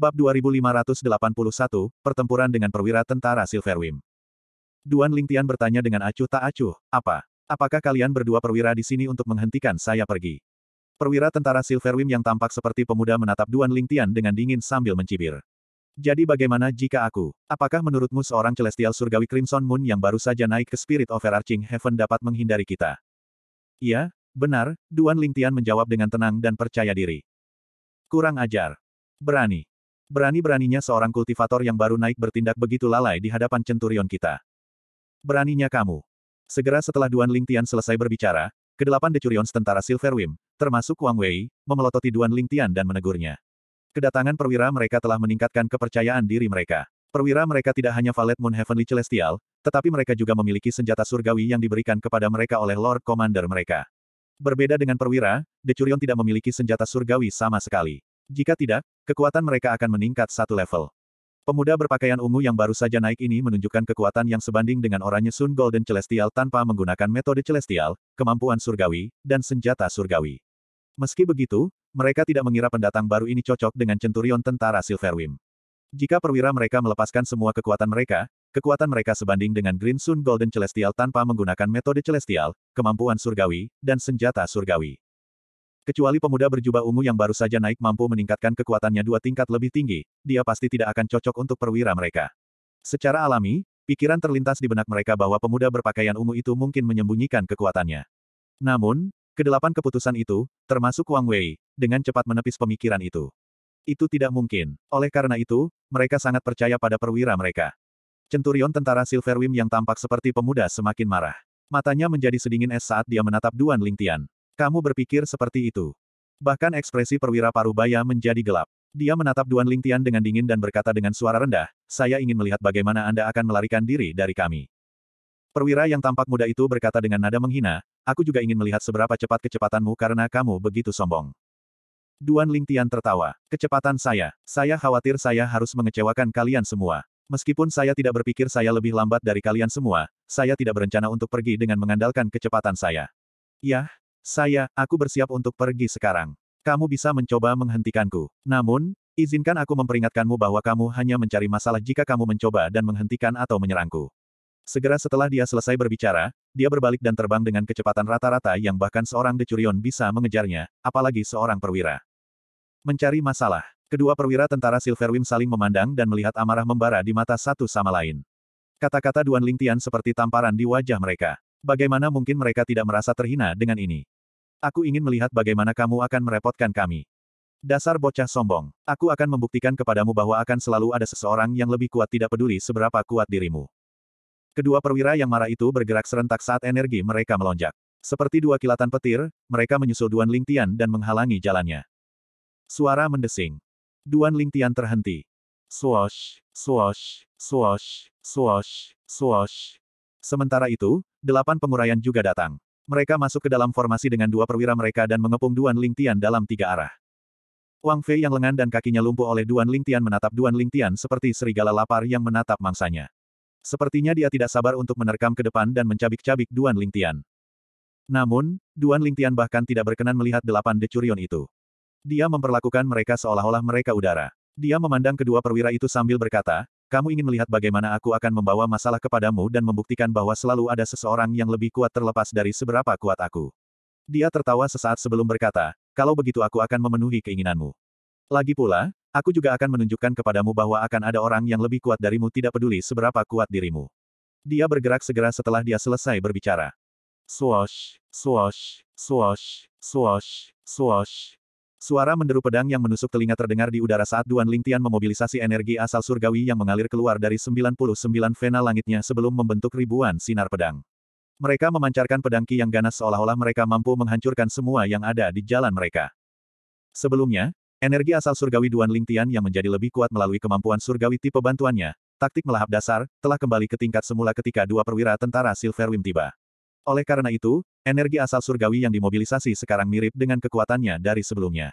Bab 2581, Pertempuran dengan Perwira Tentara Silverwim. Duan Lingtian bertanya dengan acuh tak acuh, apa? Apakah kalian berdua perwira di sini untuk menghentikan saya pergi? Perwira tentara Silverwim yang tampak seperti pemuda menatap Duan Lingtian dengan dingin sambil mencibir. Jadi bagaimana jika aku? Apakah menurutmu seorang Celestial Surgawi Crimson Moon yang baru saja naik ke Spirit of Arching Heaven dapat menghindari kita? Iya, benar, Duan Lingtian menjawab dengan tenang dan percaya diri. Kurang ajar. Berani. Berani-beraninya seorang kultivator yang baru naik bertindak begitu lalai di hadapan centurion kita. Beraninya kamu. Segera setelah Duan Ling Tian selesai berbicara, kedelapan decurion tentara Silver Silverwim, termasuk Wang Wei, memelototi Duan Ling Tian dan menegurnya. Kedatangan perwira mereka telah meningkatkan kepercayaan diri mereka. Perwira mereka tidak hanya valet Moon Heavenly Celestial, tetapi mereka juga memiliki senjata surgawi yang diberikan kepada mereka oleh Lord Commander mereka. Berbeda dengan perwira, decurion tidak memiliki senjata surgawi sama sekali. Jika tidak, kekuatan mereka akan meningkat satu level. Pemuda berpakaian ungu yang baru saja naik ini menunjukkan kekuatan yang sebanding dengan orangnya Sun Golden Celestial tanpa menggunakan metode celestial, kemampuan surgawi, dan senjata surgawi. Meski begitu, mereka tidak mengira pendatang baru ini cocok dengan centurion tentara Silverwim. Jika perwira mereka melepaskan semua kekuatan mereka, kekuatan mereka sebanding dengan Green Sun Golden Celestial tanpa menggunakan metode celestial, kemampuan surgawi, dan senjata surgawi. Kecuali pemuda berjubah ungu yang baru saja naik mampu meningkatkan kekuatannya dua tingkat lebih tinggi, dia pasti tidak akan cocok untuk perwira mereka. Secara alami, pikiran terlintas di benak mereka bahwa pemuda berpakaian ungu itu mungkin menyembunyikan kekuatannya. Namun, kedelapan keputusan itu, termasuk Wang Wei, dengan cepat menepis pemikiran itu. Itu tidak mungkin. Oleh karena itu, mereka sangat percaya pada perwira mereka. Centurion tentara Silverwing yang tampak seperti pemuda semakin marah. Matanya menjadi sedingin es saat dia menatap Duan Lingtian. Kamu berpikir seperti itu. Bahkan ekspresi perwira parubaya menjadi gelap. Dia menatap Duan Lingtian dengan dingin dan berkata dengan suara rendah, saya ingin melihat bagaimana Anda akan melarikan diri dari kami. Perwira yang tampak muda itu berkata dengan nada menghina, aku juga ingin melihat seberapa cepat kecepatanmu karena kamu begitu sombong. Duan Lingtian tertawa. Kecepatan saya. Saya khawatir saya harus mengecewakan kalian semua. Meskipun saya tidak berpikir saya lebih lambat dari kalian semua, saya tidak berencana untuk pergi dengan mengandalkan kecepatan saya. Yah, saya, aku bersiap untuk pergi sekarang. Kamu bisa mencoba menghentikanku. Namun, izinkan aku memperingatkanmu bahwa kamu hanya mencari masalah jika kamu mencoba dan menghentikan atau menyerangku. Segera setelah dia selesai berbicara, dia berbalik dan terbang dengan kecepatan rata-rata yang bahkan seorang decurion bisa mengejarnya, apalagi seorang perwira. Mencari masalah. Kedua perwira tentara Silverwing saling memandang dan melihat amarah membara di mata satu sama lain. Kata-kata Duan Lingtian seperti tamparan di wajah mereka. Bagaimana mungkin mereka tidak merasa terhina dengan ini? Aku ingin melihat bagaimana kamu akan merepotkan kami. Dasar bocah sombong. Aku akan membuktikan kepadamu bahwa akan selalu ada seseorang yang lebih kuat tidak peduli seberapa kuat dirimu. Kedua perwira yang marah itu bergerak serentak saat energi mereka melonjak. Seperti dua kilatan petir, mereka menyusul Duan Lingtian dan menghalangi jalannya. Suara mendesing. Duan Lingtian terhenti. Swosh, swosh, swosh, swosh, swosh. Sementara itu, delapan penguraian juga datang. Mereka masuk ke dalam formasi dengan dua perwira mereka dan mengepung Duan Lingtian dalam tiga arah. Wang Fei yang lengan dan kakinya lumpuh oleh Duan Lingtian menatap Duan Lingtian seperti serigala lapar yang menatap mangsanya. Sepertinya dia tidak sabar untuk menerkam ke depan dan mencabik-cabik Duan Lingtian. Namun, Duan Lingtian bahkan tidak berkenan melihat delapan decurion itu. Dia memperlakukan mereka seolah-olah mereka udara. Dia memandang kedua perwira itu sambil berkata, kamu ingin melihat bagaimana aku akan membawa masalah kepadamu dan membuktikan bahwa selalu ada seseorang yang lebih kuat terlepas dari seberapa kuat aku. Dia tertawa sesaat sebelum berkata, kalau begitu aku akan memenuhi keinginanmu. Lagi pula, aku juga akan menunjukkan kepadamu bahwa akan ada orang yang lebih kuat darimu tidak peduli seberapa kuat dirimu. Dia bergerak segera setelah dia selesai berbicara. Swash, swash, swash, swash, swash. Suara menderu pedang yang menusuk telinga terdengar di udara saat Duan Lingtian memobilisasi energi asal surgawi yang mengalir keluar dari 99 vena langitnya sebelum membentuk ribuan sinar pedang. Mereka memancarkan pedang ki yang ganas seolah-olah mereka mampu menghancurkan semua yang ada di jalan mereka. Sebelumnya, energi asal surgawi Duan Lingtian yang menjadi lebih kuat melalui kemampuan surgawi tipe bantuannya, taktik melahap dasar, telah kembali ke tingkat semula ketika dua perwira tentara Silverwim tiba. Oleh karena itu, energi asal surgawi yang dimobilisasi sekarang mirip dengan kekuatannya dari sebelumnya.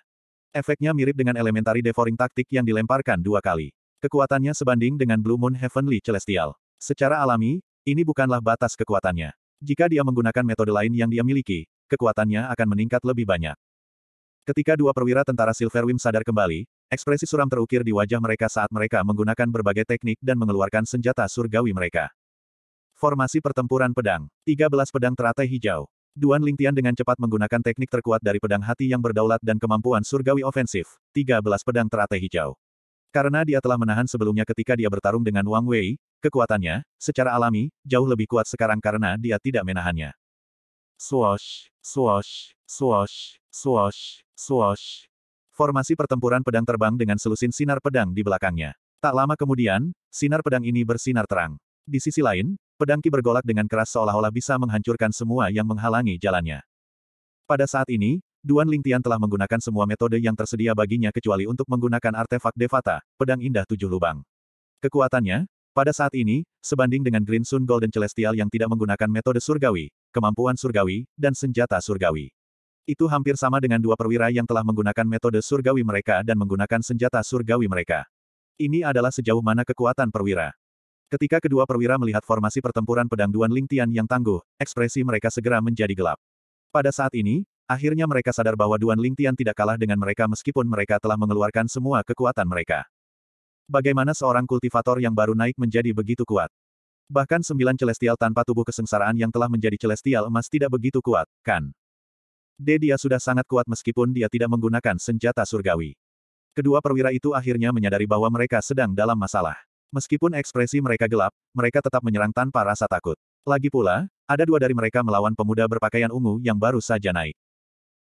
Efeknya mirip dengan elementary devouring taktik yang dilemparkan dua kali. Kekuatannya sebanding dengan Blue Moon Heavenly Celestial. Secara alami, ini bukanlah batas kekuatannya. Jika dia menggunakan metode lain yang dia miliki, kekuatannya akan meningkat lebih banyak. Ketika dua perwira tentara Silverwing sadar kembali, ekspresi suram terukir di wajah mereka saat mereka menggunakan berbagai teknik dan mengeluarkan senjata surgawi mereka. Formasi pertempuran pedang. 13 pedang teratai hijau. Duan Lingtian dengan cepat menggunakan teknik terkuat dari pedang hati yang berdaulat dan kemampuan surgawi ofensif. 13 pedang teratai hijau. Karena dia telah menahan sebelumnya ketika dia bertarung dengan Wang Wei, kekuatannya, secara alami, jauh lebih kuat sekarang karena dia tidak menahannya. Swash, swash, swash, swash, swash. Formasi pertempuran pedang terbang dengan selusin sinar pedang di belakangnya. Tak lama kemudian, sinar pedang ini bersinar terang. Di sisi lain, Pedang Ki bergolak dengan keras seolah-olah bisa menghancurkan semua yang menghalangi jalannya. Pada saat ini, Duan Lingtian telah menggunakan semua metode yang tersedia baginya kecuali untuk menggunakan artefak Devata, pedang indah tujuh lubang. Kekuatannya, pada saat ini, sebanding dengan Green Sun Golden Celestial yang tidak menggunakan metode surgawi, kemampuan surgawi, dan senjata surgawi. Itu hampir sama dengan dua perwira yang telah menggunakan metode surgawi mereka dan menggunakan senjata surgawi mereka. Ini adalah sejauh mana kekuatan perwira. Ketika kedua perwira melihat formasi pertempuran pedang Duan Lingtian yang tangguh, ekspresi mereka segera menjadi gelap. Pada saat ini, akhirnya mereka sadar bahwa Duan Lingtian tidak kalah dengan mereka meskipun mereka telah mengeluarkan semua kekuatan mereka. Bagaimana seorang kultivator yang baru naik menjadi begitu kuat? Bahkan sembilan celestial tanpa tubuh kesengsaraan yang telah menjadi celestial emas tidak begitu kuat, kan? D dia sudah sangat kuat meskipun dia tidak menggunakan senjata surgawi. Kedua perwira itu akhirnya menyadari bahwa mereka sedang dalam masalah. Meskipun ekspresi mereka gelap, mereka tetap menyerang tanpa rasa takut. Lagi pula, ada dua dari mereka melawan pemuda berpakaian ungu yang baru saja naik.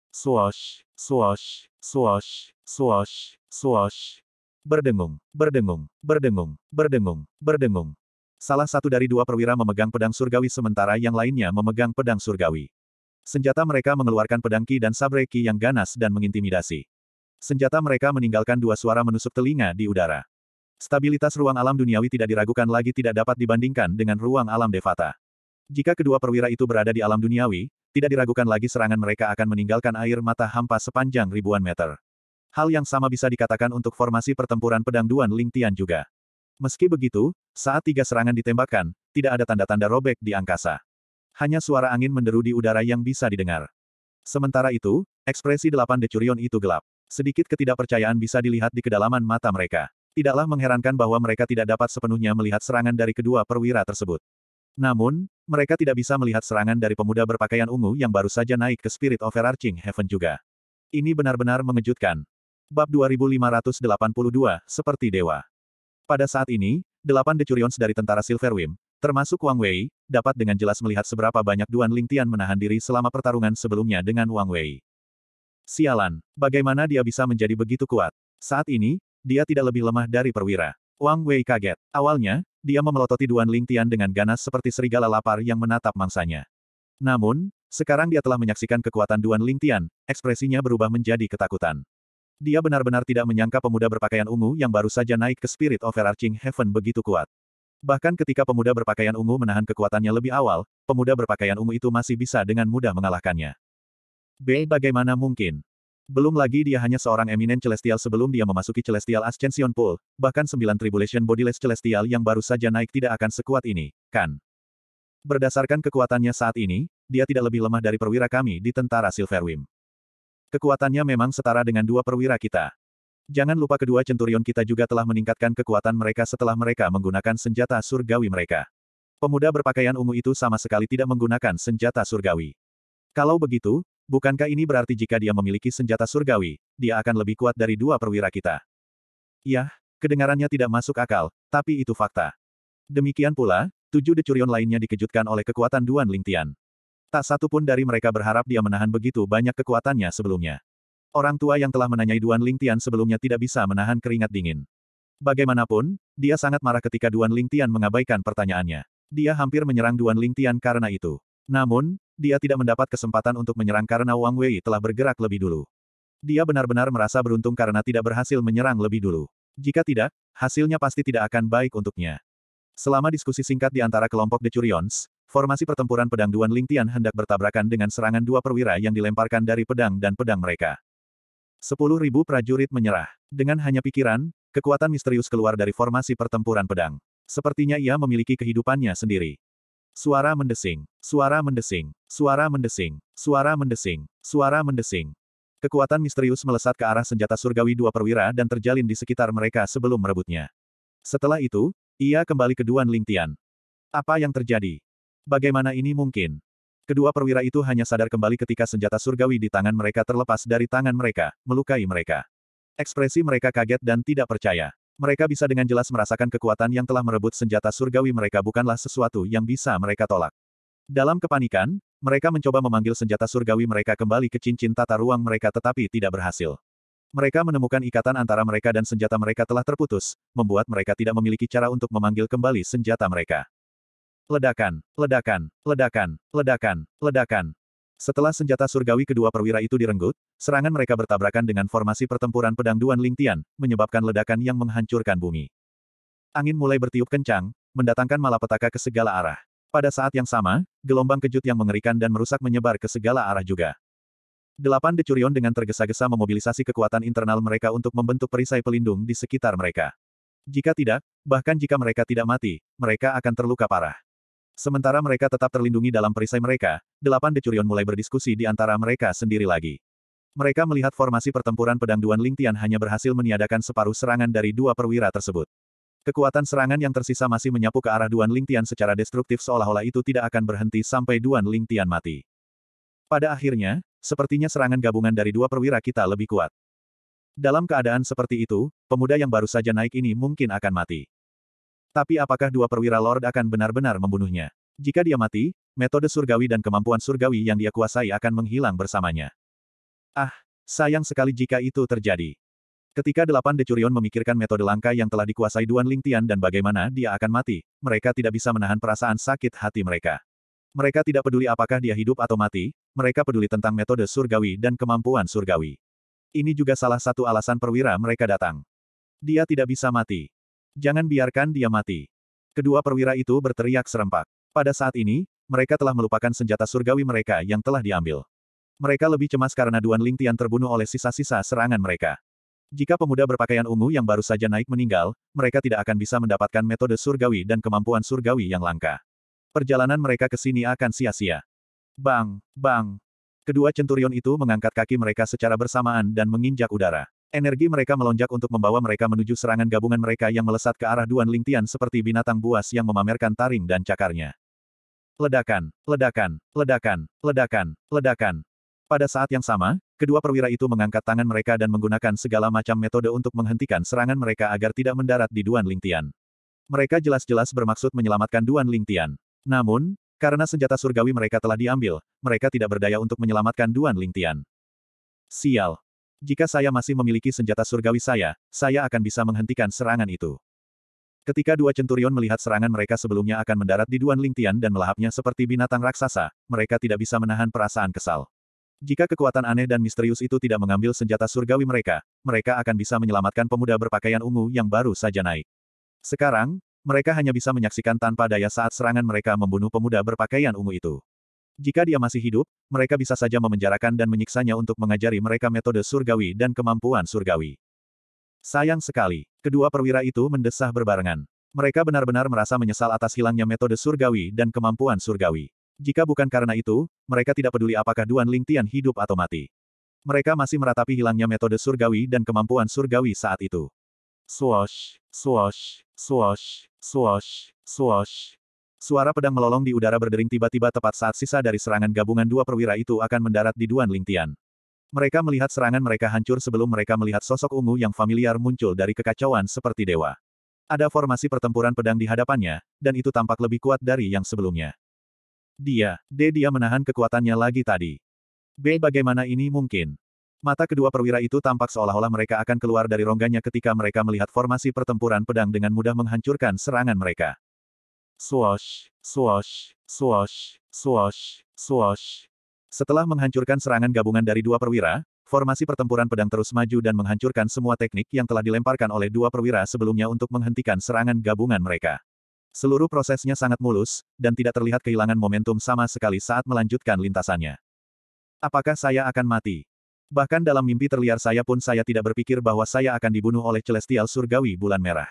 Swash, swash, swash, swash, swash. Berdengung, berdengung, berdengung, berdengung, berdengung. Salah satu dari dua perwira memegang pedang surgawi sementara yang lainnya memegang pedang surgawi. Senjata mereka mengeluarkan pedang ki dan sabre ki yang ganas dan mengintimidasi. Senjata mereka meninggalkan dua suara menusuk telinga di udara. Stabilitas ruang alam duniawi tidak diragukan lagi tidak dapat dibandingkan dengan ruang alam Devata. Jika kedua perwira itu berada di alam duniawi, tidak diragukan lagi serangan mereka akan meninggalkan air mata hampa sepanjang ribuan meter. Hal yang sama bisa dikatakan untuk formasi pertempuran pedang Duan Ling Tian juga. Meski begitu, saat tiga serangan ditembakkan, tidak ada tanda-tanda robek di angkasa. Hanya suara angin menderu di udara yang bisa didengar. Sementara itu, ekspresi delapan decurion itu gelap. Sedikit ketidakpercayaan bisa dilihat di kedalaman mata mereka. Tidaklah mengherankan bahwa mereka tidak dapat sepenuhnya melihat serangan dari kedua perwira tersebut. Namun, mereka tidak bisa melihat serangan dari pemuda berpakaian ungu yang baru saja naik ke Spirit of Overarching Heaven juga. Ini benar-benar mengejutkan. Bab 2582, Seperti Dewa. Pada saat ini, delapan decurions dari tentara Silverwim, termasuk Wang Wei, dapat dengan jelas melihat seberapa banyak Duan Lingtian menahan diri selama pertarungan sebelumnya dengan Wang Wei. Sialan, bagaimana dia bisa menjadi begitu kuat? Saat ini, dia tidak lebih lemah dari perwira. Wang Wei kaget. Awalnya, dia memelototi Duan Ling Tian dengan ganas seperti serigala lapar yang menatap mangsanya. Namun, sekarang dia telah menyaksikan kekuatan Duan Ling Tian, ekspresinya berubah menjadi ketakutan. Dia benar-benar tidak menyangka pemuda berpakaian ungu yang baru saja naik ke Spirit of Arching Heaven begitu kuat. Bahkan ketika pemuda berpakaian ungu menahan kekuatannya lebih awal, pemuda berpakaian ungu itu masih bisa dengan mudah mengalahkannya. B. Bagaimana mungkin? Belum lagi dia hanya seorang eminent celestial sebelum dia memasuki celestial ascension pool, bahkan sembilan tribulation bodiless celestial yang baru saja naik tidak akan sekuat ini, kan? Berdasarkan kekuatannya saat ini, dia tidak lebih lemah dari perwira kami di tentara Silverwim. Kekuatannya memang setara dengan dua perwira kita. Jangan lupa kedua centurion kita juga telah meningkatkan kekuatan mereka setelah mereka menggunakan senjata surgawi mereka. Pemuda berpakaian ungu itu sama sekali tidak menggunakan senjata surgawi. Kalau begitu, Bukankah ini berarti jika dia memiliki senjata surgawi, dia akan lebih kuat dari dua perwira kita? Yah, kedengarannya tidak masuk akal, tapi itu fakta. Demikian pula, tujuh decurion lainnya dikejutkan oleh kekuatan Duan Lingtian. Tak satu pun dari mereka berharap dia menahan begitu banyak kekuatannya sebelumnya. Orang tua yang telah menanyai Duan Lingtian sebelumnya tidak bisa menahan keringat dingin. Bagaimanapun, dia sangat marah ketika Duan Lingtian mengabaikan pertanyaannya. Dia hampir menyerang Duan Lingtian karena itu. Namun, dia tidak mendapat kesempatan untuk menyerang karena Wang Wei telah bergerak lebih dulu. Dia benar-benar merasa beruntung karena tidak berhasil menyerang lebih dulu. Jika tidak, hasilnya pasti tidak akan baik untuknya. Selama diskusi singkat di antara kelompok Decurions, formasi pertempuran pedang Duan Lingtian hendak bertabrakan dengan serangan dua perwira yang dilemparkan dari pedang dan pedang mereka. Sepuluh ribu prajurit menyerah. Dengan hanya pikiran, kekuatan misterius keluar dari formasi pertempuran pedang. Sepertinya ia memiliki kehidupannya sendiri. Suara mendesing, suara mendesing, suara mendesing, suara mendesing, suara mendesing. Kekuatan misterius melesat ke arah senjata surgawi dua perwira dan terjalin di sekitar mereka sebelum merebutnya. Setelah itu, ia kembali ke Duan Lingtian. Apa yang terjadi? Bagaimana ini mungkin? Kedua perwira itu hanya sadar kembali ketika senjata surgawi di tangan mereka terlepas dari tangan mereka, melukai mereka. Ekspresi mereka kaget dan tidak percaya. Mereka bisa dengan jelas merasakan kekuatan yang telah merebut senjata surgawi mereka bukanlah sesuatu yang bisa mereka tolak. Dalam kepanikan, mereka mencoba memanggil senjata surgawi mereka kembali ke cincin tata ruang mereka tetapi tidak berhasil. Mereka menemukan ikatan antara mereka dan senjata mereka telah terputus, membuat mereka tidak memiliki cara untuk memanggil kembali senjata mereka. Ledakan, ledakan, ledakan, ledakan, ledakan. Setelah senjata surgawi kedua perwira itu direnggut, serangan mereka bertabrakan dengan formasi pertempuran pedang Duan Lingtian, menyebabkan ledakan yang menghancurkan bumi. Angin mulai bertiup kencang, mendatangkan malapetaka ke segala arah. Pada saat yang sama, gelombang kejut yang mengerikan dan merusak menyebar ke segala arah juga. Delapan decurion dengan tergesa-gesa memobilisasi kekuatan internal mereka untuk membentuk perisai pelindung di sekitar mereka. Jika tidak, bahkan jika mereka tidak mati, mereka akan terluka parah. Sementara mereka tetap terlindungi dalam perisai mereka, delapan decurion mulai berdiskusi di antara mereka sendiri lagi. Mereka melihat formasi pertempuran pedang Duan Lingtian hanya berhasil meniadakan separuh serangan dari dua perwira tersebut. Kekuatan serangan yang tersisa masih menyapu ke arah Duan Lingtian secara destruktif seolah-olah itu tidak akan berhenti sampai Duan Lingtian mati. Pada akhirnya, sepertinya serangan gabungan dari dua perwira kita lebih kuat. Dalam keadaan seperti itu, pemuda yang baru saja naik ini mungkin akan mati. Tapi apakah dua perwira Lord akan benar-benar membunuhnya? Jika dia mati, metode surgawi dan kemampuan surgawi yang dia kuasai akan menghilang bersamanya. Ah, sayang sekali jika itu terjadi. Ketika delapan decurion memikirkan metode langka yang telah dikuasai Duan Lingtian dan bagaimana dia akan mati, mereka tidak bisa menahan perasaan sakit hati mereka. Mereka tidak peduli apakah dia hidup atau mati, mereka peduli tentang metode surgawi dan kemampuan surgawi. Ini juga salah satu alasan perwira mereka datang. Dia tidak bisa mati. Jangan biarkan dia mati. Kedua perwira itu berteriak serempak. Pada saat ini, mereka telah melupakan senjata surgawi mereka yang telah diambil. Mereka lebih cemas karena Duan Lingtian terbunuh oleh sisa-sisa serangan mereka. Jika pemuda berpakaian ungu yang baru saja naik meninggal, mereka tidak akan bisa mendapatkan metode surgawi dan kemampuan surgawi yang langka. Perjalanan mereka ke sini akan sia-sia. Bang, bang. Kedua centurion itu mengangkat kaki mereka secara bersamaan dan menginjak udara. Energi mereka melonjak untuk membawa mereka menuju serangan gabungan mereka yang melesat ke arah Duan Lingtian seperti binatang buas yang memamerkan taring dan cakarnya. Ledakan, ledakan, ledakan, ledakan, ledakan. Pada saat yang sama, kedua perwira itu mengangkat tangan mereka dan menggunakan segala macam metode untuk menghentikan serangan mereka agar tidak mendarat di Duan Lingtian. Mereka jelas-jelas bermaksud menyelamatkan Duan Lingtian. Namun, karena senjata surgawi mereka telah diambil, mereka tidak berdaya untuk menyelamatkan Duan Lingtian. Sial, jika saya masih memiliki senjata surgawi saya, saya akan bisa menghentikan serangan itu. Ketika dua centurion melihat serangan mereka sebelumnya akan mendarat di Duan Lingtian dan melahapnya seperti binatang raksasa, mereka tidak bisa menahan perasaan kesal. Jika kekuatan aneh dan misterius itu tidak mengambil senjata surgawi mereka, mereka akan bisa menyelamatkan pemuda berpakaian ungu yang baru saja naik. Sekarang, mereka hanya bisa menyaksikan tanpa daya saat serangan mereka membunuh pemuda berpakaian ungu itu. Jika dia masih hidup, mereka bisa saja memenjarakan dan menyiksanya untuk mengajari mereka metode surgawi dan kemampuan surgawi. Sayang sekali, kedua perwira itu mendesah berbarengan. Mereka benar-benar merasa menyesal atas hilangnya metode surgawi dan kemampuan surgawi. Jika bukan karena itu, mereka tidak peduli apakah Duan Lingtian hidup atau mati. Mereka masih meratapi hilangnya metode surgawi dan kemampuan surgawi saat itu. Swash, swash, swash, swash, swash. Suara pedang melolong di udara berdering tiba-tiba tepat saat sisa dari serangan gabungan dua perwira itu akan mendarat di Duan Lingtian. Mereka melihat serangan mereka hancur sebelum mereka melihat sosok ungu yang familiar muncul dari kekacauan seperti dewa. Ada formasi pertempuran pedang di hadapannya, dan itu tampak lebih kuat dari yang sebelumnya. Dia, D dia menahan kekuatannya lagi tadi. B bagaimana ini mungkin? Mata kedua perwira itu tampak seolah-olah mereka akan keluar dari rongganya ketika mereka melihat formasi pertempuran pedang dengan mudah menghancurkan serangan mereka. Swash, swash, swash, swash, swash. Setelah menghancurkan serangan gabungan dari dua perwira, formasi pertempuran pedang terus maju dan menghancurkan semua teknik yang telah dilemparkan oleh dua perwira sebelumnya untuk menghentikan serangan gabungan mereka. Seluruh prosesnya sangat mulus, dan tidak terlihat kehilangan momentum sama sekali saat melanjutkan lintasannya. Apakah saya akan mati? Bahkan dalam mimpi terliar saya pun saya tidak berpikir bahwa saya akan dibunuh oleh Celestial Surgawi Bulan Merah.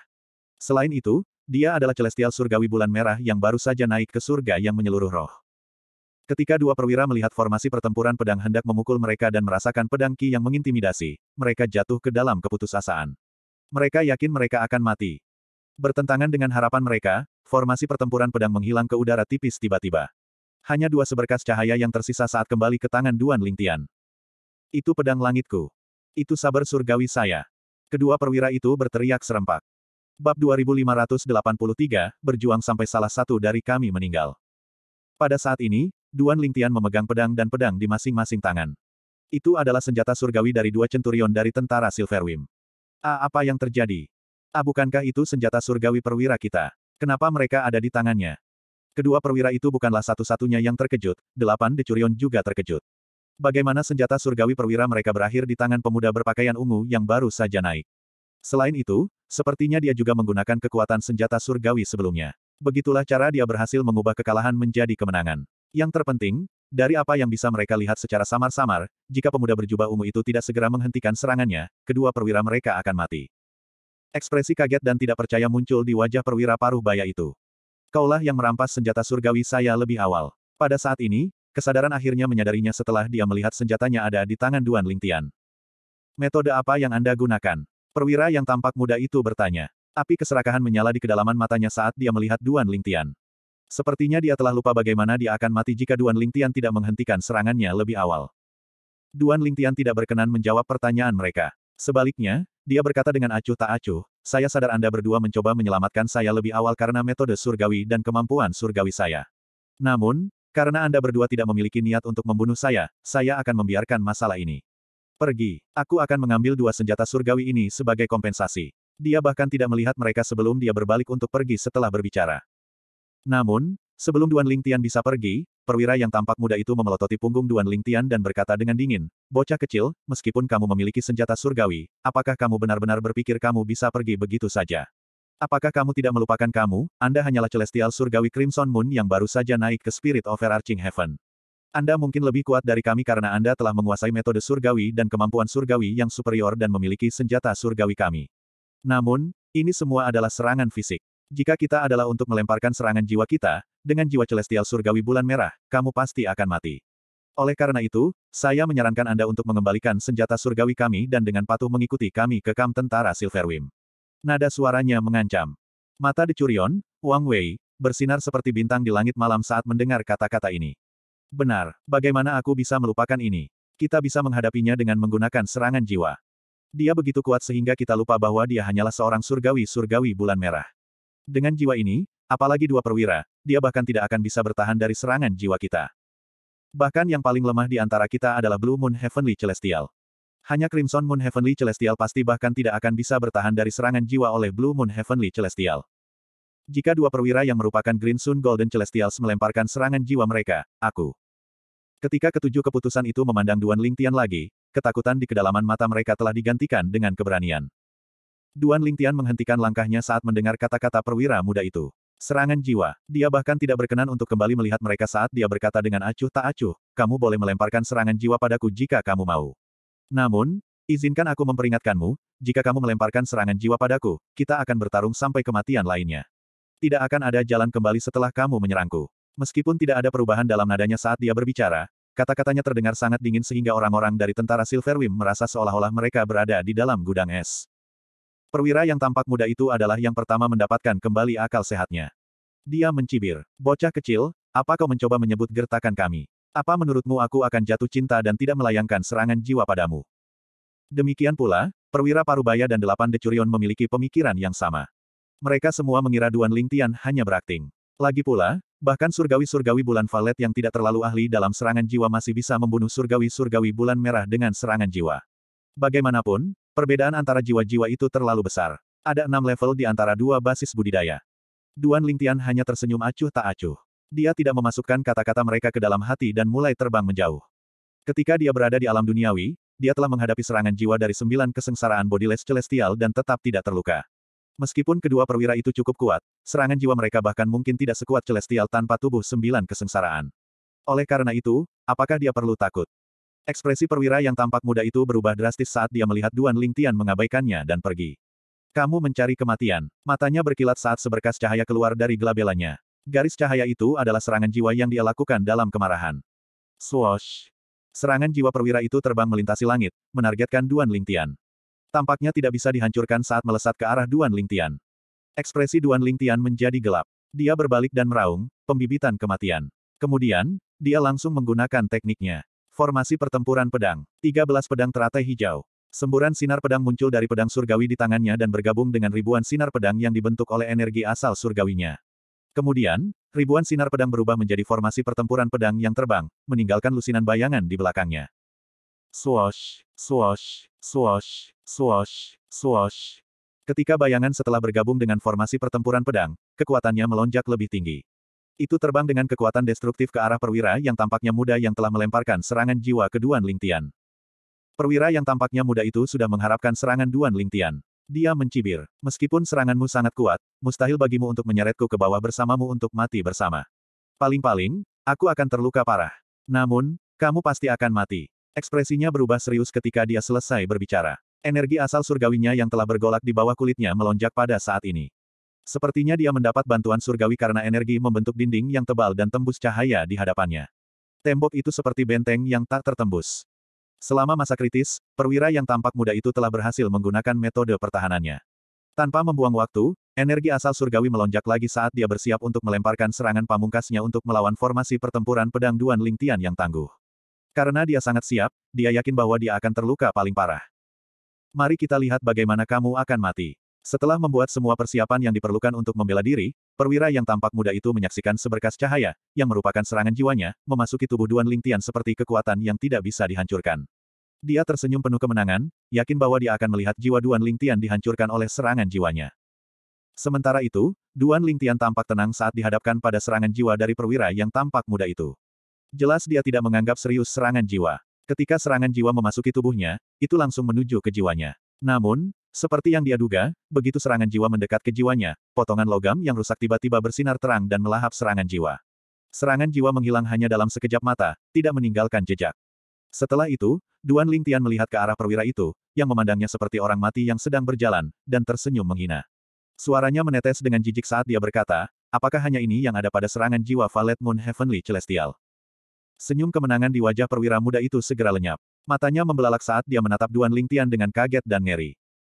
Selain itu, dia adalah celestial surgawi bulan merah yang baru saja naik ke surga yang menyeluruh roh. Ketika dua perwira melihat formasi pertempuran pedang hendak memukul mereka dan merasakan pedang Ki yang mengintimidasi, mereka jatuh ke dalam keputusasaan. Mereka yakin mereka akan mati. Bertentangan dengan harapan mereka, formasi pertempuran pedang menghilang ke udara tipis tiba-tiba. Hanya dua seberkas cahaya yang tersisa saat kembali ke tangan Duan Lingtian. Itu pedang langitku. Itu sabar surgawi saya. Kedua perwira itu berteriak serempak. Bab 2583, berjuang sampai salah satu dari kami meninggal. Pada saat ini, Duan Lingtian memegang pedang dan pedang di masing-masing tangan. Itu adalah senjata surgawi dari dua centurion dari tentara Silverwim. A, apa yang terjadi? A, bukankah itu senjata surgawi perwira kita? Kenapa mereka ada di tangannya? Kedua perwira itu bukanlah satu-satunya yang terkejut, delapan decurion juga terkejut. Bagaimana senjata surgawi perwira mereka berakhir di tangan pemuda berpakaian ungu yang baru saja naik? Selain itu, sepertinya dia juga menggunakan kekuatan senjata surgawi sebelumnya. Begitulah cara dia berhasil mengubah kekalahan menjadi kemenangan. Yang terpenting, dari apa yang bisa mereka lihat secara samar-samar, jika pemuda berjubah ungu itu tidak segera menghentikan serangannya, kedua perwira mereka akan mati. Ekspresi kaget dan tidak percaya muncul di wajah perwira paruh baya itu. Kaulah yang merampas senjata surgawi saya lebih awal. Pada saat ini, kesadaran akhirnya menyadarinya setelah dia melihat senjatanya ada di tangan Duan Lingtian. Metode apa yang Anda gunakan? Perwira yang tampak muda itu bertanya. Api keserakahan menyala di kedalaman matanya saat dia melihat Duan Lingtian. Sepertinya dia telah lupa bagaimana dia akan mati jika Duan Lingtian tidak menghentikan serangannya lebih awal. Duan Lingtian tidak berkenan menjawab pertanyaan mereka. Sebaliknya, dia berkata dengan acuh tak acuh, saya sadar Anda berdua mencoba menyelamatkan saya lebih awal karena metode surgawi dan kemampuan surgawi saya. Namun, karena Anda berdua tidak memiliki niat untuk membunuh saya, saya akan membiarkan masalah ini. Pergi, aku akan mengambil dua senjata surgawi ini sebagai kompensasi. Dia bahkan tidak melihat mereka sebelum dia berbalik untuk pergi setelah berbicara. Namun, sebelum Duan Lingtian bisa pergi, perwira yang tampak muda itu memelototi punggung Duan Lingtian dan berkata dengan dingin, Bocah kecil, meskipun kamu memiliki senjata surgawi, apakah kamu benar-benar berpikir kamu bisa pergi begitu saja? Apakah kamu tidak melupakan kamu, Anda hanyalah Celestial Surgawi Crimson Moon yang baru saja naik ke Spirit of Overarching Heaven. Anda mungkin lebih kuat dari kami karena Anda telah menguasai metode surgawi dan kemampuan surgawi yang superior dan memiliki senjata surgawi kami. Namun, ini semua adalah serangan fisik. Jika kita adalah untuk melemparkan serangan jiwa kita, dengan jiwa celestial surgawi bulan merah, kamu pasti akan mati. Oleh karena itu, saya menyarankan Anda untuk mengembalikan senjata surgawi kami dan dengan patuh mengikuti kami ke kamp tentara Silverwim. Nada suaranya mengancam. Mata decurion, Wang Wei, bersinar seperti bintang di langit malam saat mendengar kata-kata ini. Benar, bagaimana aku bisa melupakan ini? Kita bisa menghadapinya dengan menggunakan serangan jiwa. Dia begitu kuat sehingga kita lupa bahwa dia hanyalah seorang surgawi-surgawi bulan merah. Dengan jiwa ini, apalagi dua perwira, dia bahkan tidak akan bisa bertahan dari serangan jiwa kita. Bahkan yang paling lemah di antara kita adalah Blue Moon Heavenly Celestial. Hanya Crimson Moon Heavenly Celestial pasti bahkan tidak akan bisa bertahan dari serangan jiwa oleh Blue Moon Heavenly Celestial. Jika dua perwira yang merupakan Green Sun Golden Celestials melemparkan serangan jiwa mereka, aku Ketika ketujuh keputusan itu memandang Duan Lingtian lagi, ketakutan di kedalaman mata mereka telah digantikan dengan keberanian. Duan Lingtian menghentikan langkahnya saat mendengar kata-kata perwira muda itu. Serangan jiwa. Dia bahkan tidak berkenan untuk kembali melihat mereka saat dia berkata dengan acuh tak acuh, kamu boleh melemparkan serangan jiwa padaku jika kamu mau. Namun, izinkan aku memperingatkanmu, jika kamu melemparkan serangan jiwa padaku, kita akan bertarung sampai kematian lainnya. Tidak akan ada jalan kembali setelah kamu menyerangku. Meskipun tidak ada perubahan dalam nadanya saat dia berbicara, kata-katanya terdengar sangat dingin sehingga orang-orang dari tentara Silverwim merasa seolah-olah mereka berada di dalam gudang es. Perwira yang tampak muda itu adalah yang pertama mendapatkan kembali akal sehatnya. Dia mencibir. Bocah kecil, apa kau mencoba menyebut gertakan kami? Apa menurutmu aku akan jatuh cinta dan tidak melayangkan serangan jiwa padamu? Demikian pula, perwira Parubaya dan delapan decurion memiliki pemikiran yang sama. Mereka semua mengira Duan Lingtian hanya berakting. Lagi pula, Bahkan surgawi-surgawi bulan valet yang tidak terlalu ahli dalam serangan jiwa masih bisa membunuh surgawi-surgawi bulan merah dengan serangan jiwa. Bagaimanapun, perbedaan antara jiwa-jiwa itu terlalu besar. Ada enam level di antara dua basis budidaya. Duan Lingtian hanya tersenyum acuh tak acuh. Dia tidak memasukkan kata-kata mereka ke dalam hati dan mulai terbang menjauh. Ketika dia berada di alam duniawi, dia telah menghadapi serangan jiwa dari sembilan kesengsaraan bodiless celestial dan tetap tidak terluka. Meskipun kedua perwira itu cukup kuat, serangan jiwa mereka bahkan mungkin tidak sekuat Celestial tanpa tubuh sembilan kesengsaraan. Oleh karena itu, apakah dia perlu takut? Ekspresi perwira yang tampak muda itu berubah drastis saat dia melihat Duan Lingtian mengabaikannya dan pergi. Kamu mencari kematian. Matanya berkilat saat seberkas cahaya keluar dari gelabelanya. Garis cahaya itu adalah serangan jiwa yang dia lakukan dalam kemarahan. Swoosh! Serangan jiwa perwira itu terbang melintasi langit, menargetkan Duan Lingtian. Tampaknya tidak bisa dihancurkan saat melesat ke arah Duan Lingtian. Ekspresi Duan Lingtian menjadi gelap. Dia berbalik dan meraung, pembibitan kematian. Kemudian, dia langsung menggunakan tekniknya. Formasi pertempuran pedang. 13 pedang teratai hijau. Semburan sinar pedang muncul dari pedang surgawi di tangannya dan bergabung dengan ribuan sinar pedang yang dibentuk oleh energi asal surgawinya. Kemudian, ribuan sinar pedang berubah menjadi formasi pertempuran pedang yang terbang, meninggalkan lusinan bayangan di belakangnya. Swoosh, swoosh, swoosh. Swash, swash. Ketika bayangan setelah bergabung dengan formasi pertempuran pedang, kekuatannya melonjak lebih tinggi. Itu terbang dengan kekuatan destruktif ke arah perwira yang tampaknya muda yang telah melemparkan serangan jiwa ke Duan Lingtian. Perwira yang tampaknya muda itu sudah mengharapkan serangan Duan Lingtian. Dia mencibir. Meskipun seranganmu sangat kuat, mustahil bagimu untuk menyeretku ke bawah bersamamu untuk mati bersama. Paling-paling, aku akan terluka parah. Namun, kamu pasti akan mati. Ekspresinya berubah serius ketika dia selesai berbicara. Energi asal surgawinya yang telah bergolak di bawah kulitnya melonjak pada saat ini. Sepertinya dia mendapat bantuan surgawi karena energi membentuk dinding yang tebal dan tembus cahaya di hadapannya. Tembok itu seperti benteng yang tak tertembus. Selama masa kritis, perwira yang tampak muda itu telah berhasil menggunakan metode pertahanannya. Tanpa membuang waktu, energi asal surgawi melonjak lagi saat dia bersiap untuk melemparkan serangan pamungkasnya untuk melawan formasi pertempuran pedang Duan Lingtian yang tangguh. Karena dia sangat siap, dia yakin bahwa dia akan terluka paling parah mari kita lihat bagaimana kamu akan mati. Setelah membuat semua persiapan yang diperlukan untuk membela diri, perwira yang tampak muda itu menyaksikan seberkas cahaya, yang merupakan serangan jiwanya, memasuki tubuh Duan Lingtian seperti kekuatan yang tidak bisa dihancurkan. Dia tersenyum penuh kemenangan, yakin bahwa dia akan melihat jiwa Duan Lingtian dihancurkan oleh serangan jiwanya. Sementara itu, Duan Lingtian tampak tenang saat dihadapkan pada serangan jiwa dari perwira yang tampak muda itu. Jelas dia tidak menganggap serius serangan jiwa. Ketika serangan jiwa memasuki tubuhnya, itu langsung menuju ke jiwanya. Namun, seperti yang dia duga, begitu serangan jiwa mendekat ke jiwanya, potongan logam yang rusak tiba-tiba bersinar terang dan melahap serangan jiwa. Serangan jiwa menghilang hanya dalam sekejap mata, tidak meninggalkan jejak. Setelah itu, Duan Lingtian melihat ke arah perwira itu, yang memandangnya seperti orang mati yang sedang berjalan, dan tersenyum menghina. Suaranya menetes dengan jijik saat dia berkata, apakah hanya ini yang ada pada serangan jiwa Valet Moon Heavenly Celestial? Senyum kemenangan di wajah perwira muda itu segera lenyap. Matanya membelalak saat dia menatap Duan Lingtian dengan kaget dan ngeri.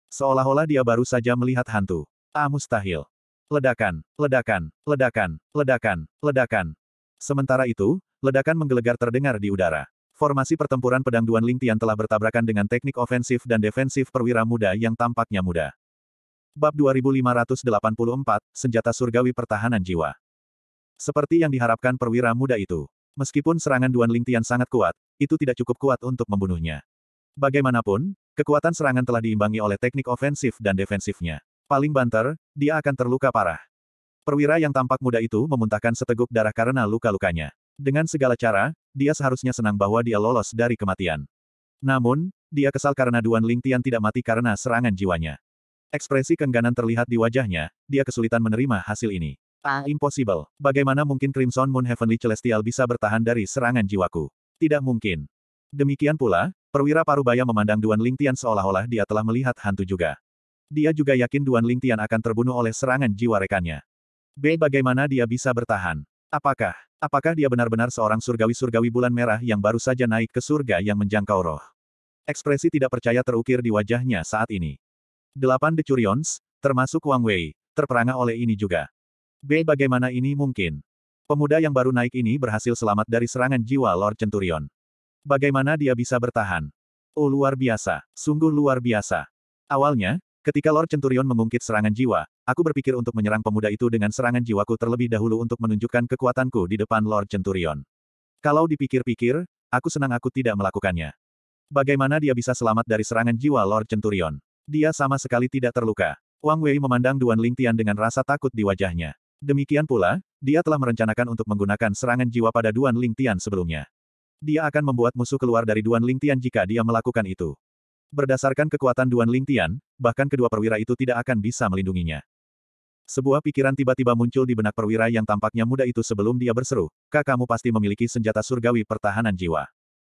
Seolah-olah dia baru saja melihat hantu. Ah mustahil. Ledakan, ledakan, ledakan, ledakan, ledakan. Sementara itu, ledakan menggelegar terdengar di udara. Formasi pertempuran pedang Duan Lingtian telah bertabrakan dengan teknik ofensif dan defensif perwira muda yang tampaknya muda. Bab 2584, Senjata Surgawi Pertahanan Jiwa. Seperti yang diharapkan perwira muda itu, Meskipun serangan Duan Ling Tian sangat kuat, itu tidak cukup kuat untuk membunuhnya. Bagaimanapun, kekuatan serangan telah diimbangi oleh teknik ofensif dan defensifnya. Paling banter, dia akan terluka parah. Perwira yang tampak muda itu memuntahkan seteguk darah karena luka-lukanya. Dengan segala cara, dia seharusnya senang bahwa dia lolos dari kematian. Namun, dia kesal karena Duan Ling Tian tidak mati karena serangan jiwanya. Ekspresi kengganan terlihat di wajahnya, dia kesulitan menerima hasil ini. Impossible. Bagaimana mungkin Crimson Moon Heavenly Celestial bisa bertahan dari serangan jiwaku? Tidak mungkin. Demikian pula, perwira parubaya memandang Duan Lingtian seolah-olah dia telah melihat hantu juga. Dia juga yakin Duan Lingtian akan terbunuh oleh serangan jiwa rekannya. B. Bagaimana dia bisa bertahan? Apakah, apakah dia benar-benar seorang surgawi-surgawi bulan merah yang baru saja naik ke surga yang menjangkau roh? Ekspresi tidak percaya terukir di wajahnya saat ini. Delapan decurions, termasuk Wang Wei, terperangah oleh ini juga. B. Bagaimana ini mungkin? Pemuda yang baru naik ini berhasil selamat dari serangan jiwa Lord Centurion. Bagaimana dia bisa bertahan? Oh luar biasa, sungguh luar biasa. Awalnya, ketika Lord Centurion mengungkit serangan jiwa, aku berpikir untuk menyerang pemuda itu dengan serangan jiwaku terlebih dahulu untuk menunjukkan kekuatanku di depan Lord Centurion. Kalau dipikir-pikir, aku senang aku tidak melakukannya. Bagaimana dia bisa selamat dari serangan jiwa Lord Centurion? Dia sama sekali tidak terluka. Wang Wei memandang Duan Lingtian dengan rasa takut di wajahnya. Demikian pula, dia telah merencanakan untuk menggunakan serangan jiwa pada Duan Ling Tian sebelumnya. Dia akan membuat musuh keluar dari Duan Ling Tian jika dia melakukan itu. Berdasarkan kekuatan Duan Ling Tian, bahkan kedua perwira itu tidak akan bisa melindunginya. Sebuah pikiran tiba-tiba muncul di benak perwira yang tampaknya muda itu sebelum dia berseru, kakakmu pasti memiliki senjata surgawi pertahanan jiwa.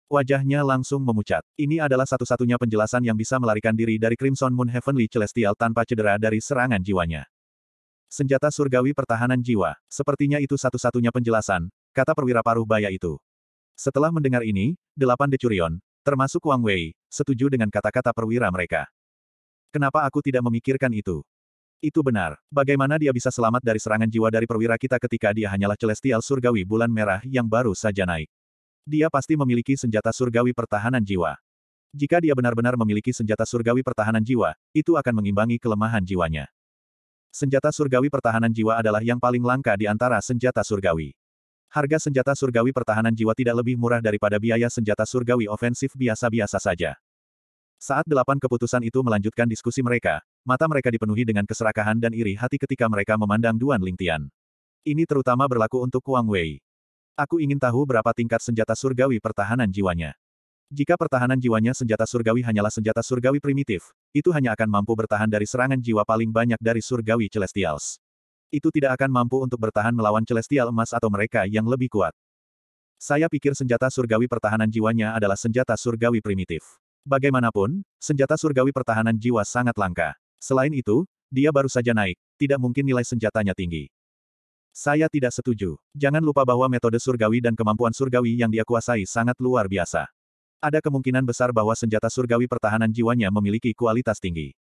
Wajahnya langsung memucat. Ini adalah satu-satunya penjelasan yang bisa melarikan diri dari Crimson Moon Heavenly Celestial tanpa cedera dari serangan jiwanya. Senjata surgawi pertahanan jiwa, sepertinya itu satu-satunya penjelasan, kata perwira paruh baya itu. Setelah mendengar ini, delapan decurion, termasuk Wang Wei, setuju dengan kata-kata perwira mereka. Kenapa aku tidak memikirkan itu? Itu benar. Bagaimana dia bisa selamat dari serangan jiwa dari perwira kita ketika dia hanyalah celestial surgawi bulan merah yang baru saja naik? Dia pasti memiliki senjata surgawi pertahanan jiwa. Jika dia benar-benar memiliki senjata surgawi pertahanan jiwa, itu akan mengimbangi kelemahan jiwanya. Senjata surgawi pertahanan jiwa adalah yang paling langka di antara senjata surgawi. Harga senjata surgawi pertahanan jiwa tidak lebih murah daripada biaya senjata surgawi ofensif biasa-biasa saja. Saat delapan keputusan itu melanjutkan diskusi mereka, mata mereka dipenuhi dengan keserakahan dan iri hati ketika mereka memandang Duan Lingtian. Ini terutama berlaku untuk Wang Wei. Aku ingin tahu berapa tingkat senjata surgawi pertahanan jiwanya. Jika pertahanan jiwanya senjata surgawi hanyalah senjata surgawi primitif, itu hanya akan mampu bertahan dari serangan jiwa paling banyak dari surgawi Celestials. Itu tidak akan mampu untuk bertahan melawan Celestial emas atau mereka yang lebih kuat. Saya pikir senjata surgawi pertahanan jiwanya adalah senjata surgawi primitif. Bagaimanapun, senjata surgawi pertahanan jiwa sangat langka. Selain itu, dia baru saja naik, tidak mungkin nilai senjatanya tinggi. Saya tidak setuju. Jangan lupa bahwa metode surgawi dan kemampuan surgawi yang dia kuasai sangat luar biasa. Ada kemungkinan besar bahwa senjata surgawi pertahanan jiwanya memiliki kualitas tinggi.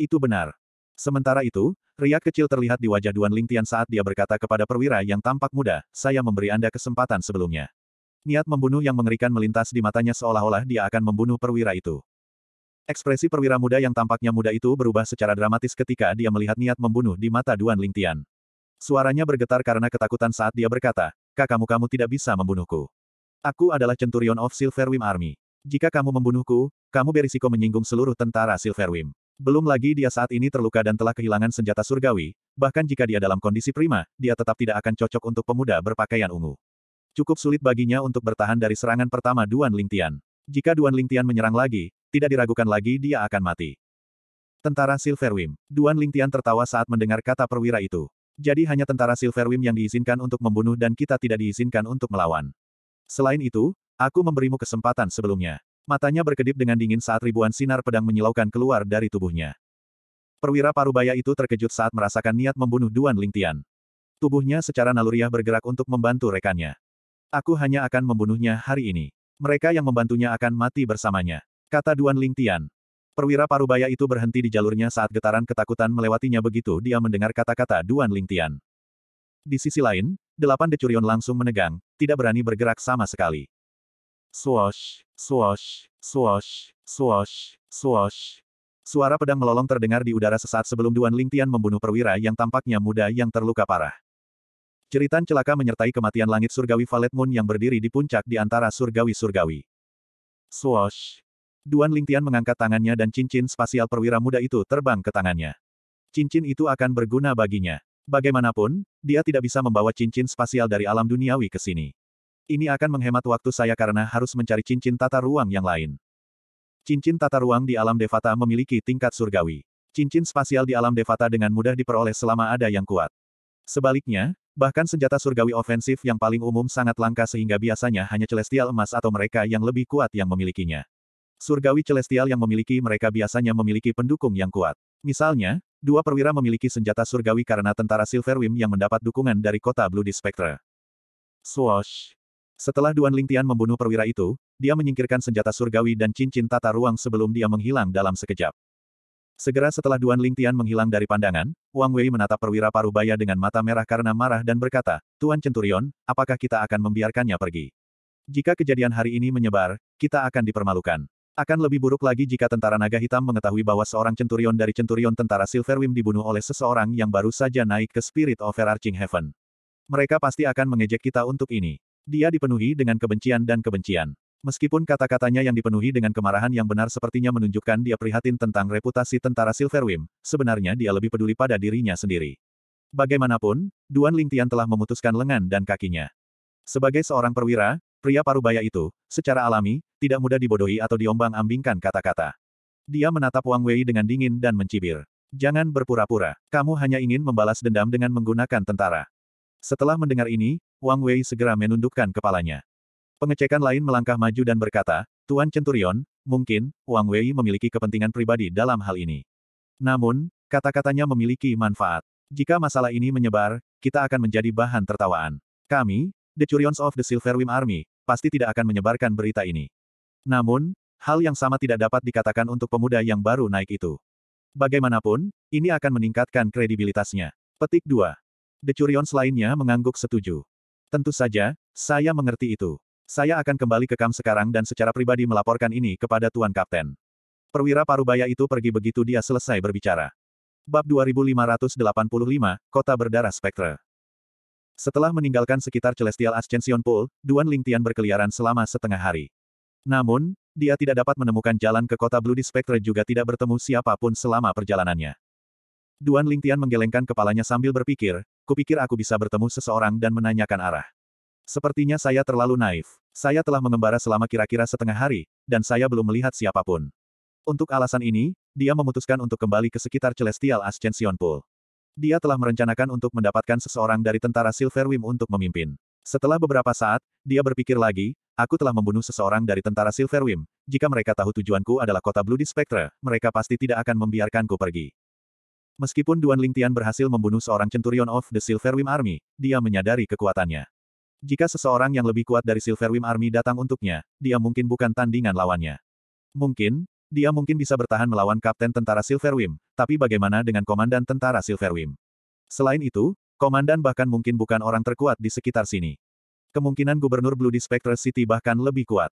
Itu benar. Sementara itu, riak kecil terlihat di wajah Duan Lingtian saat dia berkata kepada perwira yang tampak muda, saya memberi Anda kesempatan sebelumnya. Niat membunuh yang mengerikan melintas di matanya seolah-olah dia akan membunuh perwira itu. Ekspresi perwira muda yang tampaknya muda itu berubah secara dramatis ketika dia melihat niat membunuh di mata Duan Lingtian. Suaranya bergetar karena ketakutan saat dia berkata, Kakamu kamu tidak bisa membunuhku. Aku adalah Centurion of Silverwim Army. Jika kamu membunuhku, kamu berisiko menyinggung seluruh tentara Silverwim. Belum lagi dia saat ini terluka dan telah kehilangan senjata surgawi, bahkan jika dia dalam kondisi prima, dia tetap tidak akan cocok untuk pemuda berpakaian ungu. Cukup sulit baginya untuk bertahan dari serangan pertama Duan Lingtian. Jika Duan Lingtian menyerang lagi, tidak diragukan lagi dia akan mati. Tentara Silverwim. Duan Lingtian tertawa saat mendengar kata perwira itu. Jadi hanya tentara Silverwim yang diizinkan untuk membunuh dan kita tidak diizinkan untuk melawan. Selain itu, Aku memberimu kesempatan sebelumnya. Matanya berkedip dengan dingin saat ribuan sinar pedang menyilaukan keluar dari tubuhnya. Perwira Parubaya itu terkejut saat merasakan niat membunuh Duan Lingtian. Tubuhnya secara naluriah bergerak untuk membantu rekannya. Aku hanya akan membunuhnya hari ini. Mereka yang membantunya akan mati bersamanya. Kata Duan Lingtian. Perwira Parubaya itu berhenti di jalurnya saat getaran ketakutan melewatinya begitu dia mendengar kata-kata Duan Lingtian. Di sisi lain, delapan decurion langsung menegang, tidak berani bergerak sama sekali. Swash, swash, swash, swash, swash. Suara pedang melolong terdengar di udara sesaat sebelum Duan Lingtian membunuh perwira yang tampaknya muda yang terluka parah. Ceritan celaka menyertai kematian langit surgawi Valet Moon yang berdiri di puncak di antara surgawi-surgawi. Swash. Duan Lingtian mengangkat tangannya dan cincin spasial perwira muda itu terbang ke tangannya. Cincin itu akan berguna baginya. Bagaimanapun, dia tidak bisa membawa cincin spasial dari alam duniawi ke sini. Ini akan menghemat waktu saya karena harus mencari cincin tata ruang yang lain. Cincin tata ruang di alam Devata memiliki tingkat surgawi. Cincin spasial di alam Devata dengan mudah diperoleh selama ada yang kuat. Sebaliknya, bahkan senjata surgawi ofensif yang paling umum sangat langka sehingga biasanya hanya celestial emas atau mereka yang lebih kuat yang memilikinya. Surgawi celestial yang memiliki mereka biasanya memiliki pendukung yang kuat. Misalnya, dua perwira memiliki senjata surgawi karena tentara silverwim yang mendapat dukungan dari kota Blue Spectre. Swash! Setelah Duan Lingtian membunuh perwira itu, dia menyingkirkan senjata surgawi dan cincin tata ruang sebelum dia menghilang dalam sekejap. Segera setelah Duan Lingtian menghilang dari pandangan, Wang Wei menatap perwira parubaya dengan mata merah karena marah dan berkata, Tuan Centurion, apakah kita akan membiarkannya pergi? Jika kejadian hari ini menyebar, kita akan dipermalukan. Akan lebih buruk lagi jika tentara naga hitam mengetahui bahwa seorang centurion dari centurion tentara Silverwing dibunuh oleh seseorang yang baru saja naik ke Spirit of Arching Heaven. Mereka pasti akan mengejek kita untuk ini. Dia dipenuhi dengan kebencian dan kebencian. Meskipun kata-katanya yang dipenuhi dengan kemarahan yang benar sepertinya menunjukkan dia prihatin tentang reputasi tentara Silverwim, sebenarnya dia lebih peduli pada dirinya sendiri. Bagaimanapun, Duan Lingtian telah memutuskan lengan dan kakinya. Sebagai seorang perwira, pria parubaya itu, secara alami, tidak mudah dibodohi atau diombang-ambingkan kata-kata. Dia menatap Wang Wei dengan dingin dan mencibir. Jangan berpura-pura, kamu hanya ingin membalas dendam dengan menggunakan tentara. Setelah mendengar ini, Wang Wei segera menundukkan kepalanya. Pengecekan lain melangkah maju dan berkata, Tuan Centurion, mungkin, Wang Wei memiliki kepentingan pribadi dalam hal ini. Namun, kata-katanya memiliki manfaat. Jika masalah ini menyebar, kita akan menjadi bahan tertawaan. Kami, The Curions of the Silver Army, pasti tidak akan menyebarkan berita ini. Namun, hal yang sama tidak dapat dikatakan untuk pemuda yang baru naik itu. Bagaimanapun, ini akan meningkatkan kredibilitasnya. Petik 2. Dechurion lainnya mengangguk setuju. Tentu saja, saya mengerti itu. Saya akan kembali ke kam sekarang dan secara pribadi melaporkan ini kepada Tuan Kapten. Perwira Parubaya itu pergi begitu dia selesai berbicara. Bab 2585, Kota Berdarah Spektra. Setelah meninggalkan sekitar Celestial Ascension Pool, Duan Lingtian berkeliaran selama setengah hari. Namun, dia tidak dapat menemukan jalan ke kota Blue di Spectre juga tidak bertemu siapapun selama perjalanannya. Duan Lingtian menggelengkan kepalanya sambil berpikir, kupikir aku bisa bertemu seseorang dan menanyakan arah. Sepertinya saya terlalu naif. Saya telah mengembara selama kira-kira setengah hari, dan saya belum melihat siapapun. Untuk alasan ini, dia memutuskan untuk kembali ke sekitar Celestial Ascension Pool. Dia telah merencanakan untuk mendapatkan seseorang dari tentara Silverwim untuk memimpin. Setelah beberapa saat, dia berpikir lagi, aku telah membunuh seseorang dari tentara Silverwim. Jika mereka tahu tujuanku adalah kota Bloody Spectre, mereka pasti tidak akan membiarkanku pergi. Meskipun Duan Lingtian berhasil membunuh seorang Centurion of the Silverwing Army, dia menyadari kekuatannya. Jika seseorang yang lebih kuat dari Silverwing Army datang untuknya, dia mungkin bukan tandingan lawannya. Mungkin, dia mungkin bisa bertahan melawan Kapten Tentara Silverwing, tapi bagaimana dengan Komandan Tentara Silverwing? Selain itu, Komandan bahkan mungkin bukan orang terkuat di sekitar sini. Kemungkinan Gubernur Blue di City bahkan lebih kuat.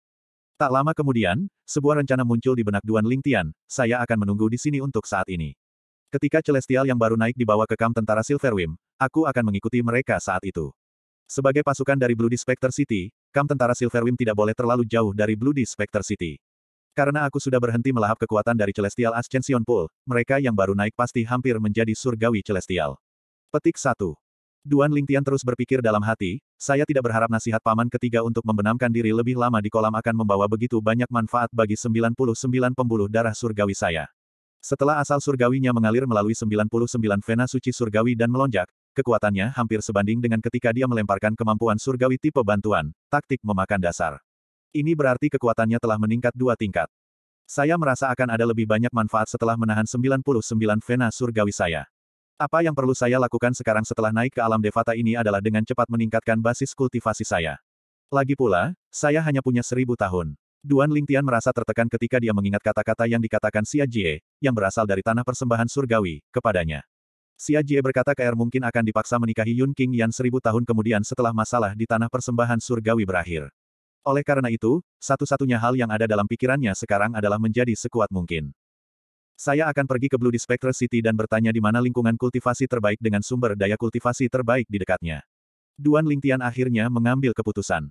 Tak lama kemudian, sebuah rencana muncul di benak Duan Lingtian, saya akan menunggu di sini untuk saat ini. Ketika Celestial yang baru naik dibawa ke kamp tentara Silverwim, aku akan mengikuti mereka saat itu. Sebagai pasukan dari Bloody Specter City, kamp tentara Silverwim tidak boleh terlalu jauh dari Bloody Specter City. Karena aku sudah berhenti melahap kekuatan dari Celestial Ascension Pool, mereka yang baru naik pasti hampir menjadi surgawi Celestial. Petik 1. Duan Lingtian terus berpikir dalam hati, saya tidak berharap nasihat paman ketiga untuk membenamkan diri lebih lama di kolam akan membawa begitu banyak manfaat bagi 99 pembuluh darah surgawi saya. Setelah asal surgawinya mengalir melalui 99 vena suci surgawi dan melonjak, kekuatannya hampir sebanding dengan ketika dia melemparkan kemampuan surgawi tipe bantuan, taktik memakan dasar. Ini berarti kekuatannya telah meningkat dua tingkat. Saya merasa akan ada lebih banyak manfaat setelah menahan 99 vena surgawi saya. Apa yang perlu saya lakukan sekarang setelah naik ke alam devata ini adalah dengan cepat meningkatkan basis kultivasi saya. Lagi pula, saya hanya punya seribu tahun. Duan Lingtian merasa tertekan ketika dia mengingat kata-kata yang dikatakan Xia Jie, yang berasal dari tanah persembahan surgawi, kepadanya. Xia Jie berkata KR mungkin akan dipaksa menikahi Yun King Yan seribu tahun kemudian setelah masalah di tanah persembahan surgawi berakhir. Oleh karena itu, satu-satunya hal yang ada dalam pikirannya sekarang adalah menjadi sekuat mungkin. Saya akan pergi ke Blue Spectre City dan bertanya di mana lingkungan kultivasi terbaik dengan sumber daya kultivasi terbaik di dekatnya. Duan Lingtian akhirnya mengambil keputusan.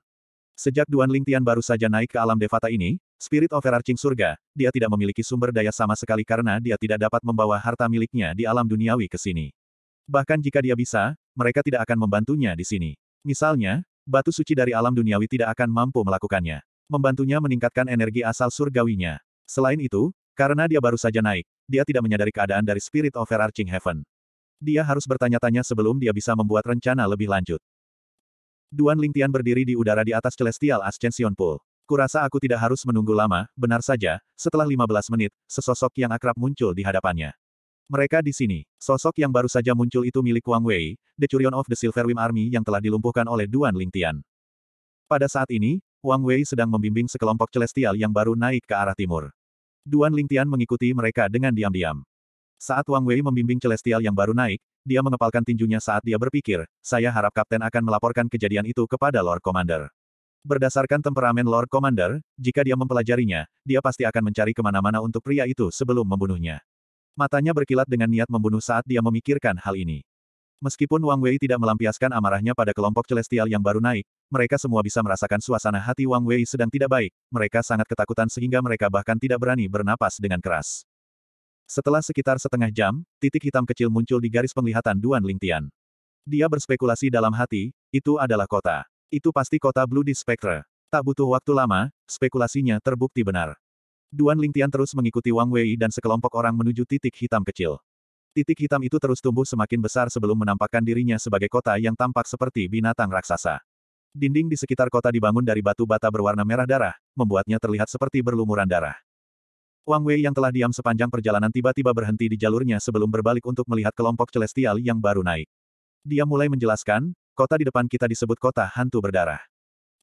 Sejak Duan Lingtian baru saja naik ke alam devata ini, spirit overarching surga, dia tidak memiliki sumber daya sama sekali karena dia tidak dapat membawa harta miliknya di alam duniawi ke sini. Bahkan jika dia bisa, mereka tidak akan membantunya di sini. Misalnya, batu suci dari alam duniawi tidak akan mampu melakukannya. Membantunya meningkatkan energi asal surgawinya. Selain itu, karena dia baru saja naik, dia tidak menyadari keadaan dari spirit overarching heaven. Dia harus bertanya-tanya sebelum dia bisa membuat rencana lebih lanjut. Duan Lingtian berdiri di udara di atas Celestial Ascension Pool. Kurasa aku tidak harus menunggu lama, benar saja, setelah 15 menit, sesosok yang akrab muncul di hadapannya. Mereka di sini. Sosok yang baru saja muncul itu milik Wang Wei, The Churion of the Silver Wim Army yang telah dilumpuhkan oleh Duan Lingtian. Pada saat ini, Wang Wei sedang membimbing sekelompok celestial yang baru naik ke arah timur. Duan Lingtian mengikuti mereka dengan diam-diam. Saat Wang Wei membimbing celestial yang baru naik, dia mengepalkan tinjunya saat dia berpikir, saya harap kapten akan melaporkan kejadian itu kepada Lord Commander. Berdasarkan temperamen Lord Commander, jika dia mempelajarinya, dia pasti akan mencari kemana-mana untuk pria itu sebelum membunuhnya. Matanya berkilat dengan niat membunuh saat dia memikirkan hal ini. Meskipun Wang Wei tidak melampiaskan amarahnya pada kelompok celestial yang baru naik, mereka semua bisa merasakan suasana hati Wang Wei sedang tidak baik, mereka sangat ketakutan sehingga mereka bahkan tidak berani bernapas dengan keras. Setelah sekitar setengah jam, titik hitam kecil muncul di garis penglihatan Duan Lingtian. Dia berspekulasi dalam hati, itu adalah kota. Itu pasti kota Blue di Spectre. Tak butuh waktu lama, spekulasinya terbukti benar. Duan Lingtian terus mengikuti Wang Wei dan sekelompok orang menuju titik hitam kecil. Titik hitam itu terus tumbuh semakin besar sebelum menampakkan dirinya sebagai kota yang tampak seperti binatang raksasa. Dinding di sekitar kota dibangun dari batu bata berwarna merah darah, membuatnya terlihat seperti berlumuran darah. Wang Wei yang telah diam sepanjang perjalanan tiba-tiba berhenti di jalurnya sebelum berbalik untuk melihat kelompok celestial yang baru naik. Dia mulai menjelaskan, kota di depan kita disebut kota hantu berdarah.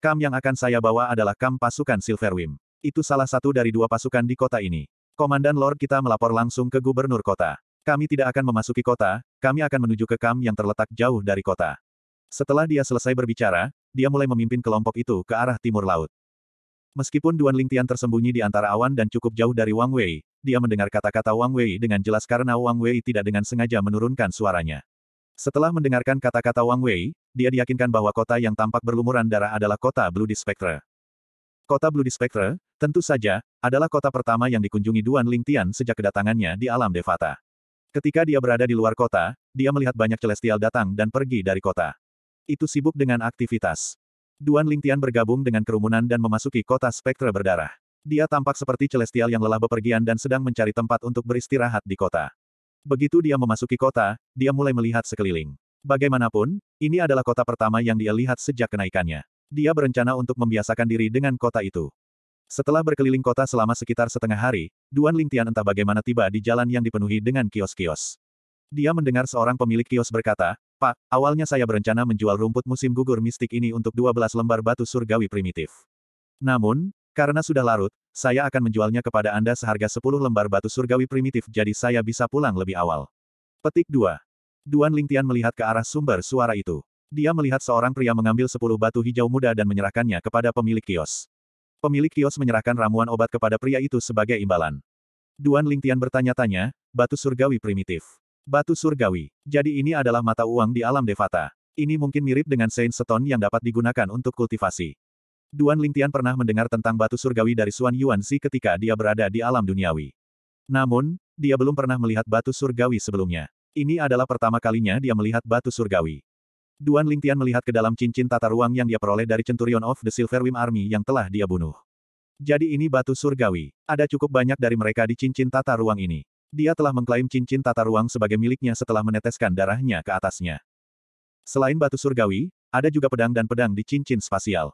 Kam yang akan saya bawa adalah kam pasukan Silverwim. Itu salah satu dari dua pasukan di kota ini. Komandan Lord kita melapor langsung ke gubernur kota. Kami tidak akan memasuki kota, kami akan menuju ke kam yang terletak jauh dari kota. Setelah dia selesai berbicara, dia mulai memimpin kelompok itu ke arah timur laut. Meskipun Duan Lingtian tersembunyi di antara awan dan cukup jauh dari Wang Wei, dia mendengar kata-kata Wang Wei dengan jelas karena Wang Wei tidak dengan sengaja menurunkan suaranya. Setelah mendengarkan kata-kata Wang Wei, dia diyakinkan bahwa kota yang tampak berlumuran darah adalah kota Blue Dispectre. Kota Blue Dispectre, tentu saja, adalah kota pertama yang dikunjungi Duan Lingtian sejak kedatangannya di alam Devata. Ketika dia berada di luar kota, dia melihat banyak celestial datang dan pergi dari kota. Itu sibuk dengan aktivitas. Duan Lingtian bergabung dengan kerumunan dan memasuki kota spektra berdarah. Dia tampak seperti Celestial yang lelah bepergian dan sedang mencari tempat untuk beristirahat di kota. Begitu dia memasuki kota, dia mulai melihat sekeliling. Bagaimanapun, ini adalah kota pertama yang dia lihat sejak kenaikannya. Dia berencana untuk membiasakan diri dengan kota itu. Setelah berkeliling kota selama sekitar setengah hari, Duan Lingtian entah bagaimana tiba di jalan yang dipenuhi dengan kios-kios. Dia mendengar seorang pemilik kios berkata, Pak, awalnya saya berencana menjual rumput musim gugur mistik ini untuk 12 lembar batu surgawi primitif. Namun, karena sudah larut, saya akan menjualnya kepada Anda seharga 10 lembar batu surgawi primitif jadi saya bisa pulang lebih awal. Petik 2. Duan Lingtian melihat ke arah sumber suara itu. Dia melihat seorang pria mengambil 10 batu hijau muda dan menyerahkannya kepada pemilik kios. Pemilik kios menyerahkan ramuan obat kepada pria itu sebagai imbalan. Duan Lingtian bertanya-tanya, batu surgawi primitif. Batu surgawi. Jadi ini adalah mata uang di alam Devata. Ini mungkin mirip dengan Saint Stone yang dapat digunakan untuk kultivasi. Duan Lingtian pernah mendengar tentang batu surgawi dari Xuan Yuanzi ketika dia berada di alam duniawi. Namun, dia belum pernah melihat batu surgawi sebelumnya. Ini adalah pertama kalinya dia melihat batu surgawi. Duan Lingtian melihat ke dalam cincin tata ruang yang dia peroleh dari Centurion of the Silver Silverwing Army yang telah dia bunuh. Jadi ini batu surgawi. Ada cukup banyak dari mereka di cincin tata ruang ini dia telah mengklaim cincin tata ruang sebagai miliknya setelah meneteskan darahnya ke atasnya. Selain batu surgawi, ada juga pedang dan pedang di cincin spasial.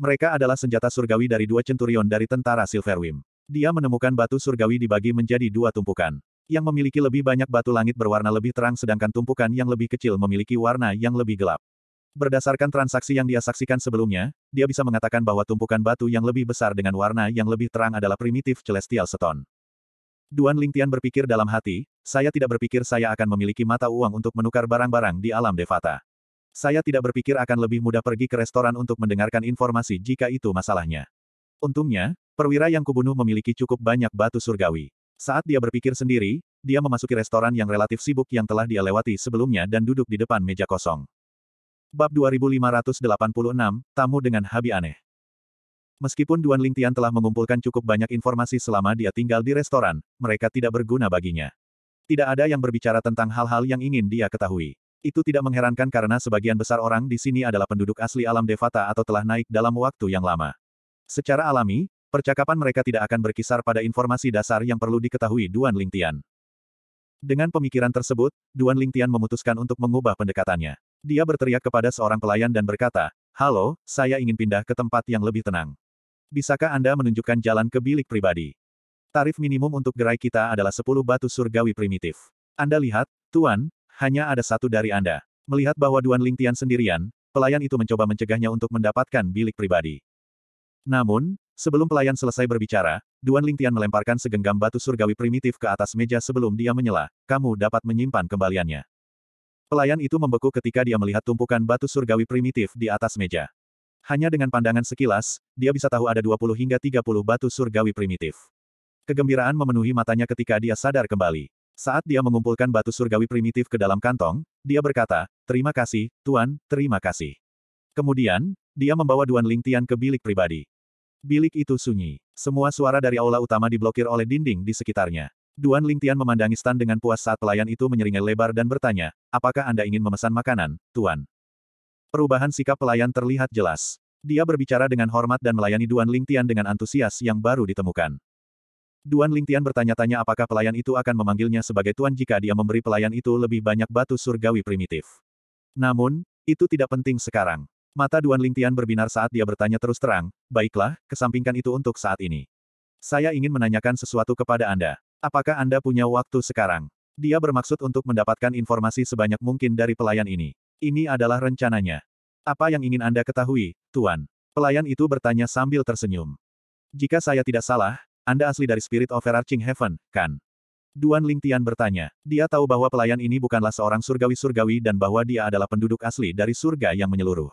Mereka adalah senjata surgawi dari dua centurion dari tentara Silverwim. Dia menemukan batu surgawi dibagi menjadi dua tumpukan. Yang memiliki lebih banyak batu langit berwarna lebih terang sedangkan tumpukan yang lebih kecil memiliki warna yang lebih gelap. Berdasarkan transaksi yang dia saksikan sebelumnya, dia bisa mengatakan bahwa tumpukan batu yang lebih besar dengan warna yang lebih terang adalah primitif Celestial Stone. Duan Lingtian berpikir dalam hati, saya tidak berpikir saya akan memiliki mata uang untuk menukar barang-barang di alam devata. Saya tidak berpikir akan lebih mudah pergi ke restoran untuk mendengarkan informasi jika itu masalahnya. Untungnya, perwira yang kubunuh memiliki cukup banyak batu surgawi. Saat dia berpikir sendiri, dia memasuki restoran yang relatif sibuk yang telah dia lewati sebelumnya dan duduk di depan meja kosong. Bab 2586, Tamu dengan Habi Aneh Meskipun Duan Lingtian telah mengumpulkan cukup banyak informasi selama dia tinggal di restoran, mereka tidak berguna baginya. Tidak ada yang berbicara tentang hal-hal yang ingin dia ketahui. Itu tidak mengherankan karena sebagian besar orang di sini adalah penduduk asli alam Devata atau telah naik dalam waktu yang lama. Secara alami, percakapan mereka tidak akan berkisar pada informasi dasar yang perlu diketahui Duan Lingtian. Dengan pemikiran tersebut, Duan Lingtian memutuskan untuk mengubah pendekatannya. Dia berteriak kepada seorang pelayan dan berkata, Halo, saya ingin pindah ke tempat yang lebih tenang. Bisakah Anda menunjukkan jalan ke bilik pribadi? Tarif minimum untuk gerai kita adalah 10 batu surgawi primitif. Anda lihat, Tuan, hanya ada satu dari Anda. Melihat bahwa Duan Lingtian sendirian, pelayan itu mencoba mencegahnya untuk mendapatkan bilik pribadi. Namun, sebelum pelayan selesai berbicara, Duan Lingtian melemparkan segenggam batu surgawi primitif ke atas meja sebelum dia menyela, kamu dapat menyimpan kembaliannya. Pelayan itu membeku ketika dia melihat tumpukan batu surgawi primitif di atas meja. Hanya dengan pandangan sekilas, dia bisa tahu ada 20 hingga 30 batu surgawi primitif. Kegembiraan memenuhi matanya ketika dia sadar kembali. Saat dia mengumpulkan batu surgawi primitif ke dalam kantong, dia berkata, Terima kasih, Tuan, terima kasih. Kemudian, dia membawa Duan Lingtian ke bilik pribadi. Bilik itu sunyi. Semua suara dari aula utama diblokir oleh dinding di sekitarnya. Duan Lingtian memandangi Stan dengan puas saat pelayan itu menyeringai lebar dan bertanya, apakah Anda ingin memesan makanan, Tuan? Perubahan sikap pelayan terlihat jelas. Dia berbicara dengan hormat dan melayani Duan Lingtian dengan antusias yang baru ditemukan. Duan Lingtian bertanya-tanya apakah pelayan itu akan memanggilnya sebagai tuan jika dia memberi pelayan itu lebih banyak batu surgawi primitif. Namun, itu tidak penting sekarang. Mata Duan Lingtian berbinar saat dia bertanya terus terang, baiklah, kesampingkan itu untuk saat ini. Saya ingin menanyakan sesuatu kepada Anda. Apakah Anda punya waktu sekarang? Dia bermaksud untuk mendapatkan informasi sebanyak mungkin dari pelayan ini. Ini adalah rencananya. Apa yang ingin Anda ketahui, Tuan? Pelayan itu bertanya sambil tersenyum. Jika saya tidak salah, Anda asli dari Spirit of Arching Heaven, kan? Duan Lingtian bertanya. Dia tahu bahwa pelayan ini bukanlah seorang surgawi-surgawi dan bahwa dia adalah penduduk asli dari surga yang menyeluruh.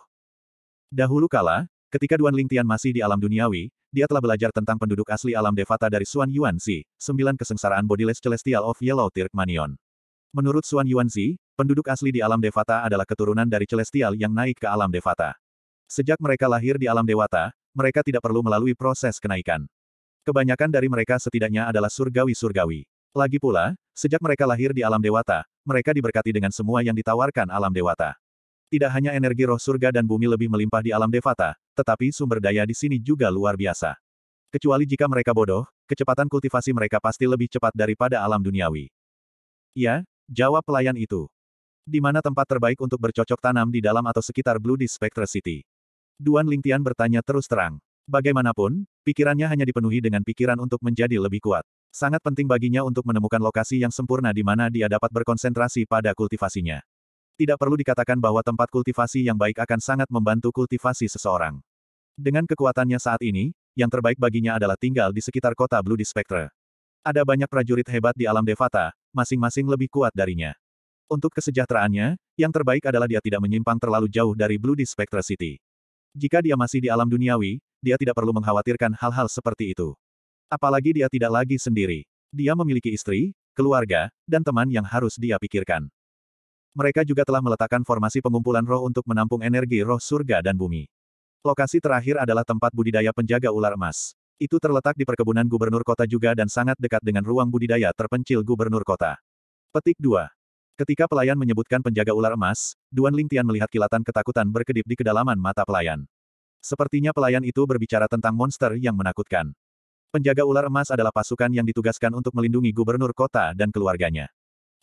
Dahulu kala, ketika Duan Lingtian masih di alam duniawi, dia telah belajar tentang penduduk asli alam Devata dari Suan Yuanzi, sembilan kesengsaraan Bodiless Celestial of Yellow Manion. Menurut Suan Yuanzi, Penduduk asli di alam Devata adalah keturunan dari Celestial yang naik ke alam Devata. Sejak mereka lahir di alam Dewata, mereka tidak perlu melalui proses kenaikan. Kebanyakan dari mereka setidaknya adalah surgawi-surgawi. Lagi pula, sejak mereka lahir di alam Dewata, mereka diberkati dengan semua yang ditawarkan alam Dewata. Tidak hanya energi roh surga dan bumi lebih melimpah di alam Devata, tetapi sumber daya di sini juga luar biasa. Kecuali jika mereka bodoh, kecepatan kultivasi mereka pasti lebih cepat daripada alam duniawi. Ya, jawab pelayan itu di mana tempat terbaik untuk bercocok tanam di dalam atau sekitar Blue di Spectre City. Duan Lingtian bertanya terus terang. Bagaimanapun, pikirannya hanya dipenuhi dengan pikiran untuk menjadi lebih kuat. Sangat penting baginya untuk menemukan lokasi yang sempurna di mana dia dapat berkonsentrasi pada kultivasinya. Tidak perlu dikatakan bahwa tempat kultivasi yang baik akan sangat membantu kultivasi seseorang. Dengan kekuatannya saat ini, yang terbaik baginya adalah tinggal di sekitar kota Blue di Spectre. Ada banyak prajurit hebat di alam Devata, masing-masing lebih kuat darinya. Untuk kesejahteraannya, yang terbaik adalah dia tidak menyimpang terlalu jauh dari Blue di Spectra City. Jika dia masih di alam duniawi, dia tidak perlu mengkhawatirkan hal-hal seperti itu. Apalagi dia tidak lagi sendiri. Dia memiliki istri, keluarga, dan teman yang harus dia pikirkan. Mereka juga telah meletakkan formasi pengumpulan roh untuk menampung energi roh surga dan bumi. Lokasi terakhir adalah tempat budidaya penjaga ular emas. Itu terletak di perkebunan gubernur kota juga dan sangat dekat dengan ruang budidaya terpencil gubernur kota. Petik 2. Ketika pelayan menyebutkan penjaga ular emas, Duan Ling Tian melihat kilatan ketakutan berkedip di kedalaman mata pelayan. Sepertinya pelayan itu berbicara tentang monster yang menakutkan. Penjaga ular emas adalah pasukan yang ditugaskan untuk melindungi gubernur kota dan keluarganya.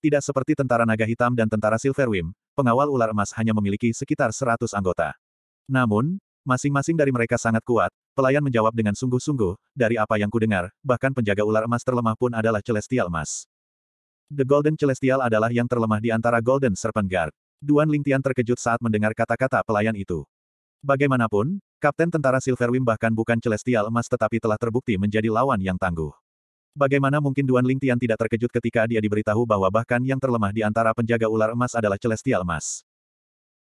Tidak seperti tentara naga hitam dan tentara silver Silverwim, pengawal ular emas hanya memiliki sekitar 100 anggota. Namun, masing-masing dari mereka sangat kuat, pelayan menjawab dengan sungguh-sungguh, dari apa yang kudengar, bahkan penjaga ular emas terlemah pun adalah celestial emas. The Golden Celestial adalah yang terlemah di antara Golden Serpent Guard. Duan Lingtian terkejut saat mendengar kata-kata pelayan itu. Bagaimanapun, Kapten Tentara Silverwing bahkan bukan Celestial Emas tetapi telah terbukti menjadi lawan yang tangguh. Bagaimana mungkin Duan Lingtian tidak terkejut ketika dia diberitahu bahwa bahkan yang terlemah di antara penjaga ular emas adalah Celestial Emas.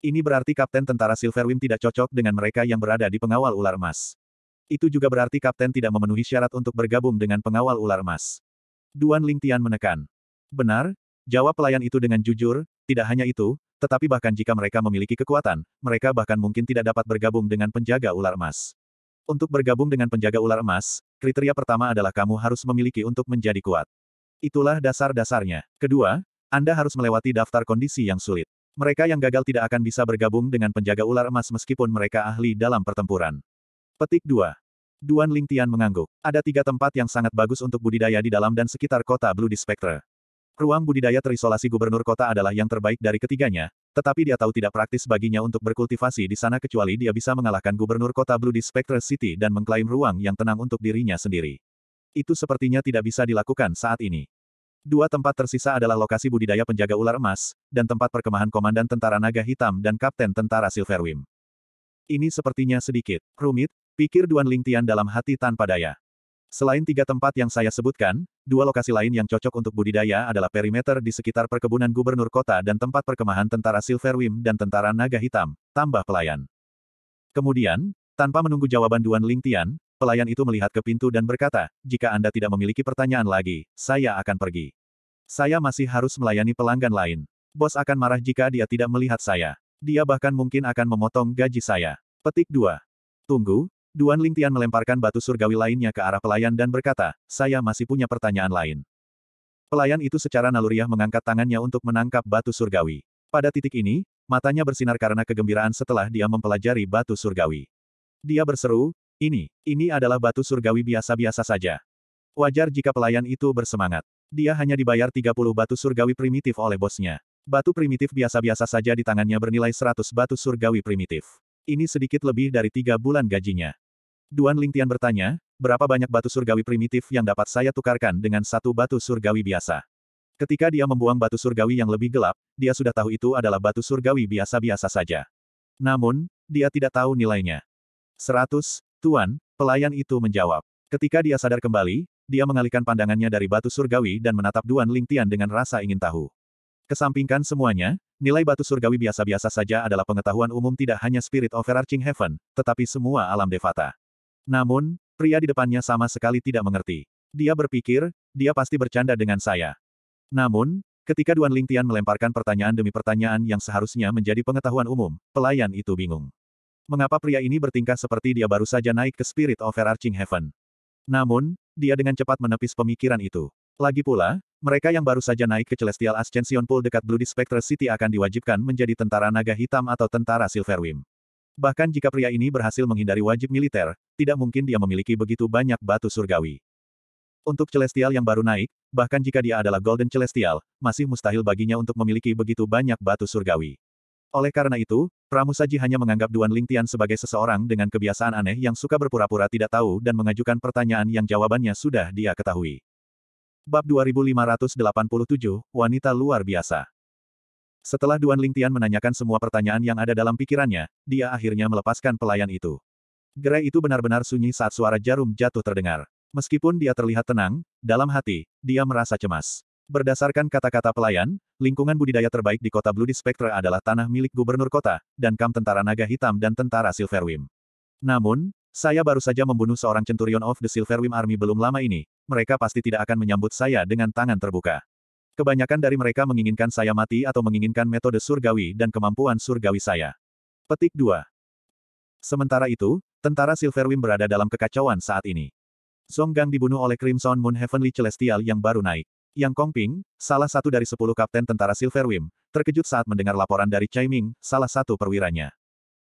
Ini berarti Kapten Tentara Silverwing tidak cocok dengan mereka yang berada di pengawal ular emas. Itu juga berarti Kapten tidak memenuhi syarat untuk bergabung dengan pengawal ular emas. Duan Lingtian menekan. Benar, jawab pelayan itu dengan jujur, tidak hanya itu, tetapi bahkan jika mereka memiliki kekuatan, mereka bahkan mungkin tidak dapat bergabung dengan penjaga ular emas. Untuk bergabung dengan penjaga ular emas, kriteria pertama adalah kamu harus memiliki untuk menjadi kuat. Itulah dasar-dasarnya. Kedua, Anda harus melewati daftar kondisi yang sulit. Mereka yang gagal tidak akan bisa bergabung dengan penjaga ular emas meskipun mereka ahli dalam pertempuran. Petik 2. Duan Lingtian mengangguk. Ada tiga tempat yang sangat bagus untuk budidaya di dalam dan sekitar kota Blue Dispectre. Ruang budidaya terisolasi gubernur kota adalah yang terbaik dari ketiganya, tetapi dia tahu tidak praktis baginya untuk berkultivasi di sana kecuali dia bisa mengalahkan gubernur kota Blue di Spectre City dan mengklaim ruang yang tenang untuk dirinya sendiri. Itu sepertinya tidak bisa dilakukan saat ini. Dua tempat tersisa adalah lokasi budidaya penjaga ular emas, dan tempat perkemahan komandan tentara naga hitam dan kapten tentara Silverwing. Ini sepertinya sedikit rumit, pikir Duan Lingtian dalam hati tanpa daya. Selain tiga tempat yang saya sebutkan, dua lokasi lain yang cocok untuk budidaya adalah perimeter di sekitar perkebunan gubernur kota dan tempat perkemahan tentara Silverwim dan tentara naga hitam, tambah pelayan. Kemudian, tanpa menunggu jawaban Duan Lingtian, pelayan itu melihat ke pintu dan berkata, jika Anda tidak memiliki pertanyaan lagi, saya akan pergi. Saya masih harus melayani pelanggan lain. Bos akan marah jika dia tidak melihat saya. Dia bahkan mungkin akan memotong gaji saya. Petik 2. Tunggu, Duan Ling Tian melemparkan batu surgawi lainnya ke arah pelayan dan berkata, saya masih punya pertanyaan lain. Pelayan itu secara naluriah mengangkat tangannya untuk menangkap batu surgawi. Pada titik ini, matanya bersinar karena kegembiraan setelah dia mempelajari batu surgawi. Dia berseru, ini, ini adalah batu surgawi biasa-biasa saja. Wajar jika pelayan itu bersemangat. Dia hanya dibayar 30 batu surgawi primitif oleh bosnya. Batu primitif biasa-biasa saja di tangannya bernilai 100 batu surgawi primitif. Ini sedikit lebih dari tiga bulan gajinya. Duan Lingtian bertanya, berapa banyak batu surgawi primitif yang dapat saya tukarkan dengan satu batu surgawi biasa? Ketika dia membuang batu surgawi yang lebih gelap, dia sudah tahu itu adalah batu surgawi biasa-biasa saja. Namun, dia tidak tahu nilainya. Seratus, Tuan, pelayan itu menjawab. Ketika dia sadar kembali, dia mengalihkan pandangannya dari batu surgawi dan menatap Duan Lingtian dengan rasa ingin tahu. Kesampingkan semuanya, nilai batu surgawi biasa-biasa saja adalah pengetahuan umum tidak hanya spirit overarching heaven, tetapi semua alam devata. Namun, pria di depannya sama sekali tidak mengerti. Dia berpikir, dia pasti bercanda dengan saya. Namun, ketika Duan Lingtian melemparkan pertanyaan demi pertanyaan yang seharusnya menjadi pengetahuan umum, pelayan itu bingung. Mengapa pria ini bertingkah seperti dia baru saja naik ke Spirit of Arching Heaven? Namun, dia dengan cepat menepis pemikiran itu. Lagi pula, mereka yang baru saja naik ke Celestial Ascension Pool dekat Bloody Spectre City akan diwajibkan menjadi tentara naga hitam atau tentara Silverwing. Bahkan jika pria ini berhasil menghindari wajib militer, tidak mungkin dia memiliki begitu banyak batu surgawi. Untuk Celestial yang baru naik, bahkan jika dia adalah Golden Celestial, masih mustahil baginya untuk memiliki begitu banyak batu surgawi. Oleh karena itu, Pramusaji hanya menganggap Duan Lingtian sebagai seseorang dengan kebiasaan aneh yang suka berpura-pura tidak tahu dan mengajukan pertanyaan yang jawabannya sudah dia ketahui. Bab 2587, Wanita Luar Biasa setelah Duan Lingtian menanyakan semua pertanyaan yang ada dalam pikirannya, dia akhirnya melepaskan pelayan itu. Gerai itu benar-benar sunyi saat suara jarum jatuh terdengar. Meskipun dia terlihat tenang, dalam hati, dia merasa cemas. Berdasarkan kata-kata pelayan, lingkungan budidaya terbaik di kota Blue Spectre adalah tanah milik gubernur kota, dan kam tentara naga hitam dan tentara Silverwim. Namun, saya baru saja membunuh seorang Centurion of the Silverwim Army belum lama ini, mereka pasti tidak akan menyambut saya dengan tangan terbuka. Kebanyakan dari mereka menginginkan saya mati atau menginginkan metode surgawi dan kemampuan surgawi saya. Petik 2. Sementara itu, tentara Silverwing berada dalam kekacauan saat ini. Song Gang dibunuh oleh Crimson Moon Heavenly Celestial yang baru naik. Yang Kongping, salah satu dari sepuluh kapten tentara Silverwing, terkejut saat mendengar laporan dari Chai Ming, salah satu perwiranya.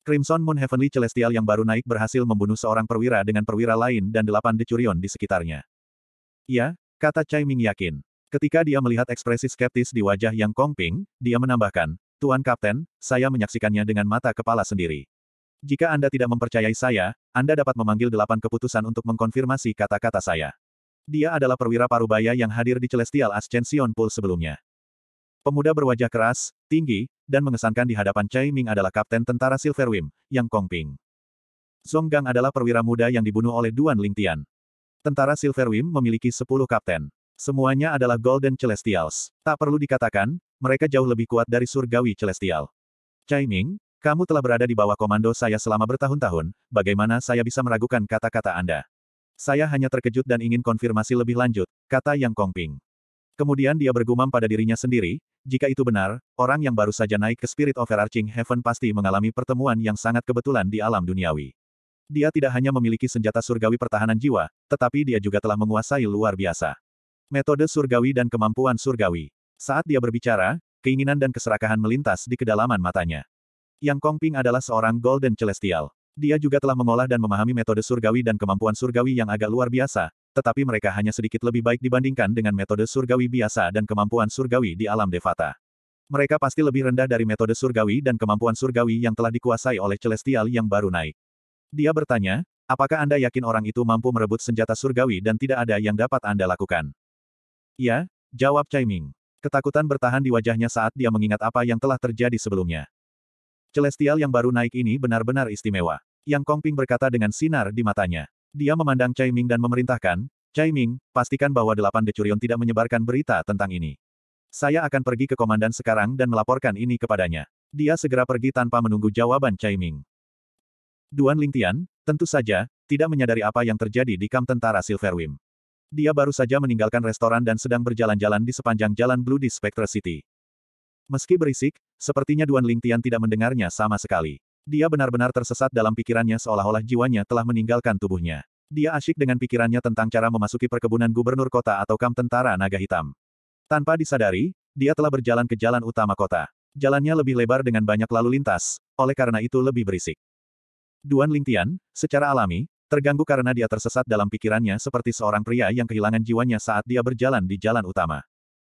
Crimson Moon Heavenly Celestial yang baru naik berhasil membunuh seorang perwira dengan perwira lain dan delapan decurion di sekitarnya. Ya, kata Chai Ming yakin. Ketika dia melihat ekspresi skeptis di wajah Yang Kongping, dia menambahkan, Tuan Kapten, saya menyaksikannya dengan mata kepala sendiri. Jika Anda tidak mempercayai saya, Anda dapat memanggil delapan keputusan untuk mengkonfirmasi kata-kata saya. Dia adalah perwira parubaya yang hadir di Celestial Ascension Pool sebelumnya. Pemuda berwajah keras, tinggi, dan mengesankan di hadapan Chai Ming adalah Kapten Tentara Silver Wim, Yang Kongping. Song Gang adalah perwira muda yang dibunuh oleh Duan Lingtian. Tentara Silver Wim memiliki sepuluh kapten. Semuanya adalah Golden Celestials. Tak perlu dikatakan, mereka jauh lebih kuat dari surgawi Celestial. Chai Ming, kamu telah berada di bawah komando saya selama bertahun-tahun, bagaimana saya bisa meragukan kata-kata Anda? Saya hanya terkejut dan ingin konfirmasi lebih lanjut, kata Yang Kongping. Kemudian dia bergumam pada dirinya sendiri, jika itu benar, orang yang baru saja naik ke Spirit of Arching Heaven pasti mengalami pertemuan yang sangat kebetulan di alam duniawi. Dia tidak hanya memiliki senjata surgawi pertahanan jiwa, tetapi dia juga telah menguasai luar biasa. Metode surgawi dan kemampuan surgawi. Saat dia berbicara, keinginan dan keserakahan melintas di kedalaman matanya. Yang Kongping adalah seorang Golden Celestial. Dia juga telah mengolah dan memahami metode surgawi dan kemampuan surgawi yang agak luar biasa, tetapi mereka hanya sedikit lebih baik dibandingkan dengan metode surgawi biasa dan kemampuan surgawi di alam Devata. Mereka pasti lebih rendah dari metode surgawi dan kemampuan surgawi yang telah dikuasai oleh Celestial yang baru naik. Dia bertanya, apakah Anda yakin orang itu mampu merebut senjata surgawi dan tidak ada yang dapat Anda lakukan? Ya, jawab Cai Ming. Ketakutan bertahan di wajahnya saat dia mengingat apa yang telah terjadi sebelumnya. Celestial yang baru naik ini benar-benar istimewa. Yang Kongping berkata dengan sinar di matanya. Dia memandang Cai Ming dan memerintahkan, Cai Ming, pastikan bahwa delapan decurion tidak menyebarkan berita tentang ini. Saya akan pergi ke komandan sekarang dan melaporkan ini kepadanya. Dia segera pergi tanpa menunggu jawaban Cai Ming. Duan Lingtian, tentu saja, tidak menyadari apa yang terjadi di kamp tentara Silverwim dia baru saja meninggalkan restoran dan sedang berjalan-jalan di sepanjang jalan Blue di Spectre City. Meski berisik, sepertinya Duan Lingtian tidak mendengarnya sama sekali. Dia benar-benar tersesat dalam pikirannya seolah-olah jiwanya telah meninggalkan tubuhnya. Dia asyik dengan pikirannya tentang cara memasuki perkebunan gubernur kota atau kamp tentara naga hitam. Tanpa disadari, dia telah berjalan ke jalan utama kota. Jalannya lebih lebar dengan banyak lalu lintas, oleh karena itu lebih berisik. Duan Lingtian, secara alami, Terganggu karena dia tersesat dalam pikirannya seperti seorang pria yang kehilangan jiwanya saat dia berjalan di jalan utama.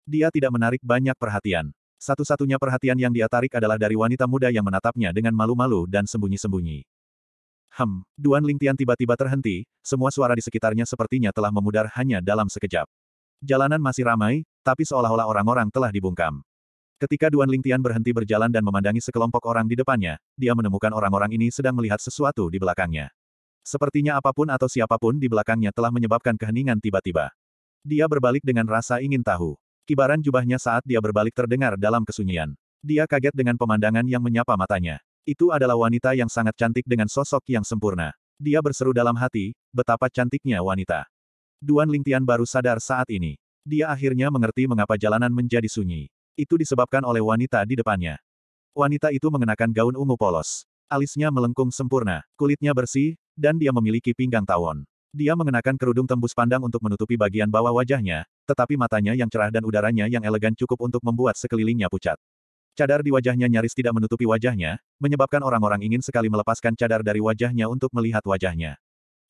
Dia tidak menarik banyak perhatian. Satu-satunya perhatian yang dia tarik adalah dari wanita muda yang menatapnya dengan malu-malu dan sembunyi-sembunyi. Hem, Duan Lingtian tiba-tiba terhenti, semua suara di sekitarnya sepertinya telah memudar hanya dalam sekejap. Jalanan masih ramai, tapi seolah-olah orang-orang telah dibungkam. Ketika Duan Lingtian berhenti berjalan dan memandangi sekelompok orang di depannya, dia menemukan orang-orang ini sedang melihat sesuatu di belakangnya. Sepertinya apapun atau siapapun di belakangnya telah menyebabkan keheningan tiba-tiba. Dia berbalik dengan rasa ingin tahu. Kibaran jubahnya saat dia berbalik terdengar dalam kesunyian. Dia kaget dengan pemandangan yang menyapa matanya. Itu adalah wanita yang sangat cantik dengan sosok yang sempurna. Dia berseru dalam hati, betapa cantiknya wanita. Duan Lingtian baru sadar saat ini. Dia akhirnya mengerti mengapa jalanan menjadi sunyi. Itu disebabkan oleh wanita di depannya. Wanita itu mengenakan gaun ungu polos. Alisnya melengkung sempurna, kulitnya bersih, dan dia memiliki pinggang tawon. Dia mengenakan kerudung tembus pandang untuk menutupi bagian bawah wajahnya, tetapi matanya yang cerah dan udaranya yang elegan cukup untuk membuat sekelilingnya pucat. Cadar di wajahnya nyaris tidak menutupi wajahnya, menyebabkan orang-orang ingin sekali melepaskan cadar dari wajahnya untuk melihat wajahnya.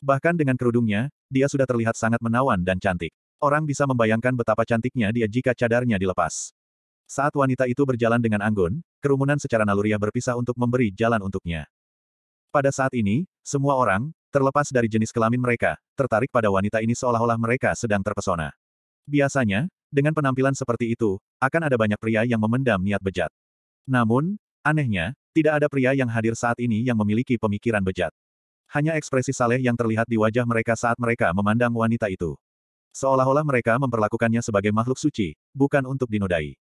Bahkan dengan kerudungnya, dia sudah terlihat sangat menawan dan cantik. Orang bisa membayangkan betapa cantiknya dia jika cadarnya dilepas. Saat wanita itu berjalan dengan anggun, kerumunan secara naluriah berpisah untuk memberi jalan untuknya. Pada saat ini, semua orang, terlepas dari jenis kelamin mereka, tertarik pada wanita ini seolah-olah mereka sedang terpesona. Biasanya, dengan penampilan seperti itu, akan ada banyak pria yang memendam niat bejat. Namun, anehnya, tidak ada pria yang hadir saat ini yang memiliki pemikiran bejat. Hanya ekspresi saleh yang terlihat di wajah mereka saat mereka memandang wanita itu. Seolah-olah mereka memperlakukannya sebagai makhluk suci, bukan untuk dinodai.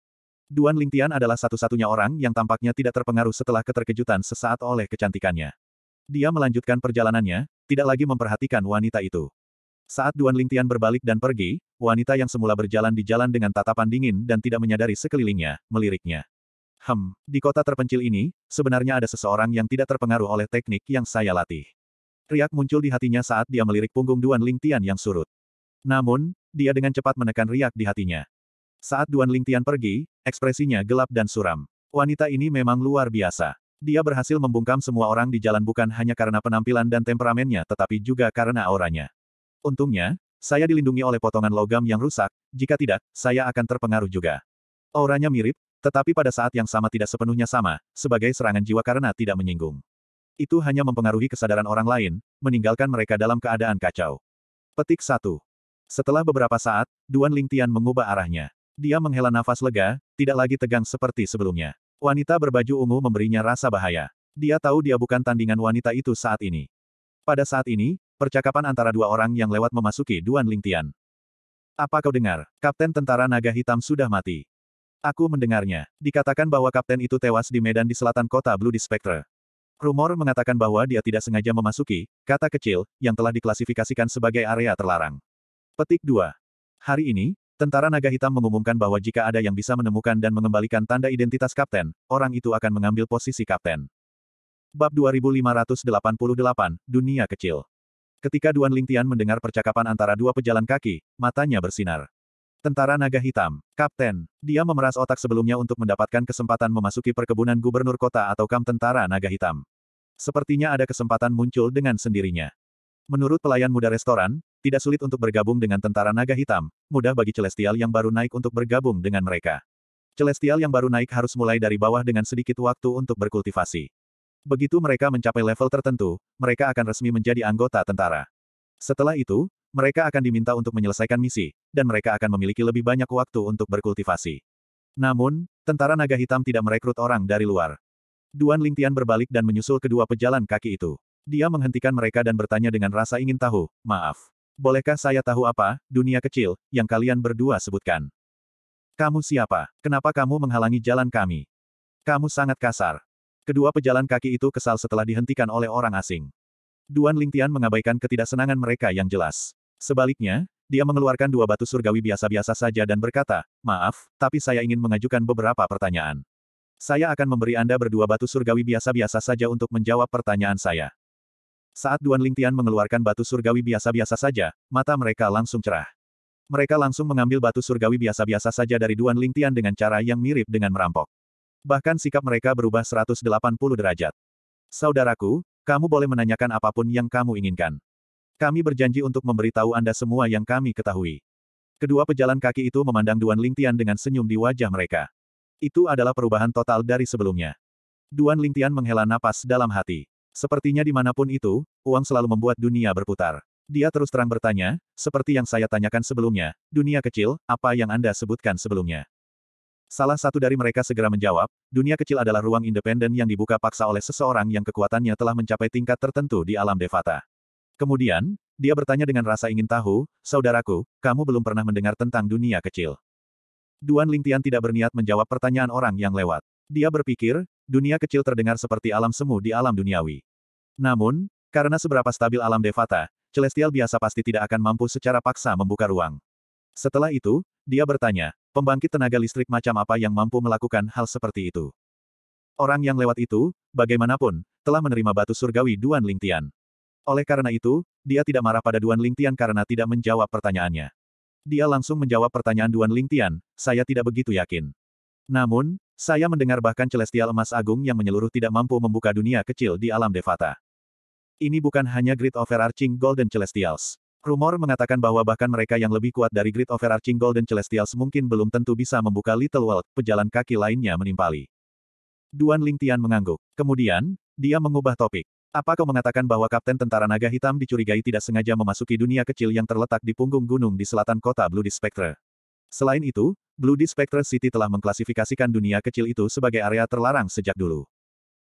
Duan Lingtian adalah satu-satunya orang yang tampaknya tidak terpengaruh setelah keterkejutan sesaat oleh kecantikannya. Dia melanjutkan perjalanannya, tidak lagi memperhatikan wanita itu. Saat Duan Lingtian berbalik dan pergi, wanita yang semula berjalan di jalan dengan tatapan dingin dan tidak menyadari sekelilingnya, meliriknya. Hem, di kota terpencil ini, sebenarnya ada seseorang yang tidak terpengaruh oleh teknik yang saya latih. Riak muncul di hatinya saat dia melirik punggung Duan Lingtian yang surut. Namun, dia dengan cepat menekan riak di hatinya. Saat Duan Lingtian pergi, ekspresinya gelap dan suram. Wanita ini memang luar biasa. Dia berhasil membungkam semua orang di jalan bukan hanya karena penampilan dan temperamennya tetapi juga karena auranya. Untungnya, saya dilindungi oleh potongan logam yang rusak, jika tidak, saya akan terpengaruh juga. Auranya mirip, tetapi pada saat yang sama tidak sepenuhnya sama, sebagai serangan jiwa karena tidak menyinggung. Itu hanya mempengaruhi kesadaran orang lain, meninggalkan mereka dalam keadaan kacau. Petik 1. Setelah beberapa saat, Duan Lingtian mengubah arahnya. Dia menghela nafas lega, tidak lagi tegang seperti sebelumnya. Wanita berbaju ungu memberinya rasa bahaya. Dia tahu dia bukan tandingan wanita itu saat ini. Pada saat ini, percakapan antara dua orang yang lewat memasuki Duan Lingtian. Apa kau dengar? Kapten tentara naga hitam sudah mati. Aku mendengarnya. Dikatakan bahwa kapten itu tewas di medan di selatan kota Blue Spectre. Rumor mengatakan bahwa dia tidak sengaja memasuki, kata kecil, yang telah diklasifikasikan sebagai area terlarang. Petik 2. Hari ini, Tentara naga hitam mengumumkan bahwa jika ada yang bisa menemukan dan mengembalikan tanda identitas kapten, orang itu akan mengambil posisi kapten. Bab 2588, Dunia Kecil Ketika Duan Lingtian mendengar percakapan antara dua pejalan kaki, matanya bersinar. Tentara Naga Hitam. Kapten. Dia memeras otak sebelumnya untuk mendapatkan kesempatan memasuki perkebunan gubernur kota atau kam tentara Naga Hitam. Sepertinya ada kesempatan muncul dengan sendirinya. Menurut pelayan muda restoran, tidak sulit untuk bergabung dengan tentara naga hitam, mudah bagi Celestial yang baru naik untuk bergabung dengan mereka. Celestial yang baru naik harus mulai dari bawah dengan sedikit waktu untuk berkultivasi. Begitu mereka mencapai level tertentu, mereka akan resmi menjadi anggota tentara. Setelah itu, mereka akan diminta untuk menyelesaikan misi, dan mereka akan memiliki lebih banyak waktu untuk berkultivasi. Namun, tentara naga hitam tidak merekrut orang dari luar. Duan Lingtian berbalik dan menyusul kedua pejalan kaki itu. Dia menghentikan mereka dan bertanya dengan rasa ingin tahu, maaf bolehkah saya tahu apa, dunia kecil, yang kalian berdua sebutkan? Kamu siapa? Kenapa kamu menghalangi jalan kami? Kamu sangat kasar. Kedua pejalan kaki itu kesal setelah dihentikan oleh orang asing. Duan Lingtian mengabaikan ketidaksenangan mereka yang jelas. Sebaliknya, dia mengeluarkan dua batu surgawi biasa-biasa saja dan berkata, maaf, tapi saya ingin mengajukan beberapa pertanyaan. Saya akan memberi Anda berdua batu surgawi biasa-biasa saja untuk menjawab pertanyaan saya. Saat Duan Lingtian mengeluarkan batu surgawi biasa-biasa saja, mata mereka langsung cerah. Mereka langsung mengambil batu surgawi biasa-biasa saja dari Duan Lingtian dengan cara yang mirip dengan merampok. Bahkan sikap mereka berubah 180 derajat. Saudaraku, kamu boleh menanyakan apapun yang kamu inginkan. Kami berjanji untuk memberitahu Anda semua yang kami ketahui. Kedua pejalan kaki itu memandang Duan Lingtian dengan senyum di wajah mereka. Itu adalah perubahan total dari sebelumnya. Duan Lingtian menghela napas dalam hati. Sepertinya dimanapun itu, uang selalu membuat dunia berputar. Dia terus terang bertanya, seperti yang saya tanyakan sebelumnya, dunia kecil, apa yang Anda sebutkan sebelumnya? Salah satu dari mereka segera menjawab, dunia kecil adalah ruang independen yang dibuka paksa oleh seseorang yang kekuatannya telah mencapai tingkat tertentu di alam devata. Kemudian, dia bertanya dengan rasa ingin tahu, saudaraku, kamu belum pernah mendengar tentang dunia kecil. Duan Lingtian tidak berniat menjawab pertanyaan orang yang lewat. Dia berpikir, dunia kecil terdengar seperti alam semu di alam duniawi. Namun, karena seberapa stabil alam Devata, Celestial biasa pasti tidak akan mampu secara paksa membuka ruang. Setelah itu, dia bertanya, pembangkit tenaga listrik macam apa yang mampu melakukan hal seperti itu? Orang yang lewat itu, bagaimanapun, telah menerima batu surgawi Duan Lingtian. Oleh karena itu, dia tidak marah pada Duan Lingtian karena tidak menjawab pertanyaannya. Dia langsung menjawab pertanyaan Duan Lingtian, saya tidak begitu yakin. Namun, saya mendengar bahkan celestial emas agung yang menyeluruh tidak mampu membuka dunia kecil di alam Devata. Ini bukan hanya Grid Overarching Golden Celestials. Rumor mengatakan bahwa bahkan mereka yang lebih kuat dari Grid Overarching Golden Celestials mungkin belum tentu bisa membuka Little World, pejalan kaki lainnya menimpali. Duan Ling Tian mengangguk. Kemudian, dia mengubah topik. Apa kau mengatakan bahwa Kapten Tentara Naga Hitam dicurigai tidak sengaja memasuki dunia kecil yang terletak di punggung gunung di selatan kota Blue Spectre? Selain itu, Blue Spectre City telah mengklasifikasikan dunia kecil itu sebagai area terlarang sejak dulu.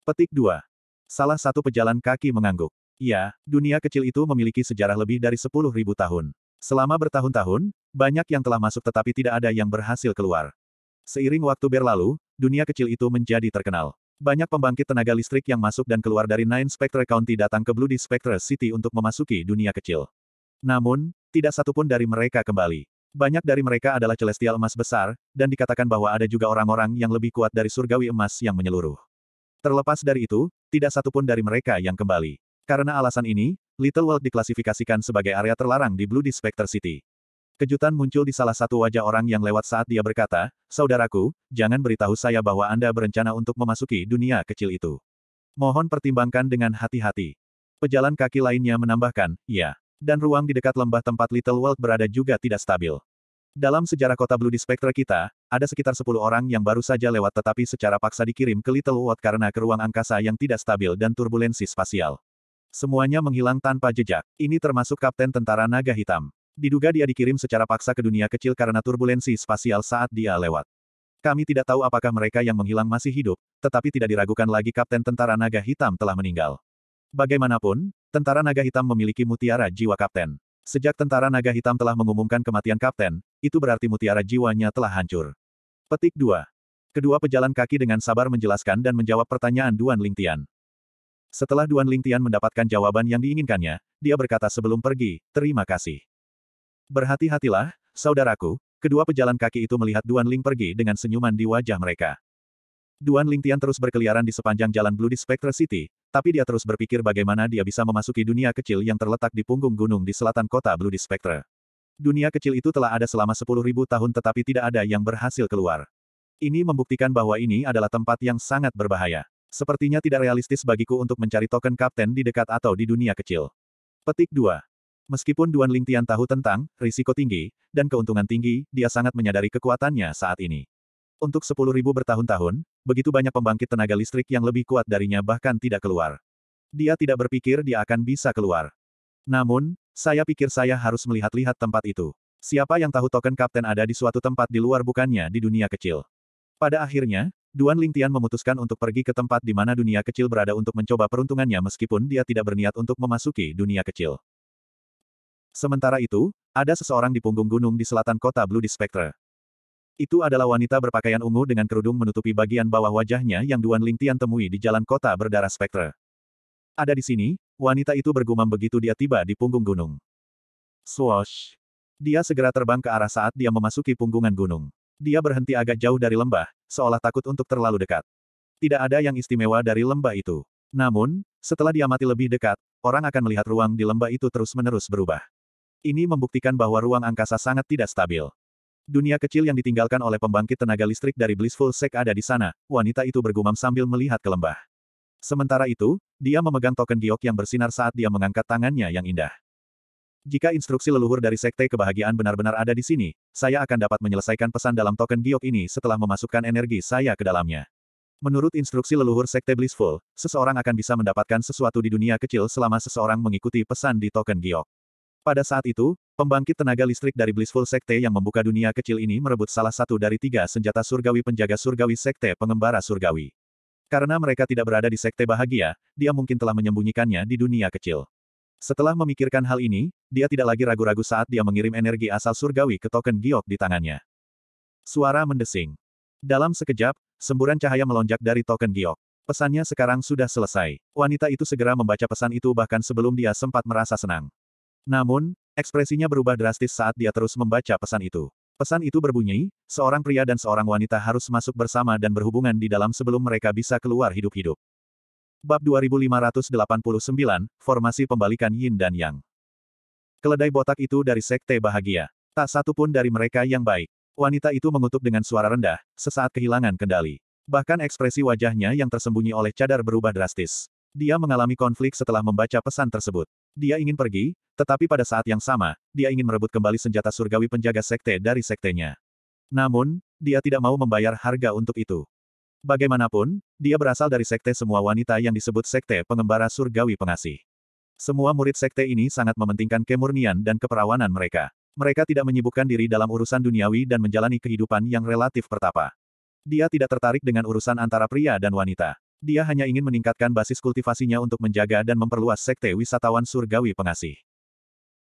Petik 2. Salah satu pejalan kaki mengangguk. Ya, dunia kecil itu memiliki sejarah lebih dari 10.000 tahun. Selama bertahun-tahun, banyak yang telah masuk tetapi tidak ada yang berhasil keluar. Seiring waktu berlalu, dunia kecil itu menjadi terkenal. Banyak pembangkit tenaga listrik yang masuk dan keluar dari Nine Spectre County datang ke Blue Spectre City untuk memasuki dunia kecil. Namun, tidak satupun dari mereka kembali. Banyak dari mereka adalah celestial emas besar, dan dikatakan bahwa ada juga orang-orang yang lebih kuat dari surgawi emas yang menyeluruh. Terlepas dari itu, tidak satupun dari mereka yang kembali. Karena alasan ini, Little World diklasifikasikan sebagai area terlarang di Blue Dispector City. Kejutan muncul di salah satu wajah orang yang lewat saat dia berkata, Saudaraku, jangan beritahu saya bahwa Anda berencana untuk memasuki dunia kecil itu. Mohon pertimbangkan dengan hati-hati. Pejalan kaki lainnya menambahkan, ya dan ruang di dekat lembah tempat Little World berada juga tidak stabil. Dalam sejarah kota Blue Spectre kita, ada sekitar 10 orang yang baru saja lewat tetapi secara paksa dikirim ke Little World karena ke ruang angkasa yang tidak stabil dan turbulensi spasial. Semuanya menghilang tanpa jejak. Ini termasuk Kapten Tentara Naga Hitam. Diduga dia dikirim secara paksa ke dunia kecil karena turbulensi spasial saat dia lewat. Kami tidak tahu apakah mereka yang menghilang masih hidup, tetapi tidak diragukan lagi Kapten Tentara Naga Hitam telah meninggal. Bagaimanapun, Tentara naga hitam memiliki mutiara jiwa kapten. Sejak tentara naga hitam telah mengumumkan kematian kapten, itu berarti mutiara jiwanya telah hancur. Petik 2. Kedua pejalan kaki dengan sabar menjelaskan dan menjawab pertanyaan Duan Lingtian. Setelah Duan Lingtian mendapatkan jawaban yang diinginkannya, dia berkata sebelum pergi, terima kasih. Berhati-hatilah, saudaraku, kedua pejalan kaki itu melihat Duan Ling pergi dengan senyuman di wajah mereka. Duan Lingtian terus berkeliaran di sepanjang jalan Blue di Spectre City, tapi dia terus berpikir bagaimana dia bisa memasuki dunia kecil yang terletak di punggung gunung di selatan kota Blue Spectre. Dunia kecil itu telah ada selama 10.000 tahun tetapi tidak ada yang berhasil keluar. Ini membuktikan bahwa ini adalah tempat yang sangat berbahaya. Sepertinya tidak realistis bagiku untuk mencari token kapten di dekat atau di dunia kecil. Petik 2. Meskipun Duan Lingtian tahu tentang risiko tinggi dan keuntungan tinggi, dia sangat menyadari kekuatannya saat ini. Untuk 10.000 bertahun-tahun, begitu banyak pembangkit tenaga listrik yang lebih kuat darinya bahkan tidak keluar. Dia tidak berpikir dia akan bisa keluar. Namun, saya pikir saya harus melihat-lihat tempat itu. Siapa yang tahu token kapten ada di suatu tempat di luar bukannya di dunia kecil. Pada akhirnya, Duan Lingtian memutuskan untuk pergi ke tempat di mana dunia kecil berada untuk mencoba peruntungannya meskipun dia tidak berniat untuk memasuki dunia kecil. Sementara itu, ada seseorang di punggung gunung di selatan kota Blue Dispectre. Itu adalah wanita berpakaian ungu dengan kerudung menutupi bagian bawah wajahnya yang Duan Lingtian temui di jalan kota berdarah spektre. Ada di sini, wanita itu bergumam begitu dia tiba di punggung gunung. Swoosh! Dia segera terbang ke arah saat dia memasuki punggungan gunung. Dia berhenti agak jauh dari lembah, seolah takut untuk terlalu dekat. Tidak ada yang istimewa dari lembah itu. Namun, setelah diamati lebih dekat, orang akan melihat ruang di lembah itu terus-menerus berubah. Ini membuktikan bahwa ruang angkasa sangat tidak stabil. Dunia kecil yang ditinggalkan oleh pembangkit tenaga listrik dari Blissful Sek ada di sana, wanita itu bergumam sambil melihat ke lembah. Sementara itu, dia memegang token giok yang bersinar saat dia mengangkat tangannya yang indah. Jika instruksi leluhur dari Sekte Kebahagiaan benar-benar ada di sini, saya akan dapat menyelesaikan pesan dalam token giok ini setelah memasukkan energi saya ke dalamnya. Menurut instruksi leluhur Sekte Blissful, seseorang akan bisa mendapatkan sesuatu di dunia kecil selama seseorang mengikuti pesan di token giok. Pada saat itu, Pembangkit tenaga listrik dari Blissful Sekte yang membuka dunia kecil ini merebut salah satu dari tiga senjata surgawi penjaga surgawi Sekte Pengembara Surgawi. Karena mereka tidak berada di Sekte Bahagia, dia mungkin telah menyembunyikannya di dunia kecil. Setelah memikirkan hal ini, dia tidak lagi ragu-ragu saat dia mengirim energi asal surgawi ke token giok di tangannya. Suara mendesing. Dalam sekejap, semburan cahaya melonjak dari token giok. Pesannya sekarang sudah selesai. Wanita itu segera membaca pesan itu bahkan sebelum dia sempat merasa senang. Namun, Ekspresinya berubah drastis saat dia terus membaca pesan itu. Pesan itu berbunyi, seorang pria dan seorang wanita harus masuk bersama dan berhubungan di dalam sebelum mereka bisa keluar hidup-hidup. Bab 2589, Formasi Pembalikan Yin dan Yang. Keledai botak itu dari Sekte Bahagia. Tak satu pun dari mereka yang baik. Wanita itu mengutuk dengan suara rendah, sesaat kehilangan kendali. Bahkan ekspresi wajahnya yang tersembunyi oleh cadar berubah drastis. Dia mengalami konflik setelah membaca pesan tersebut. Dia ingin pergi, tetapi pada saat yang sama, dia ingin merebut kembali senjata surgawi penjaga sekte dari sektenya. Namun, dia tidak mau membayar harga untuk itu. Bagaimanapun, dia berasal dari sekte semua wanita yang disebut sekte pengembara surgawi pengasih. Semua murid sekte ini sangat mementingkan kemurnian dan keperawanan mereka. Mereka tidak menyibukkan diri dalam urusan duniawi dan menjalani kehidupan yang relatif pertapa. Dia tidak tertarik dengan urusan antara pria dan wanita. Dia hanya ingin meningkatkan basis kultivasinya untuk menjaga dan memperluas sekte wisatawan surgawi pengasih.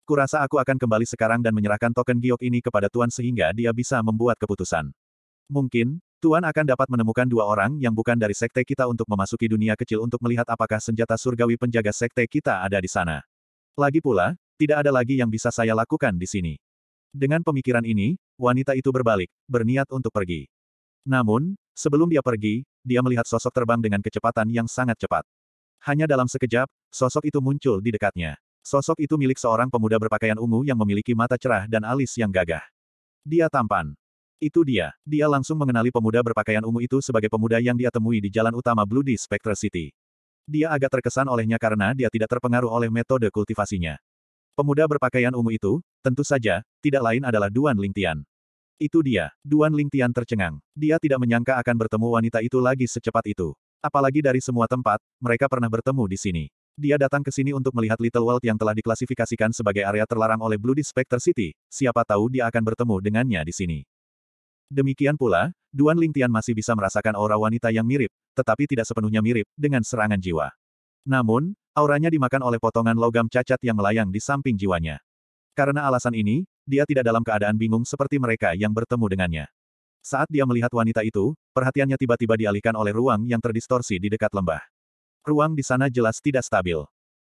Kurasa aku akan kembali sekarang dan menyerahkan token giok ini kepada Tuan sehingga dia bisa membuat keputusan. Mungkin, Tuan akan dapat menemukan dua orang yang bukan dari sekte kita untuk memasuki dunia kecil untuk melihat apakah senjata surgawi penjaga sekte kita ada di sana. Lagi pula, tidak ada lagi yang bisa saya lakukan di sini. Dengan pemikiran ini, wanita itu berbalik, berniat untuk pergi. Namun, sebelum dia pergi, dia melihat sosok terbang dengan kecepatan yang sangat cepat. Hanya dalam sekejap, sosok itu muncul di dekatnya. Sosok itu milik seorang pemuda berpakaian ungu yang memiliki mata cerah dan alis yang gagah. Dia tampan. Itu dia. Dia langsung mengenali pemuda berpakaian ungu itu sebagai pemuda yang dia temui di jalan utama Blue Dee Spectre City. Dia agak terkesan olehnya karena dia tidak terpengaruh oleh metode kultivasinya. Pemuda berpakaian ungu itu, tentu saja, tidak lain adalah Duan Lingtian. Itu dia, Duan Lingtian tercengang. Dia tidak menyangka akan bertemu wanita itu lagi secepat itu. Apalagi dari semua tempat, mereka pernah bertemu di sini. Dia datang ke sini untuk melihat Little World yang telah diklasifikasikan sebagai area terlarang oleh Bloody Specter City, siapa tahu dia akan bertemu dengannya di sini. Demikian pula, Duan Lingtian masih bisa merasakan aura wanita yang mirip, tetapi tidak sepenuhnya mirip, dengan serangan jiwa. Namun, auranya dimakan oleh potongan logam cacat yang melayang di samping jiwanya. Karena alasan ini, dia tidak dalam keadaan bingung seperti mereka yang bertemu dengannya. Saat dia melihat wanita itu, perhatiannya tiba-tiba dialihkan oleh ruang yang terdistorsi di dekat lembah. Ruang di sana jelas tidak stabil.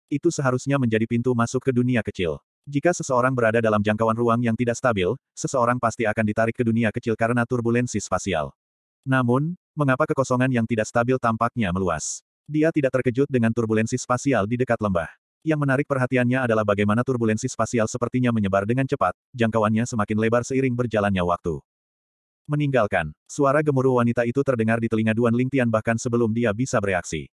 Itu seharusnya menjadi pintu masuk ke dunia kecil. Jika seseorang berada dalam jangkauan ruang yang tidak stabil, seseorang pasti akan ditarik ke dunia kecil karena turbulensi spasial. Namun, mengapa kekosongan yang tidak stabil tampaknya meluas? Dia tidak terkejut dengan turbulensi spasial di dekat lembah. Yang menarik perhatiannya adalah bagaimana turbulensi spasial sepertinya menyebar dengan cepat, jangkauannya semakin lebar seiring berjalannya waktu. Meninggalkan, suara gemuruh wanita itu terdengar di telinga Duan Lingtian bahkan sebelum dia bisa bereaksi.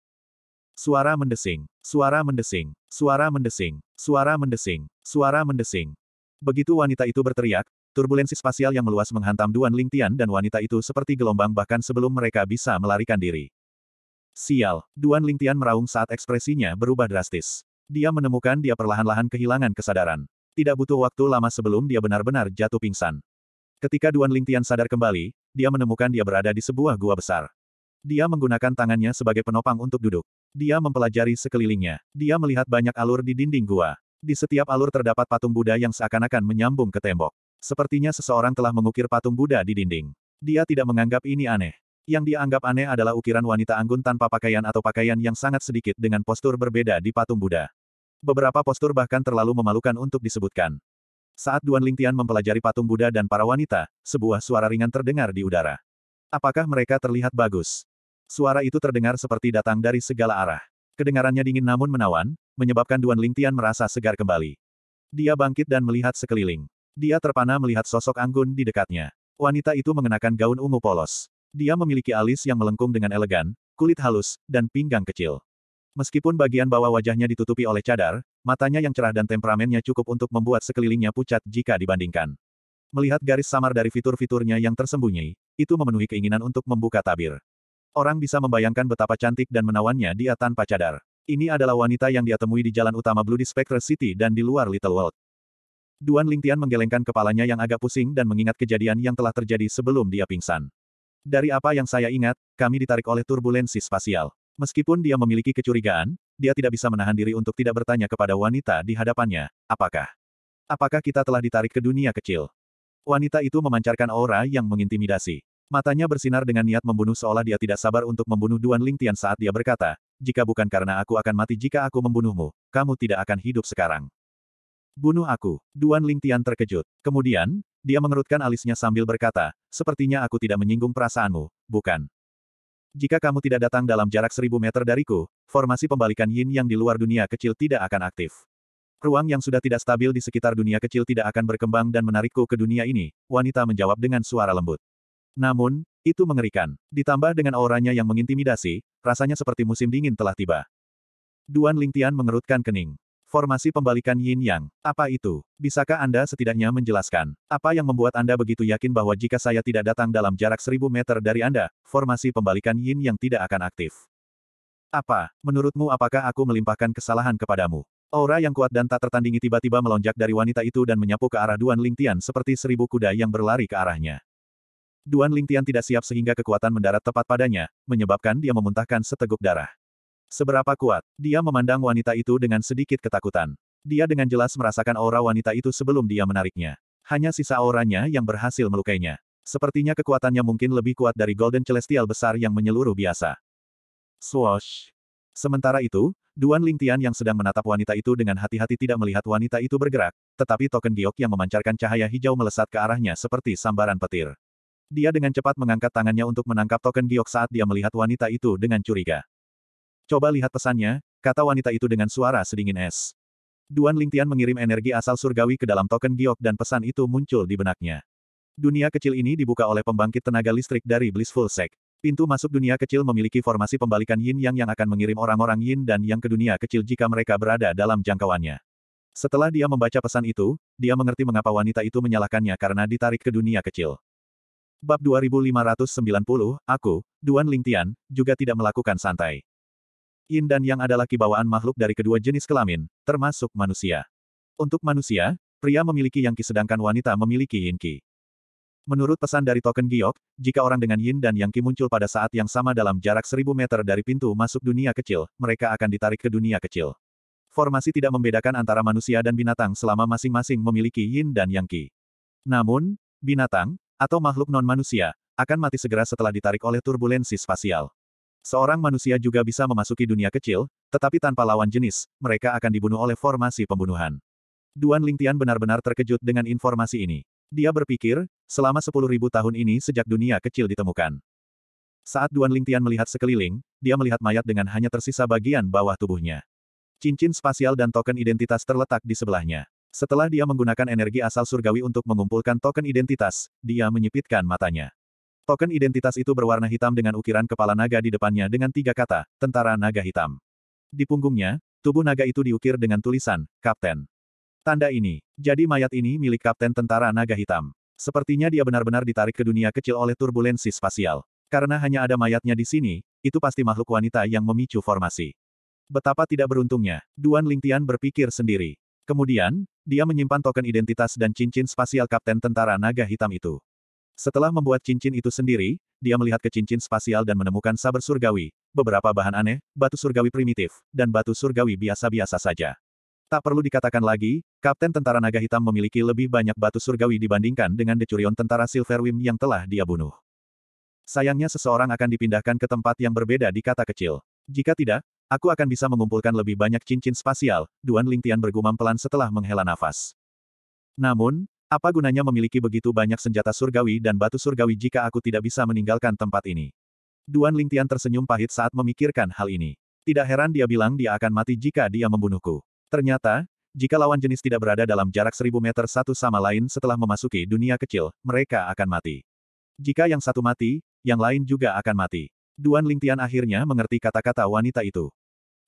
Suara mendesing, suara mendesing, suara mendesing, suara mendesing, suara mendesing. Begitu wanita itu berteriak, turbulensi spasial yang meluas menghantam Duan Lingtian dan wanita itu seperti gelombang bahkan sebelum mereka bisa melarikan diri. Sial, Duan Lingtian meraung saat ekspresinya berubah drastis. Dia menemukan dia perlahan-lahan kehilangan kesadaran. Tidak butuh waktu lama sebelum dia benar-benar jatuh pingsan. Ketika Duan Lingtian sadar kembali, dia menemukan dia berada di sebuah gua besar. Dia menggunakan tangannya sebagai penopang untuk duduk. Dia mempelajari sekelilingnya. Dia melihat banyak alur di dinding gua. Di setiap alur terdapat patung Buddha yang seakan-akan menyambung ke tembok. Sepertinya seseorang telah mengukir patung Buddha di dinding. Dia tidak menganggap ini aneh. Yang dia anggap aneh adalah ukiran wanita anggun tanpa pakaian atau pakaian yang sangat sedikit dengan postur berbeda di patung Buddha. Beberapa postur bahkan terlalu memalukan untuk disebutkan. Saat Duan Lingtian mempelajari patung Buddha dan para wanita, sebuah suara ringan terdengar di udara. Apakah mereka terlihat bagus? Suara itu terdengar seperti datang dari segala arah. Kedengarannya dingin namun menawan, menyebabkan Duan Lingtian merasa segar kembali. Dia bangkit dan melihat sekeliling. Dia terpana melihat sosok Anggun di dekatnya. Wanita itu mengenakan gaun ungu polos. Dia memiliki alis yang melengkung dengan elegan, kulit halus, dan pinggang kecil. Meskipun bagian bawah wajahnya ditutupi oleh cadar, matanya yang cerah dan temperamennya cukup untuk membuat sekelilingnya pucat jika dibandingkan. Melihat garis samar dari fitur-fiturnya yang tersembunyi, itu memenuhi keinginan untuk membuka tabir. Orang bisa membayangkan betapa cantik dan menawannya dia tanpa cadar. Ini adalah wanita yang dia temui di jalan utama Blue Spectre City dan di luar Little World. Duan Lingtian menggelengkan kepalanya yang agak pusing dan mengingat kejadian yang telah terjadi sebelum dia pingsan. Dari apa yang saya ingat, kami ditarik oleh turbulensi spasial. Meskipun dia memiliki kecurigaan, dia tidak bisa menahan diri untuk tidak bertanya kepada wanita di hadapannya, apakah? Apakah kita telah ditarik ke dunia kecil? Wanita itu memancarkan aura yang mengintimidasi. Matanya bersinar dengan niat membunuh seolah dia tidak sabar untuk membunuh Duan Lingtian saat dia berkata, jika bukan karena aku akan mati jika aku membunuhmu, kamu tidak akan hidup sekarang. Bunuh aku. Duan Lingtian terkejut. Kemudian, dia mengerutkan alisnya sambil berkata, sepertinya aku tidak menyinggung perasaanmu, bukan? Jika kamu tidak datang dalam jarak seribu meter dariku, formasi pembalikan yin yang di luar dunia kecil tidak akan aktif. Ruang yang sudah tidak stabil di sekitar dunia kecil tidak akan berkembang dan menarikku ke dunia ini, wanita menjawab dengan suara lembut. Namun, itu mengerikan. Ditambah dengan auranya yang mengintimidasi, rasanya seperti musim dingin telah tiba. Duan Lingtian mengerutkan kening. Formasi pembalikan yin yang. Apa itu? Bisakah Anda setidaknya menjelaskan? Apa yang membuat Anda begitu yakin bahwa jika saya tidak datang dalam jarak seribu meter dari Anda, formasi pembalikan yin yang tidak akan aktif? Apa, menurutmu apakah aku melimpahkan kesalahan kepadamu? Aura yang kuat dan tak tertandingi tiba-tiba melonjak dari wanita itu dan menyapu ke arah Duan Lingtian seperti seribu kuda yang berlari ke arahnya. Duan Lingtian tidak siap sehingga kekuatan mendarat tepat padanya, menyebabkan dia memuntahkan seteguk darah. Seberapa kuat? Dia memandang wanita itu dengan sedikit ketakutan. Dia dengan jelas merasakan aura wanita itu sebelum dia menariknya. Hanya sisa auranya yang berhasil melukainya. Sepertinya kekuatannya mungkin lebih kuat dari Golden Celestial besar yang menyeluruh biasa. Swoosh. Sementara itu, Duan Lingtian yang sedang menatap wanita itu dengan hati-hati tidak melihat wanita itu bergerak, tetapi token giok yang memancarkan cahaya hijau melesat ke arahnya seperti sambaran petir. Dia dengan cepat mengangkat tangannya untuk menangkap token giok saat dia melihat wanita itu dengan curiga. Coba lihat pesannya, kata wanita itu dengan suara sedingin es. Duan Lingtian mengirim energi asal surgawi ke dalam token giok dan pesan itu muncul di benaknya. Dunia kecil ini dibuka oleh pembangkit tenaga listrik dari Blissful Sek. Pintu masuk dunia kecil memiliki formasi pembalikan yin yang yang akan mengirim orang-orang yin dan yang ke dunia kecil jika mereka berada dalam jangkauannya. Setelah dia membaca pesan itu, dia mengerti mengapa wanita itu menyalahkannya karena ditarik ke dunia kecil. Bab 2590, aku, Duan Lingtian, juga tidak melakukan santai. Yin dan Yang adalah kibawaan makhluk dari kedua jenis kelamin, termasuk manusia. Untuk manusia, pria memiliki Yang Qi sedangkan wanita memiliki Yin Qi. Menurut pesan dari token Giok, jika orang dengan Yin dan Yang Qi muncul pada saat yang sama dalam jarak seribu meter dari pintu masuk dunia kecil, mereka akan ditarik ke dunia kecil. Formasi tidak membedakan antara manusia dan binatang selama masing-masing memiliki Yin dan Yang Qi. Namun, binatang, atau makhluk non-manusia, akan mati segera setelah ditarik oleh turbulensi spasial. Seorang manusia juga bisa memasuki dunia kecil, tetapi tanpa lawan jenis, mereka akan dibunuh oleh formasi pembunuhan. Duan Lingtian benar-benar terkejut dengan informasi ini. Dia berpikir, selama 10.000 tahun ini sejak dunia kecil ditemukan. Saat Duan Lingtian melihat sekeliling, dia melihat mayat dengan hanya tersisa bagian bawah tubuhnya. Cincin spasial dan token identitas terletak di sebelahnya. Setelah dia menggunakan energi asal surgawi untuk mengumpulkan token identitas, dia menyipitkan matanya. Token identitas itu berwarna hitam dengan ukiran kepala naga di depannya dengan tiga kata, tentara naga hitam. Di punggungnya, tubuh naga itu diukir dengan tulisan, Kapten. Tanda ini, jadi mayat ini milik Kapten Tentara Naga Hitam. Sepertinya dia benar-benar ditarik ke dunia kecil oleh turbulensi spasial. Karena hanya ada mayatnya di sini, itu pasti makhluk wanita yang memicu formasi. Betapa tidak beruntungnya, Duan Lingtian berpikir sendiri. Kemudian, dia menyimpan token identitas dan cincin spasial Kapten Tentara Naga Hitam itu. Setelah membuat cincin itu sendiri, dia melihat ke cincin spasial dan menemukan saber surgawi, beberapa bahan aneh, batu surgawi primitif, dan batu surgawi biasa-biasa saja. Tak perlu dikatakan lagi, Kapten Tentara Naga Hitam memiliki lebih banyak batu surgawi dibandingkan dengan decurion Tentara Silverwing yang telah dia bunuh. Sayangnya seseorang akan dipindahkan ke tempat yang berbeda di kata kecil. Jika tidak, aku akan bisa mengumpulkan lebih banyak cincin spasial, Duan Lingtian bergumam pelan setelah menghela nafas. Namun, apa gunanya memiliki begitu banyak senjata surgawi dan batu surgawi jika aku tidak bisa meninggalkan tempat ini? Duan Lingtian tersenyum pahit saat memikirkan hal ini. Tidak heran dia bilang dia akan mati jika dia membunuhku. Ternyata, jika lawan jenis tidak berada dalam jarak seribu meter satu sama lain setelah memasuki dunia kecil, mereka akan mati. Jika yang satu mati, yang lain juga akan mati. Duan Lingtian akhirnya mengerti kata-kata wanita itu.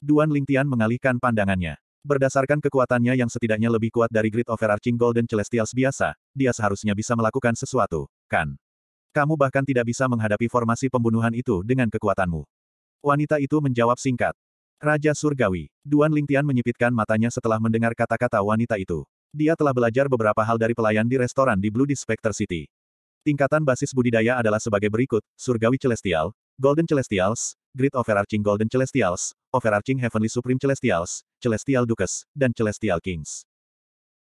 Duan Lingtian mengalihkan pandangannya. Berdasarkan kekuatannya yang setidaknya lebih kuat dari Great Overarching Golden Celestials biasa, dia seharusnya bisa melakukan sesuatu, kan? Kamu bahkan tidak bisa menghadapi formasi pembunuhan itu dengan kekuatanmu. Wanita itu menjawab singkat. Raja Surgawi, Duan Lingtian menyipitkan matanya setelah mendengar kata-kata wanita itu. Dia telah belajar beberapa hal dari pelayan di restoran di Blue Dispector City. Tingkatan basis budidaya adalah sebagai berikut, Surgawi Celestial, Golden Celestials, Grid Overarching Golden Celestials, Overarching Heavenly Supreme Celestials, Celestial Dukes, dan Celestial Kings.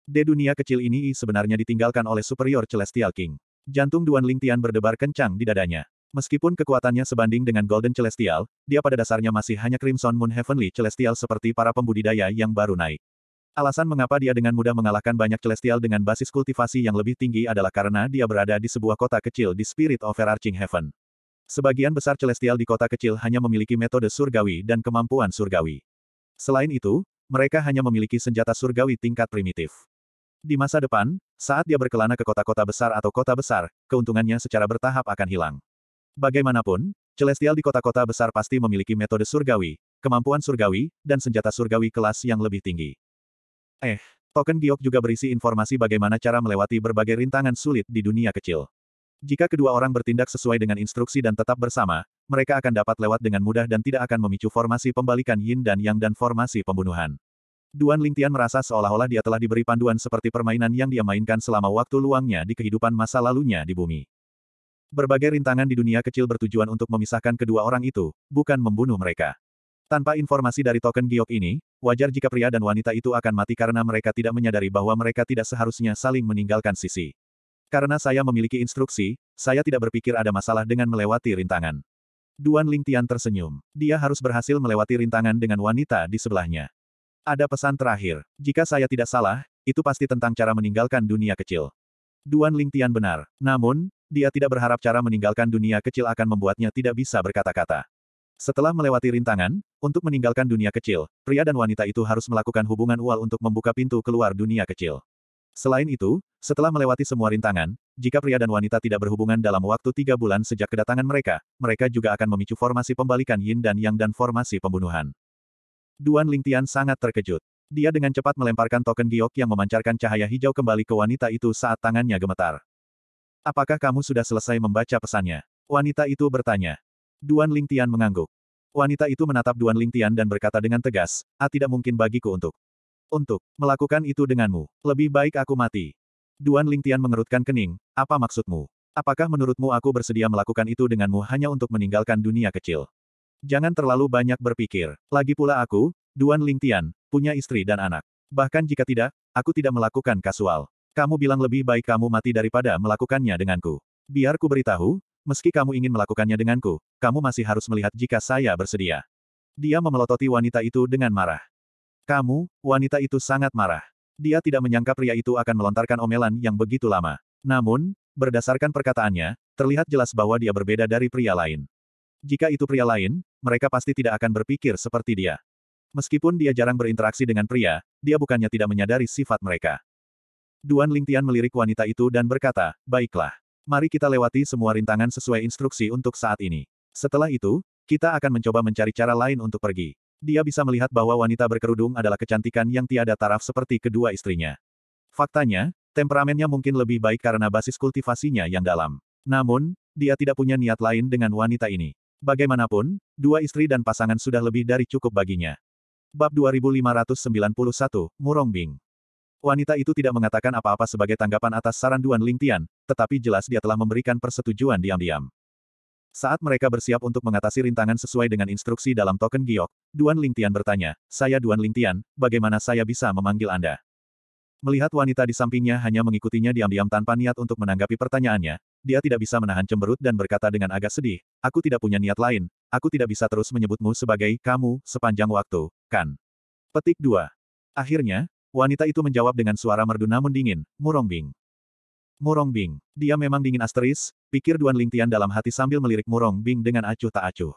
Di dunia kecil ini sebenarnya ditinggalkan oleh Superior Celestial King. Jantung Duan Ling Tian berdebar kencang di dadanya. Meskipun kekuatannya sebanding dengan Golden Celestial, dia pada dasarnya masih hanya Crimson Moon Heavenly Celestial seperti para pembudidaya yang baru naik. Alasan mengapa dia dengan mudah mengalahkan banyak Celestial dengan basis kultivasi yang lebih tinggi adalah karena dia berada di sebuah kota kecil di Spirit Overarching Heaven. Sebagian besar celestial di kota kecil hanya memiliki metode surgawi dan kemampuan surgawi. Selain itu, mereka hanya memiliki senjata surgawi tingkat primitif. Di masa depan, saat dia berkelana ke kota-kota besar atau kota besar, keuntungannya secara bertahap akan hilang. Bagaimanapun, celestial di kota-kota besar pasti memiliki metode surgawi, kemampuan surgawi, dan senjata surgawi kelas yang lebih tinggi. Eh, token giok juga berisi informasi bagaimana cara melewati berbagai rintangan sulit di dunia kecil. Jika kedua orang bertindak sesuai dengan instruksi dan tetap bersama, mereka akan dapat lewat dengan mudah dan tidak akan memicu formasi pembalikan yin dan yang dan formasi pembunuhan. Duan Lingtian merasa seolah-olah dia telah diberi panduan seperti permainan yang dia mainkan selama waktu luangnya di kehidupan masa lalunya di bumi. Berbagai rintangan di dunia kecil bertujuan untuk memisahkan kedua orang itu, bukan membunuh mereka. Tanpa informasi dari token giok ini, wajar jika pria dan wanita itu akan mati karena mereka tidak menyadari bahwa mereka tidak seharusnya saling meninggalkan sisi. Karena saya memiliki instruksi, saya tidak berpikir ada masalah dengan melewati rintangan. Duan Lingtian tersenyum. Dia harus berhasil melewati rintangan dengan wanita di sebelahnya. Ada pesan terakhir. Jika saya tidak salah, itu pasti tentang cara meninggalkan dunia kecil. Duan Lingtian benar. Namun, dia tidak berharap cara meninggalkan dunia kecil akan membuatnya tidak bisa berkata-kata. Setelah melewati rintangan, untuk meninggalkan dunia kecil, pria dan wanita itu harus melakukan hubungan ual untuk membuka pintu keluar dunia kecil. Selain itu, setelah melewati semua rintangan, jika pria dan wanita tidak berhubungan dalam waktu tiga bulan sejak kedatangan mereka, mereka juga akan memicu formasi pembalikan yin dan yang dan formasi pembunuhan. Duan Lingtian sangat terkejut. Dia dengan cepat melemparkan token giok yang memancarkan cahaya hijau kembali ke wanita itu saat tangannya gemetar. Apakah kamu sudah selesai membaca pesannya? Wanita itu bertanya. Duan Lingtian mengangguk. Wanita itu menatap Duan Lingtian dan berkata dengan tegas, ah tidak mungkin bagiku untuk. Untuk melakukan itu denganmu, lebih baik aku mati. Duan Lingtian mengerutkan kening, apa maksudmu? Apakah menurutmu aku bersedia melakukan itu denganmu hanya untuk meninggalkan dunia kecil? Jangan terlalu banyak berpikir. Lagi pula aku, Duan Lingtian, punya istri dan anak. Bahkan jika tidak, aku tidak melakukan kasual. Kamu bilang lebih baik kamu mati daripada melakukannya denganku. Biar ku beritahu, meski kamu ingin melakukannya denganku, kamu masih harus melihat jika saya bersedia. Dia memelototi wanita itu dengan marah. Kamu, wanita itu sangat marah. Dia tidak menyangka pria itu akan melontarkan omelan yang begitu lama. Namun, berdasarkan perkataannya, terlihat jelas bahwa dia berbeda dari pria lain. Jika itu pria lain, mereka pasti tidak akan berpikir seperti dia. Meskipun dia jarang berinteraksi dengan pria, dia bukannya tidak menyadari sifat mereka. Duan Lingtian melirik wanita itu dan berkata, baiklah. Mari kita lewati semua rintangan sesuai instruksi untuk saat ini. Setelah itu, kita akan mencoba mencari cara lain untuk pergi. Dia bisa melihat bahwa wanita berkerudung adalah kecantikan yang tiada taraf seperti kedua istrinya. Faktanya, temperamennya mungkin lebih baik karena basis kultivasinya yang dalam. Namun, dia tidak punya niat lain dengan wanita ini. Bagaimanapun, dua istri dan pasangan sudah lebih dari cukup baginya. Bab 2591, Murong Bing. Wanita itu tidak mengatakan apa-apa sebagai tanggapan atas saran Duan Lingtian, tetapi jelas dia telah memberikan persetujuan diam-diam. Saat mereka bersiap untuk mengatasi rintangan sesuai dengan instruksi dalam token giok, Duan Lingtian bertanya, Saya Duan Lingtian, bagaimana saya bisa memanggil Anda? Melihat wanita di sampingnya hanya mengikutinya diam-diam tanpa niat untuk menanggapi pertanyaannya, dia tidak bisa menahan cemberut dan berkata dengan agak sedih, Aku tidak punya niat lain, aku tidak bisa terus menyebutmu sebagai kamu sepanjang waktu, kan? Petik 2. Akhirnya, wanita itu menjawab dengan suara merdu namun dingin, Murongbing. Murong Bing. Dia memang dingin asteris, pikir Duan Lingtian dalam hati sambil melirik Murong Bing dengan acuh tak acuh.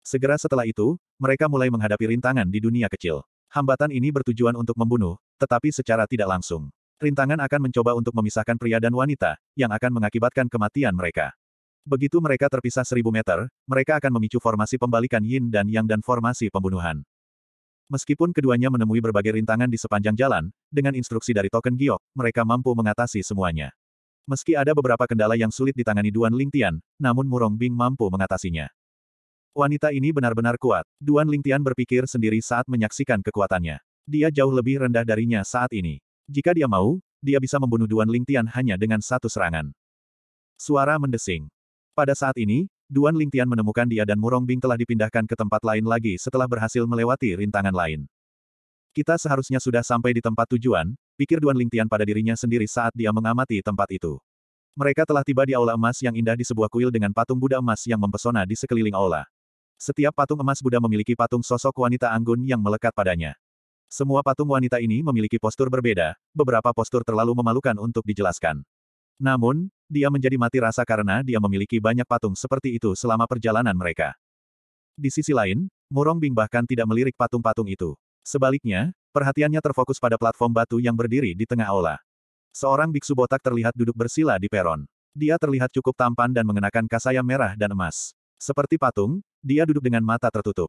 Segera setelah itu, mereka mulai menghadapi rintangan di dunia kecil. Hambatan ini bertujuan untuk membunuh, tetapi secara tidak langsung. Rintangan akan mencoba untuk memisahkan pria dan wanita, yang akan mengakibatkan kematian mereka. Begitu mereka terpisah seribu meter, mereka akan memicu formasi pembalikan yin dan yang dan formasi pembunuhan. Meskipun keduanya menemui berbagai rintangan di sepanjang jalan, dengan instruksi dari token giok, mereka mampu mengatasi semuanya. Meski ada beberapa kendala yang sulit ditangani Duan Lingtian, namun Murong Bing mampu mengatasinya. Wanita ini benar-benar kuat. Duan Lingtian berpikir sendiri saat menyaksikan kekuatannya. Dia jauh lebih rendah darinya saat ini. Jika dia mau, dia bisa membunuh Duan Lingtian hanya dengan satu serangan. Suara mendesing. Pada saat ini, Duan Lingtian menemukan dia dan Murong Bing telah dipindahkan ke tempat lain lagi setelah berhasil melewati rintangan lain. Kita seharusnya sudah sampai di tempat tujuan, pikir Duan Lingtian pada dirinya sendiri saat dia mengamati tempat itu. Mereka telah tiba di aula emas yang indah di sebuah kuil dengan patung Buddha emas yang mempesona di sekeliling aula. Setiap patung emas Buddha memiliki patung sosok wanita anggun yang melekat padanya. Semua patung wanita ini memiliki postur berbeda, beberapa postur terlalu memalukan untuk dijelaskan. Namun, dia menjadi mati rasa karena dia memiliki banyak patung seperti itu selama perjalanan mereka. Di sisi lain, Murong Bing bahkan tidak melirik patung-patung itu. Sebaliknya, perhatiannya terfokus pada platform batu yang berdiri di tengah aula. Seorang biksu botak terlihat duduk bersila di peron. Dia terlihat cukup tampan dan mengenakan kasaya merah dan emas. Seperti patung, dia duduk dengan mata tertutup.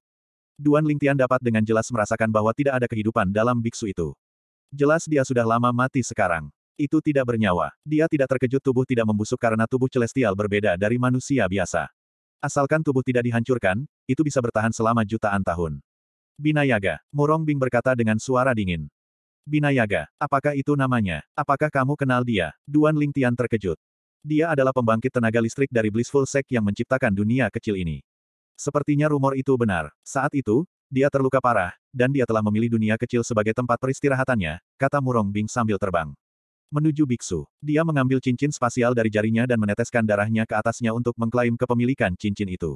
Duan Lingtian dapat dengan jelas merasakan bahwa tidak ada kehidupan dalam biksu itu. Jelas dia sudah lama mati sekarang. Itu tidak bernyawa. Dia tidak terkejut tubuh tidak membusuk karena tubuh celestial berbeda dari manusia biasa. Asalkan tubuh tidak dihancurkan, itu bisa bertahan selama jutaan tahun. Binayaga, Murong Bing berkata dengan suara dingin. Binayaga, apakah itu namanya? Apakah kamu kenal dia? Duan Lingtian terkejut. Dia adalah pembangkit tenaga listrik dari Blissful Sek yang menciptakan dunia kecil ini. Sepertinya rumor itu benar. Saat itu, dia terluka parah, dan dia telah memilih dunia kecil sebagai tempat peristirahatannya, kata Murong Bing sambil terbang. Menuju biksu, dia mengambil cincin spasial dari jarinya dan meneteskan darahnya ke atasnya untuk mengklaim kepemilikan cincin itu.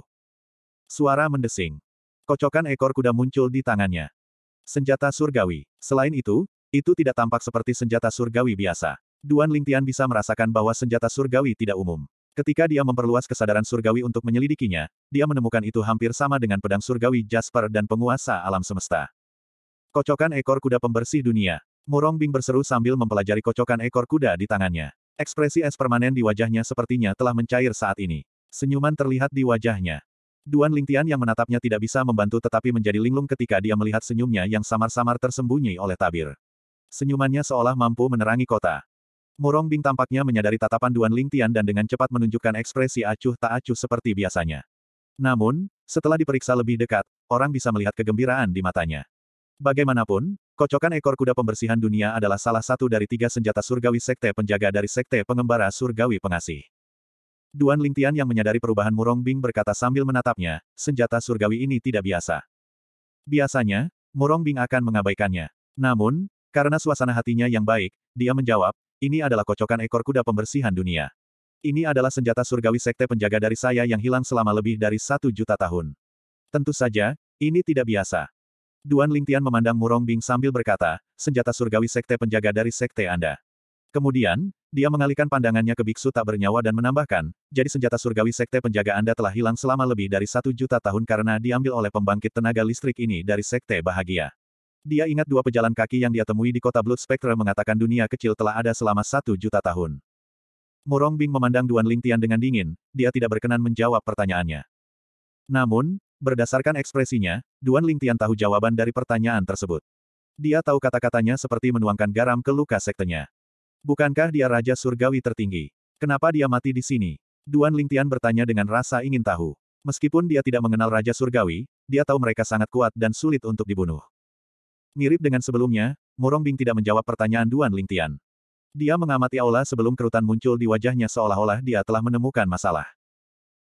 Suara mendesing. Kocokan ekor kuda muncul di tangannya. Senjata surgawi. Selain itu, itu tidak tampak seperti senjata surgawi biasa. Duan Lingtian bisa merasakan bahwa senjata surgawi tidak umum. Ketika dia memperluas kesadaran surgawi untuk menyelidikinya, dia menemukan itu hampir sama dengan pedang surgawi Jasper dan penguasa alam semesta. Kocokan ekor kuda pembersih dunia. Murong Bing berseru sambil mempelajari kocokan ekor kuda di tangannya. Ekspresi es permanen di wajahnya sepertinya telah mencair saat ini. Senyuman terlihat di wajahnya. Duan Lingtian yang menatapnya tidak bisa membantu tetapi menjadi linglung ketika dia melihat senyumnya yang samar-samar tersembunyi oleh tabir. Senyumannya seolah mampu menerangi kota. Murong Bing tampaknya menyadari tatapan Duan Lingtian dan dengan cepat menunjukkan ekspresi acuh tak acuh seperti biasanya. Namun, setelah diperiksa lebih dekat, orang bisa melihat kegembiraan di matanya. Bagaimanapun, kocokan ekor kuda pembersihan dunia adalah salah satu dari tiga senjata surgawi sekte penjaga dari sekte pengembara surgawi pengasih. Duan Lingtian yang menyadari perubahan Murong Bing berkata sambil menatapnya, senjata surgawi ini tidak biasa. Biasanya, Murong Bing akan mengabaikannya. Namun, karena suasana hatinya yang baik, dia menjawab, ini adalah kocokan ekor kuda pembersihan dunia. Ini adalah senjata surgawi sekte penjaga dari saya yang hilang selama lebih dari satu juta tahun. Tentu saja, ini tidak biasa. Duan Lingtian memandang Murong Bing sambil berkata, senjata surgawi sekte penjaga dari sekte Anda. Kemudian, dia mengalihkan pandangannya ke biksu tak bernyawa dan menambahkan, jadi senjata surgawi sekte penjaga Anda telah hilang selama lebih dari satu juta tahun karena diambil oleh pembangkit tenaga listrik ini dari sekte bahagia. Dia ingat dua pejalan kaki yang dia temui di kota Blood Spectre mengatakan dunia kecil telah ada selama satu juta tahun. Murong Bing memandang Duan Lingtian dengan dingin, dia tidak berkenan menjawab pertanyaannya. Namun, Berdasarkan ekspresinya, Duan Lingtian tahu jawaban dari pertanyaan tersebut. Dia tahu kata-katanya seperti menuangkan garam ke luka sektenya. Bukankah dia Raja Surgawi tertinggi? Kenapa dia mati di sini? Duan Lingtian bertanya dengan rasa ingin tahu. Meskipun dia tidak mengenal Raja Surgawi, dia tahu mereka sangat kuat dan sulit untuk dibunuh. Mirip dengan sebelumnya, Murong Bing tidak menjawab pertanyaan Duan Lingtian. Dia mengamati aula sebelum kerutan muncul di wajahnya seolah-olah dia telah menemukan masalah.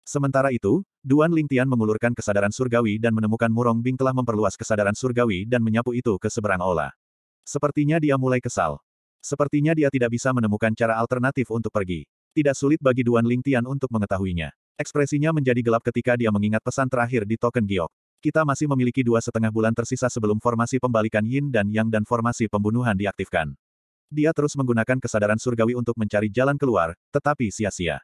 Sementara itu, Duan Lingtian mengulurkan kesadaran surgawi dan menemukan Murong Bing telah memperluas kesadaran surgawi dan menyapu itu ke seberang ola. Sepertinya dia mulai kesal. Sepertinya dia tidak bisa menemukan cara alternatif untuk pergi. Tidak sulit bagi Duan Lingtian untuk mengetahuinya. Ekspresinya menjadi gelap ketika dia mengingat pesan terakhir di token giok. Kita masih memiliki dua setengah bulan tersisa sebelum formasi pembalikan Yin dan Yang dan formasi pembunuhan diaktifkan. Dia terus menggunakan kesadaran surgawi untuk mencari jalan keluar, tetapi sia-sia.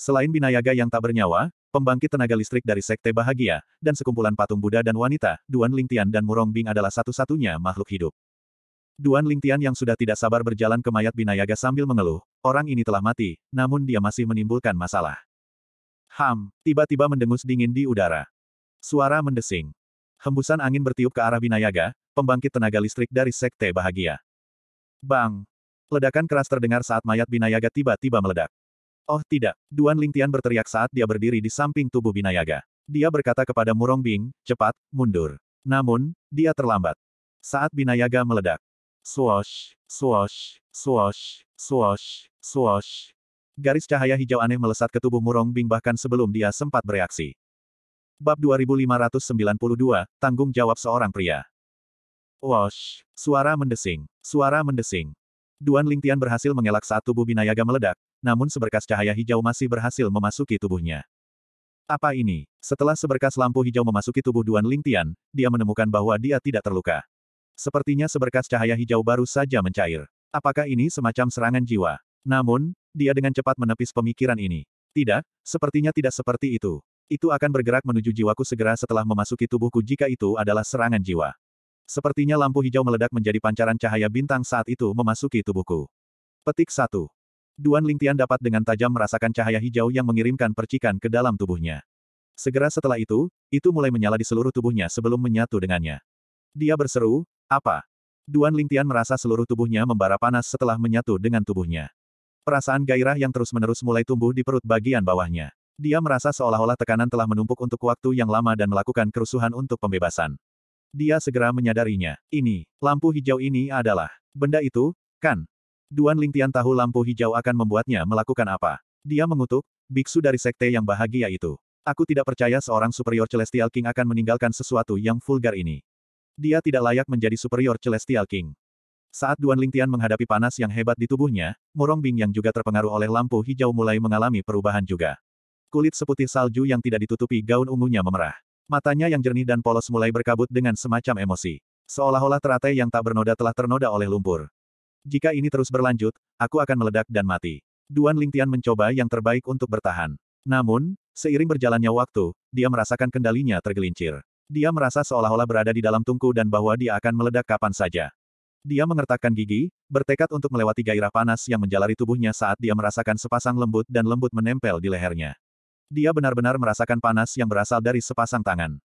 Selain Binayaga yang tak bernyawa, pembangkit tenaga listrik dari Sekte Bahagia, dan sekumpulan patung Buddha dan wanita, Duan Lingtian dan Murong Bing adalah satu-satunya makhluk hidup. Duan Lingtian yang sudah tidak sabar berjalan ke mayat Binayaga sambil mengeluh, orang ini telah mati, namun dia masih menimbulkan masalah. Ham, tiba-tiba mendengus dingin di udara. Suara mendesing. Hembusan angin bertiup ke arah Binayaga, pembangkit tenaga listrik dari Sekte Bahagia. Bang! Ledakan keras terdengar saat mayat Binayaga tiba-tiba meledak. Oh tidak, Duan Lingtian berteriak saat dia berdiri di samping tubuh Binayaga. Dia berkata kepada Murong Bing, cepat, mundur. Namun, dia terlambat. Saat Binayaga meledak. Swosh, swosh, swosh, swosh, swosh. Garis cahaya hijau aneh melesat ke tubuh Murong Bing bahkan sebelum dia sempat bereaksi. Bab 2592, Tanggung Jawab Seorang Pria. Wash, suara mendesing, suara mendesing. Duan Lingtian berhasil mengelak saat tubuh Binayaga meledak, namun seberkas cahaya hijau masih berhasil memasuki tubuhnya. Apa ini? Setelah seberkas lampu hijau memasuki tubuh Duan Lingtian, dia menemukan bahwa dia tidak terluka. Sepertinya seberkas cahaya hijau baru saja mencair. Apakah ini semacam serangan jiwa? Namun, dia dengan cepat menepis pemikiran ini. Tidak, sepertinya tidak seperti itu. Itu akan bergerak menuju jiwaku segera setelah memasuki tubuhku jika itu adalah serangan jiwa. Sepertinya lampu hijau meledak menjadi pancaran cahaya bintang saat itu memasuki tubuhku. Petik 1. Duan Lingtian dapat dengan tajam merasakan cahaya hijau yang mengirimkan percikan ke dalam tubuhnya. Segera setelah itu, itu mulai menyala di seluruh tubuhnya sebelum menyatu dengannya. Dia berseru, apa? Duan Lingtian merasa seluruh tubuhnya membara panas setelah menyatu dengan tubuhnya. Perasaan gairah yang terus-menerus mulai tumbuh di perut bagian bawahnya. Dia merasa seolah-olah tekanan telah menumpuk untuk waktu yang lama dan melakukan kerusuhan untuk pembebasan. Dia segera menyadarinya. Ini, lampu hijau ini adalah benda itu, kan? Duan Lingtian tahu lampu hijau akan membuatnya melakukan apa. Dia mengutuk, biksu dari sekte yang bahagia itu. Aku tidak percaya seorang superior Celestial King akan meninggalkan sesuatu yang vulgar ini. Dia tidak layak menjadi superior Celestial King. Saat Duan Lingtian menghadapi panas yang hebat di tubuhnya, Morong Bing yang juga terpengaruh oleh lampu hijau mulai mengalami perubahan juga. Kulit seputih salju yang tidak ditutupi gaun ungunya memerah. Matanya yang jernih dan polos mulai berkabut dengan semacam emosi. Seolah-olah teratai yang tak bernoda telah ternoda oleh lumpur. Jika ini terus berlanjut, aku akan meledak dan mati. Duan Lingtian mencoba yang terbaik untuk bertahan. Namun, seiring berjalannya waktu, dia merasakan kendalinya tergelincir. Dia merasa seolah-olah berada di dalam tungku dan bahwa dia akan meledak kapan saja. Dia mengertakkan gigi, bertekad untuk melewati gairah panas yang menjalari tubuhnya saat dia merasakan sepasang lembut dan lembut menempel di lehernya. Dia benar-benar merasakan panas yang berasal dari sepasang tangan.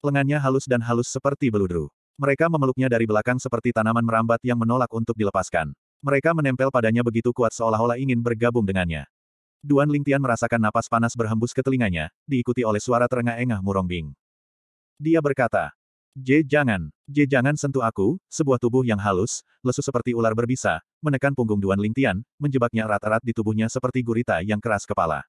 Lengannya halus dan halus seperti beludru. Mereka memeluknya dari belakang seperti tanaman merambat yang menolak untuk dilepaskan. Mereka menempel padanya begitu kuat seolah-olah ingin bergabung dengannya. Duan Lingtian merasakan napas panas berhembus ke telinganya, diikuti oleh suara terengah-engah Murongbing. Dia berkata, J jangan, J jangan sentuh aku, sebuah tubuh yang halus, lesu seperti ular berbisa, menekan punggung Duan Lingtian, menjebaknya erat-erat di tubuhnya seperti gurita yang keras kepala.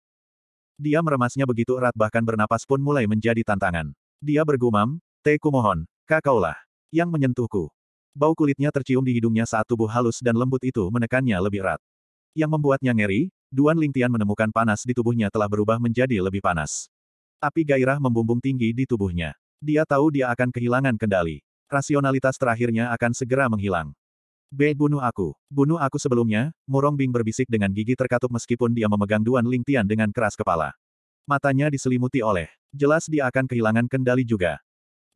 Dia meremasnya begitu erat bahkan bernapas pun mulai menjadi tantangan. Dia bergumam, Te kumohon, kakaulah yang menyentuhku. Bau kulitnya tercium di hidungnya saat tubuh halus dan lembut itu menekannya lebih erat. Yang membuatnya ngeri, Duan Lingtian menemukan panas di tubuhnya telah berubah menjadi lebih panas. Api gairah membumbung tinggi di tubuhnya. Dia tahu dia akan kehilangan kendali. Rasionalitas terakhirnya akan segera menghilang. B. Bunuh aku. Bunuh aku sebelumnya, Murong Bing berbisik dengan gigi terkatup meskipun dia memegang Duan Lingtian dengan keras kepala. Matanya diselimuti oleh. Jelas dia akan kehilangan kendali juga.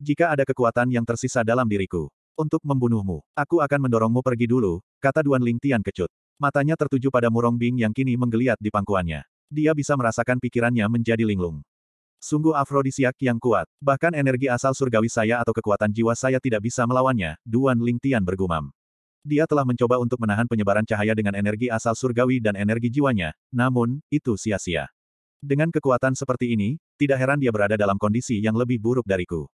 Jika ada kekuatan yang tersisa dalam diriku, untuk membunuhmu, aku akan mendorongmu pergi dulu, kata Duan Ling Tian kecut. Matanya tertuju pada Murong Bing yang kini menggeliat di pangkuannya. Dia bisa merasakan pikirannya menjadi linglung. Sungguh afrodisiak yang kuat, bahkan energi asal surgawi saya atau kekuatan jiwa saya tidak bisa melawannya, Duan Ling Tian bergumam. Dia telah mencoba untuk menahan penyebaran cahaya dengan energi asal surgawi dan energi jiwanya, namun, itu sia-sia. Dengan kekuatan seperti ini, tidak heran dia berada dalam kondisi yang lebih buruk dariku.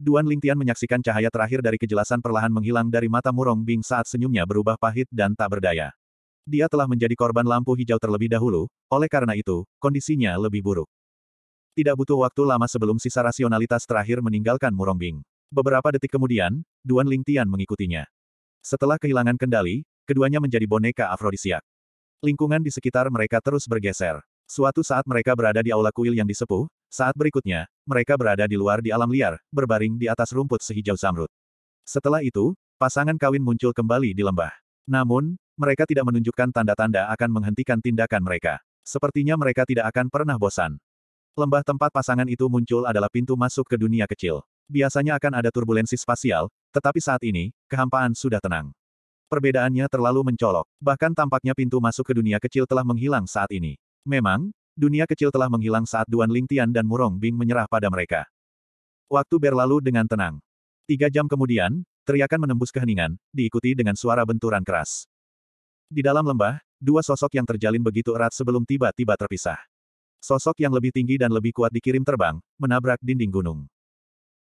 Duan Lingtian menyaksikan cahaya terakhir dari kejelasan perlahan menghilang dari mata Murong Bing saat senyumnya berubah pahit dan tak berdaya. Dia telah menjadi korban lampu hijau terlebih dahulu, oleh karena itu, kondisinya lebih buruk. Tidak butuh waktu lama sebelum sisa rasionalitas terakhir meninggalkan Murong Bing. Beberapa detik kemudian, Duan Lingtian mengikutinya. Setelah kehilangan kendali, keduanya menjadi boneka afrodisiak. Lingkungan di sekitar mereka terus bergeser. Suatu saat mereka berada di aula kuil yang disepuh, saat berikutnya, mereka berada di luar di alam liar, berbaring di atas rumput sehijau zamrud. Setelah itu, pasangan kawin muncul kembali di lembah. Namun, mereka tidak menunjukkan tanda-tanda akan menghentikan tindakan mereka. Sepertinya mereka tidak akan pernah bosan. Lembah tempat pasangan itu muncul adalah pintu masuk ke dunia kecil. Biasanya akan ada turbulensi spasial, tetapi saat ini, kehampaan sudah tenang. Perbedaannya terlalu mencolok, bahkan tampaknya pintu masuk ke dunia kecil telah menghilang saat ini. Memang, dunia kecil telah menghilang saat Duan Lingtian dan Murong Bing menyerah pada mereka. Waktu berlalu dengan tenang. Tiga jam kemudian, teriakan menembus keheningan, diikuti dengan suara benturan keras. Di dalam lembah, dua sosok yang terjalin begitu erat sebelum tiba-tiba terpisah. Sosok yang lebih tinggi dan lebih kuat dikirim terbang, menabrak dinding gunung.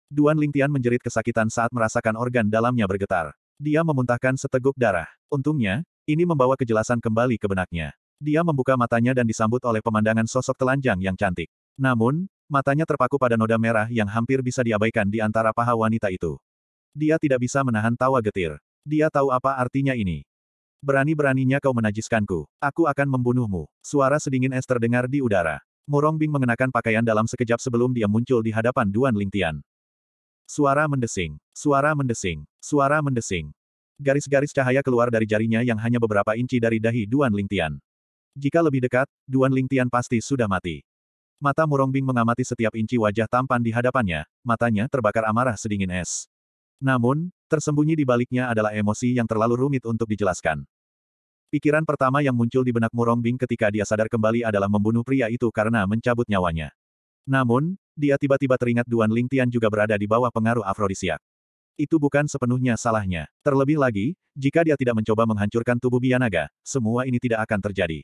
Duan Lingtian menjerit kesakitan saat merasakan organ dalamnya bergetar. Dia memuntahkan seteguk darah. Untungnya, ini membawa kejelasan kembali ke benaknya. Dia membuka matanya dan disambut oleh pemandangan sosok telanjang yang cantik. Namun, matanya terpaku pada noda merah yang hampir bisa diabaikan di antara paha wanita itu. Dia tidak bisa menahan tawa getir. Dia tahu apa artinya ini. Berani-beraninya kau menajiskanku. Aku akan membunuhmu. Suara sedingin es terdengar di udara. Murong Bing mengenakan pakaian dalam sekejap sebelum dia muncul di hadapan Duan Lingtian. Suara mendesing. Suara mendesing. Suara mendesing. Garis-garis cahaya keluar dari jarinya yang hanya beberapa inci dari dahi Duan Lingtian. Jika lebih dekat, Duan Lingtian pasti sudah mati. Mata Murongbing mengamati setiap inci wajah tampan di hadapannya, matanya terbakar amarah sedingin es. Namun, tersembunyi di baliknya adalah emosi yang terlalu rumit untuk dijelaskan. Pikiran pertama yang muncul di benak Murongbing ketika dia sadar kembali adalah membunuh pria itu karena mencabut nyawanya. Namun, dia tiba-tiba teringat Duan Lingtian juga berada di bawah pengaruh afrodisiak itu bukan sepenuhnya salahnya. Terlebih lagi, jika dia tidak mencoba menghancurkan tubuh Bianaga, semua ini tidak akan terjadi.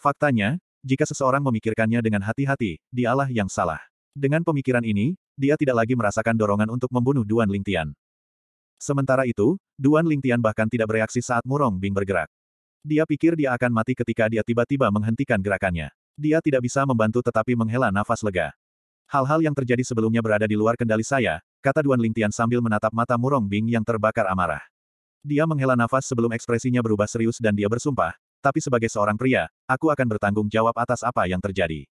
Faktanya, jika seseorang memikirkannya dengan hati-hati, dialah yang salah. Dengan pemikiran ini, dia tidak lagi merasakan dorongan untuk membunuh Duan Lingtian. Sementara itu, Duan Lingtian bahkan tidak bereaksi saat Murong Bing bergerak. Dia pikir dia akan mati ketika dia tiba-tiba menghentikan gerakannya. Dia tidak bisa membantu tetapi menghela nafas lega. Hal-hal yang terjadi sebelumnya berada di luar kendali saya, kata Duan Lingtian sambil menatap mata Murong Bing yang terbakar amarah. Dia menghela nafas sebelum ekspresinya berubah serius dan dia bersumpah, tapi sebagai seorang pria, aku akan bertanggung jawab atas apa yang terjadi.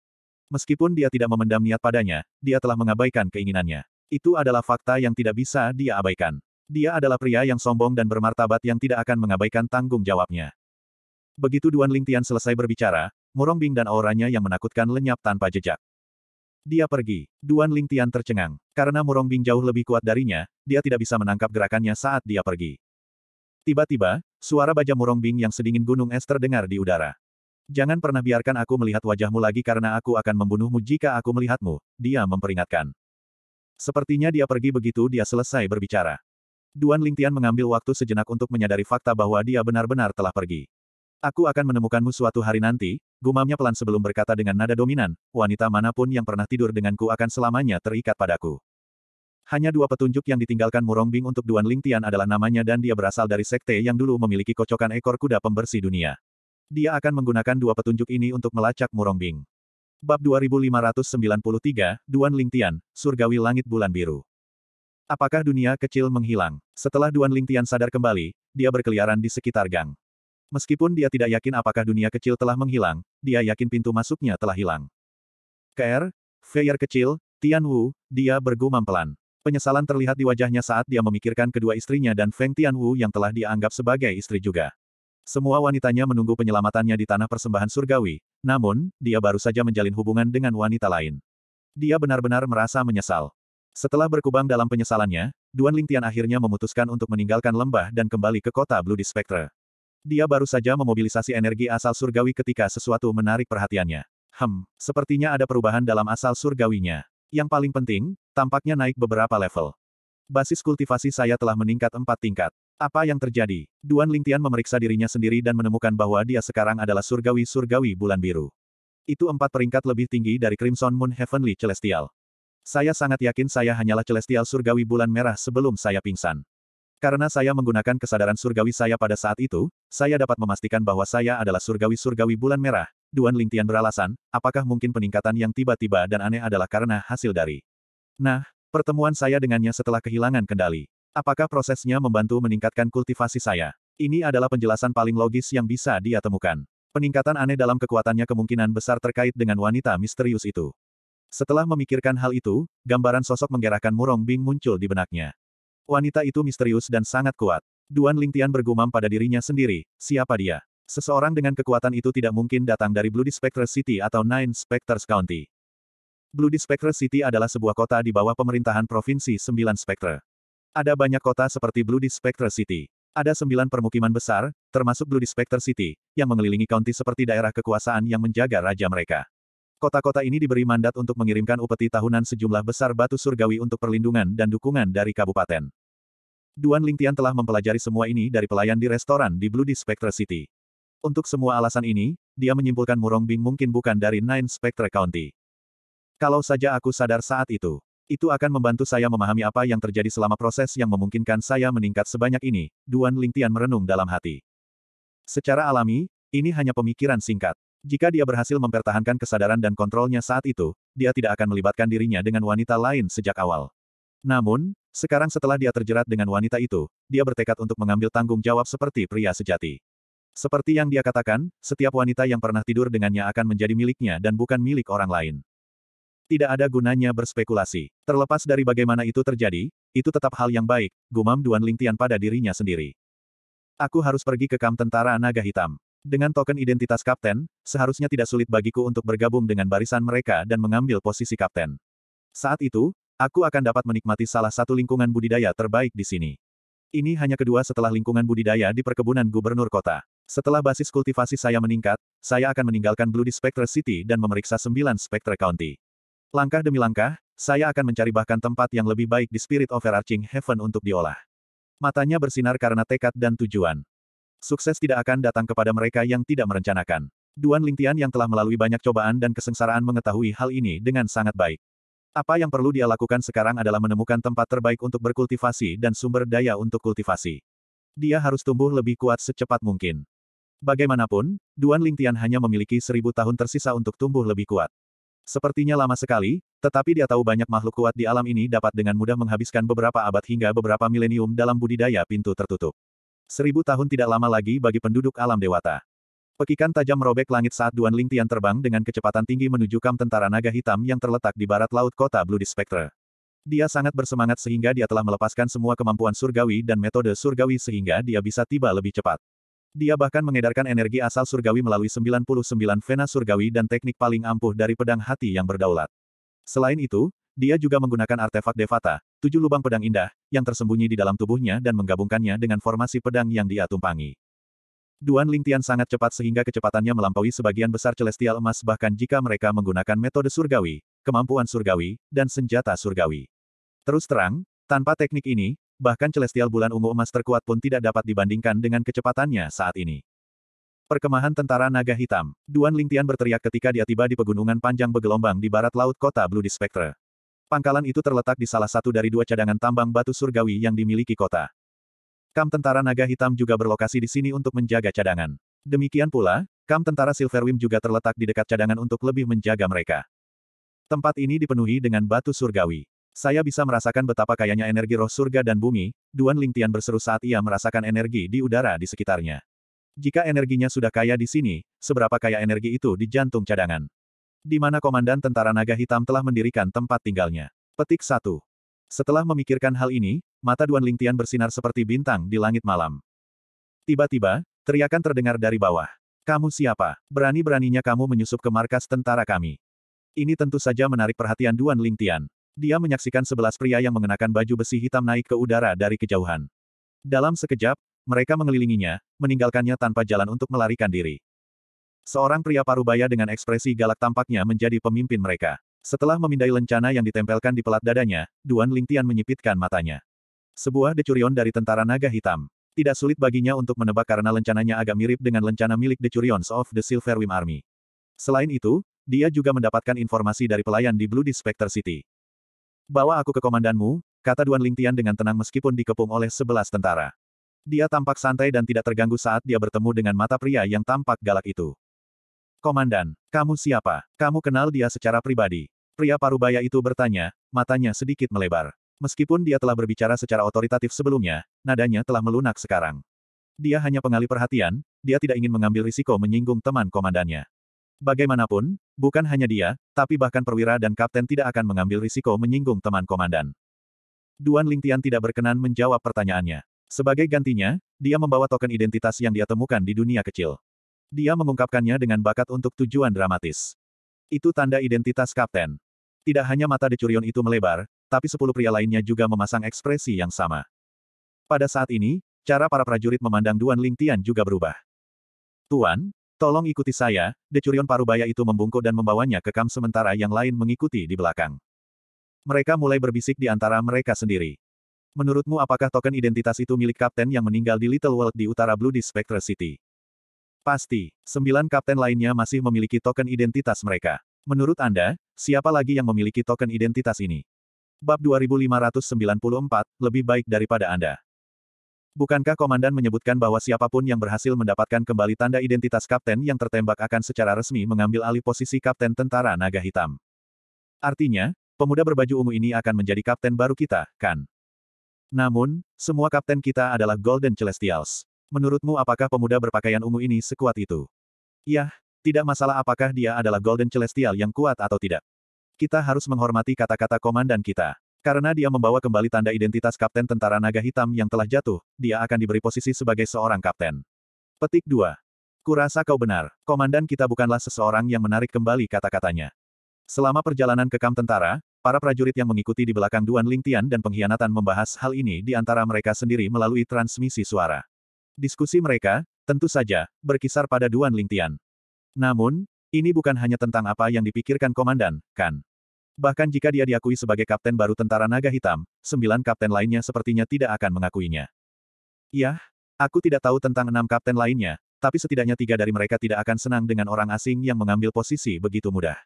Meskipun dia tidak memendam niat padanya, dia telah mengabaikan keinginannya. Itu adalah fakta yang tidak bisa dia abaikan. Dia adalah pria yang sombong dan bermartabat yang tidak akan mengabaikan tanggung jawabnya. Begitu Duan Lingtian selesai berbicara, Murong Bing dan auranya yang menakutkan lenyap tanpa jejak. Dia pergi. Duan Lingtian tercengang. Karena Murong Bing jauh lebih kuat darinya, dia tidak bisa menangkap gerakannya saat dia pergi. Tiba-tiba, Suara baja Bing yang sedingin gunung es terdengar di udara. Jangan pernah biarkan aku melihat wajahmu lagi karena aku akan membunuhmu jika aku melihatmu, dia memperingatkan. Sepertinya dia pergi begitu dia selesai berbicara. Duan Lingtian mengambil waktu sejenak untuk menyadari fakta bahwa dia benar-benar telah pergi. Aku akan menemukanmu suatu hari nanti, gumamnya pelan sebelum berkata dengan nada dominan, wanita manapun yang pernah tidur denganku akan selamanya terikat padaku. Hanya dua petunjuk yang ditinggalkan Murong Bing untuk Duan Lingtian adalah namanya dan dia berasal dari sekte yang dulu memiliki kocokan ekor kuda pembersih dunia. Dia akan menggunakan dua petunjuk ini untuk melacak Murong Bing. Bab 2593, Duan Lingtian, Surgawi Langit Bulan Biru. Apakah dunia kecil menghilang? Setelah Duan Lingtian sadar kembali, dia berkeliaran di sekitar gang. Meskipun dia tidak yakin apakah dunia kecil telah menghilang, dia yakin pintu masuknya telah hilang. Ker, Feyer kecil, Tian Wu, dia bergumam pelan. Penyesalan terlihat di wajahnya saat dia memikirkan kedua istrinya dan Feng Tianwu yang telah dianggap sebagai istri juga. Semua wanitanya menunggu penyelamatannya di tanah persembahan surgawi, namun, dia baru saja menjalin hubungan dengan wanita lain. Dia benar-benar merasa menyesal. Setelah berkubang dalam penyesalannya, Duan Lingtian akhirnya memutuskan untuk meninggalkan lembah dan kembali ke kota Blue Spectre. Dia baru saja memobilisasi energi asal surgawi ketika sesuatu menarik perhatiannya. Hem, sepertinya ada perubahan dalam asal surgawinya. Yang paling penting, Tampaknya naik beberapa level. Basis kultivasi saya telah meningkat empat tingkat. Apa yang terjadi? Duan Lingtian memeriksa dirinya sendiri dan menemukan bahwa dia sekarang adalah surgawi-surgawi bulan biru. Itu empat peringkat lebih tinggi dari Crimson Moon Heavenly Celestial. Saya sangat yakin saya hanyalah Celestial Surgawi bulan merah sebelum saya pingsan. Karena saya menggunakan kesadaran surgawi saya pada saat itu, saya dapat memastikan bahwa saya adalah surgawi-surgawi bulan merah. Duan Lingtian beralasan, apakah mungkin peningkatan yang tiba-tiba dan aneh adalah karena hasil dari Nah, pertemuan saya dengannya setelah kehilangan kendali. Apakah prosesnya membantu meningkatkan kultivasi saya? Ini adalah penjelasan paling logis yang bisa dia temukan. Peningkatan aneh dalam kekuatannya kemungkinan besar terkait dengan wanita misterius itu. Setelah memikirkan hal itu, gambaran sosok menggerakkan murong bing muncul di benaknya. Wanita itu misterius dan sangat kuat. Duan Lingtian bergumam pada dirinya sendiri, siapa dia? Seseorang dengan kekuatan itu tidak mungkin datang dari Bloody Spectre City atau Nine Spectres County. Blue Spectre City adalah sebuah kota di bawah pemerintahan Provinsi 9 Spectre. Ada banyak kota seperti Blue Spectre City. Ada sembilan permukiman besar, termasuk Blue Spectre City, yang mengelilingi county seperti daerah kekuasaan yang menjaga raja mereka. Kota-kota ini diberi mandat untuk mengirimkan upeti tahunan sejumlah besar batu surgawi untuk perlindungan dan dukungan dari kabupaten. Duan Lingtian telah mempelajari semua ini dari pelayan di restoran di Blue Spectre City. Untuk semua alasan ini, dia menyimpulkan Murong Bing mungkin bukan dari Nine Spectre County. Kalau saja aku sadar saat itu, itu akan membantu saya memahami apa yang terjadi selama proses yang memungkinkan saya meningkat sebanyak ini, Duan Lingtian merenung dalam hati. Secara alami, ini hanya pemikiran singkat. Jika dia berhasil mempertahankan kesadaran dan kontrolnya saat itu, dia tidak akan melibatkan dirinya dengan wanita lain sejak awal. Namun, sekarang setelah dia terjerat dengan wanita itu, dia bertekad untuk mengambil tanggung jawab seperti pria sejati. Seperti yang dia katakan, setiap wanita yang pernah tidur dengannya akan menjadi miliknya dan bukan milik orang lain tidak ada gunanya berspekulasi. Terlepas dari bagaimana itu terjadi, itu tetap hal yang baik, gumam Duan Lingtian pada dirinya sendiri. Aku harus pergi ke kamp tentara naga hitam. Dengan token identitas kapten, seharusnya tidak sulit bagiku untuk bergabung dengan barisan mereka dan mengambil posisi kapten. Saat itu, aku akan dapat menikmati salah satu lingkungan budidaya terbaik di sini. Ini hanya kedua setelah lingkungan budidaya di perkebunan gubernur kota. Setelah basis kultivasi saya meningkat, saya akan meninggalkan Bloody Spectre City dan memeriksa sembilan Spectre County. Langkah demi langkah, saya akan mencari bahkan tempat yang lebih baik di Spirit Overarching Heaven untuk diolah. Matanya bersinar karena tekad dan tujuan. Sukses tidak akan datang kepada mereka yang tidak merencanakan. Duan Lingtian yang telah melalui banyak cobaan dan kesengsaraan mengetahui hal ini dengan sangat baik. Apa yang perlu dia lakukan sekarang adalah menemukan tempat terbaik untuk berkultivasi dan sumber daya untuk kultivasi. Dia harus tumbuh lebih kuat secepat mungkin. Bagaimanapun, Duan Lingtian hanya memiliki seribu tahun tersisa untuk tumbuh lebih kuat. Sepertinya lama sekali, tetapi dia tahu banyak makhluk kuat di alam ini dapat dengan mudah menghabiskan beberapa abad hingga beberapa milenium dalam budidaya pintu tertutup. Seribu tahun tidak lama lagi bagi penduduk alam dewata. Pekikan tajam merobek langit saat Duan Ling Tian terbang dengan kecepatan tinggi menuju kam tentara naga hitam yang terletak di barat laut kota Blue Spectre. Dia sangat bersemangat sehingga dia telah melepaskan semua kemampuan surgawi dan metode surgawi sehingga dia bisa tiba lebih cepat. Dia bahkan mengedarkan energi asal surgawi melalui 99 vena surgawi dan teknik paling ampuh dari pedang hati yang berdaulat. Selain itu, dia juga menggunakan artefak Devata, tujuh lubang pedang indah, yang tersembunyi di dalam tubuhnya dan menggabungkannya dengan formasi pedang yang dia tumpangi. Duan Lingtian sangat cepat sehingga kecepatannya melampaui sebagian besar celestial emas bahkan jika mereka menggunakan metode surgawi, kemampuan surgawi, dan senjata surgawi. Terus terang, tanpa teknik ini, bahkan celestial bulan ungu emas terkuat pun tidak dapat dibandingkan dengan kecepatannya saat ini. Perkemahan tentara naga hitam, Duan Lingtian berteriak ketika dia tiba di pegunungan panjang bergelombang di barat laut kota Blue Spectre. Pangkalan itu terletak di salah satu dari dua cadangan tambang batu surgawi yang dimiliki kota. Kam tentara naga hitam juga berlokasi di sini untuk menjaga cadangan. Demikian pula, kam tentara Silverwim juga terletak di dekat cadangan untuk lebih menjaga mereka. Tempat ini dipenuhi dengan batu surgawi. Saya bisa merasakan betapa kayanya energi roh surga dan bumi, Duan Lingtian berseru saat ia merasakan energi di udara di sekitarnya. Jika energinya sudah kaya di sini, seberapa kaya energi itu di jantung cadangan? Di mana Komandan Tentara Naga Hitam telah mendirikan tempat tinggalnya. Petik 1. Setelah memikirkan hal ini, mata Duan Lingtian bersinar seperti bintang di langit malam. Tiba-tiba, teriakan terdengar dari bawah. Kamu siapa? Berani-beraninya kamu menyusup ke markas tentara kami. Ini tentu saja menarik perhatian Duan Lingtian. Dia menyaksikan sebelas pria yang mengenakan baju besi hitam naik ke udara dari kejauhan. Dalam sekejap, mereka mengelilinginya, meninggalkannya tanpa jalan untuk melarikan diri. Seorang pria parubaya dengan ekspresi galak tampaknya menjadi pemimpin mereka. Setelah memindai lencana yang ditempelkan di pelat dadanya, Duan Lingtian menyipitkan matanya. Sebuah decurion dari tentara naga hitam. Tidak sulit baginya untuk menebak karena lencananya agak mirip dengan lencana milik decurions of the Silverwing Army. Selain itu, dia juga mendapatkan informasi dari pelayan di Blue Specter City. Bawa aku ke komandanmu, kata Duan Lingtian dengan tenang meskipun dikepung oleh sebelas tentara. Dia tampak santai dan tidak terganggu saat dia bertemu dengan mata pria yang tampak galak itu. Komandan, kamu siapa? Kamu kenal dia secara pribadi. Pria parubaya itu bertanya, matanya sedikit melebar. Meskipun dia telah berbicara secara otoritatif sebelumnya, nadanya telah melunak sekarang. Dia hanya pengalih perhatian, dia tidak ingin mengambil risiko menyinggung teman komandannya. Bagaimanapun, bukan hanya dia, tapi bahkan perwira dan kapten tidak akan mengambil risiko menyinggung teman komandan. Duan Lingtian tidak berkenan menjawab pertanyaannya. Sebagai gantinya, dia membawa token identitas yang dia temukan di dunia kecil. Dia mengungkapkannya dengan bakat untuk tujuan dramatis. Itu tanda identitas kapten. Tidak hanya mata decurion itu melebar, tapi sepuluh pria lainnya juga memasang ekspresi yang sama. Pada saat ini, cara para prajurit memandang Duan Lingtian juga berubah. Tuan, Tolong ikuti saya, decurion parubaya itu membungkuk dan membawanya ke kam sementara yang lain mengikuti di belakang. Mereka mulai berbisik di antara mereka sendiri. Menurutmu apakah token identitas itu milik kapten yang meninggal di Little World di utara Blue di Spectre City? Pasti, sembilan kapten lainnya masih memiliki token identitas mereka. Menurut Anda, siapa lagi yang memiliki token identitas ini? Bab 2594, lebih baik daripada Anda. Bukankah komandan menyebutkan bahwa siapapun yang berhasil mendapatkan kembali tanda identitas kapten yang tertembak akan secara resmi mengambil alih posisi kapten tentara naga hitam? Artinya, pemuda berbaju ungu ini akan menjadi kapten baru kita, kan? Namun, semua kapten kita adalah Golden Celestials. Menurutmu apakah pemuda berpakaian ungu ini sekuat itu? Yah, tidak masalah apakah dia adalah Golden Celestial yang kuat atau tidak. Kita harus menghormati kata-kata komandan kita. Karena dia membawa kembali tanda identitas Kapten Tentara Naga Hitam yang telah jatuh, dia akan diberi posisi sebagai seorang Kapten. Petik 2. Kurasa kau benar, komandan kita bukanlah seseorang yang menarik kembali kata-katanya. Selama perjalanan ke kamp tentara, para prajurit yang mengikuti di belakang Duan Lingtian dan pengkhianatan membahas hal ini di antara mereka sendiri melalui transmisi suara. Diskusi mereka, tentu saja, berkisar pada Duan Lingtian. Namun, ini bukan hanya tentang apa yang dipikirkan komandan, kan? Bahkan jika dia diakui sebagai kapten baru tentara naga hitam, sembilan kapten lainnya sepertinya tidak akan mengakuinya. Yah, aku tidak tahu tentang enam kapten lainnya, tapi setidaknya tiga dari mereka tidak akan senang dengan orang asing yang mengambil posisi begitu mudah.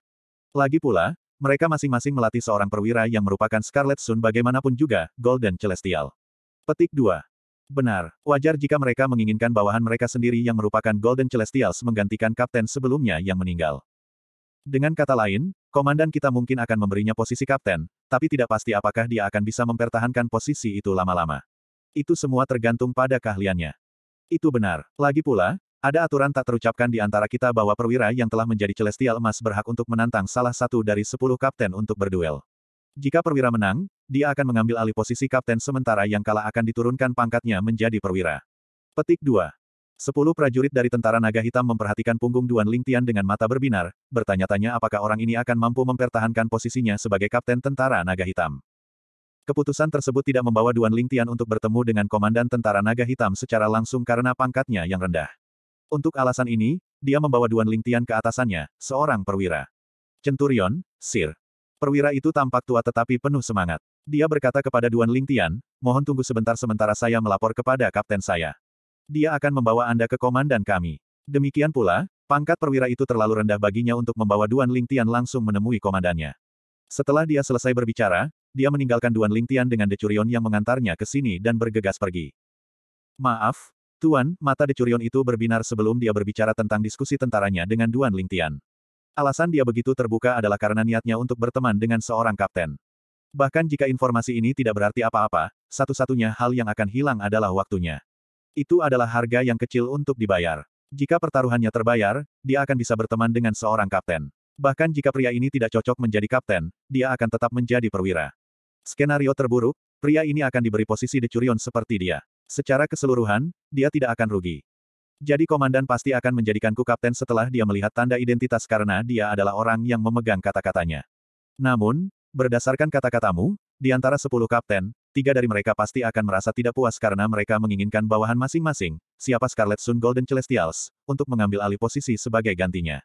Lagi pula, mereka masing-masing melatih seorang perwira yang merupakan Scarlet Sun bagaimanapun juga, Golden Celestial. Petik 2. Benar, wajar jika mereka menginginkan bawahan mereka sendiri yang merupakan Golden Celestials menggantikan kapten sebelumnya yang meninggal. Dengan kata lain, Komandan kita mungkin akan memberinya posisi kapten, tapi tidak pasti apakah dia akan bisa mempertahankan posisi itu lama-lama. Itu semua tergantung pada keahliannya. Itu benar. Lagi pula, ada aturan tak terucapkan di antara kita bahwa perwira yang telah menjadi celestial emas berhak untuk menantang salah satu dari sepuluh kapten untuk berduel. Jika perwira menang, dia akan mengambil alih posisi kapten sementara yang kalah akan diturunkan pangkatnya menjadi perwira. Petik 2. Sepuluh prajurit dari tentara naga hitam memperhatikan punggung Duan Lingtian dengan mata berbinar, bertanya-tanya apakah orang ini akan mampu mempertahankan posisinya sebagai kapten tentara naga hitam. Keputusan tersebut tidak membawa Duan Lingtian untuk bertemu dengan komandan tentara naga hitam secara langsung karena pangkatnya yang rendah. Untuk alasan ini, dia membawa Duan Lingtian ke atasannya, seorang perwira. Centurion, Sir. Perwira itu tampak tua tetapi penuh semangat. Dia berkata kepada Duan Lingtian, mohon tunggu sebentar sementara saya melapor kepada kapten saya. Dia akan membawa Anda ke komandan kami. Demikian pula, pangkat perwira itu terlalu rendah baginya untuk membawa Duan Lingtian langsung menemui komandannya. Setelah dia selesai berbicara, dia meninggalkan Duan Lingtian dengan Decurion yang mengantarnya ke sini dan bergegas pergi. Maaf, Tuan, mata Decurion itu berbinar sebelum dia berbicara tentang diskusi tentaranya dengan Duan Lingtian. Alasan dia begitu terbuka adalah karena niatnya untuk berteman dengan seorang kapten. Bahkan jika informasi ini tidak berarti apa-apa, satu-satunya hal yang akan hilang adalah waktunya. Itu adalah harga yang kecil untuk dibayar. Jika pertaruhannya terbayar, dia akan bisa berteman dengan seorang kapten. Bahkan jika pria ini tidak cocok menjadi kapten, dia akan tetap menjadi perwira. Skenario terburuk, pria ini akan diberi posisi decurion seperti dia. Secara keseluruhan, dia tidak akan rugi. Jadi komandan pasti akan menjadikanku kapten setelah dia melihat tanda identitas karena dia adalah orang yang memegang kata-katanya. Namun, berdasarkan kata-katamu, di antara sepuluh kapten, tiga dari mereka pasti akan merasa tidak puas karena mereka menginginkan bawahan masing-masing, siapa Scarlet Sun Golden Celestials, untuk mengambil alih posisi sebagai gantinya.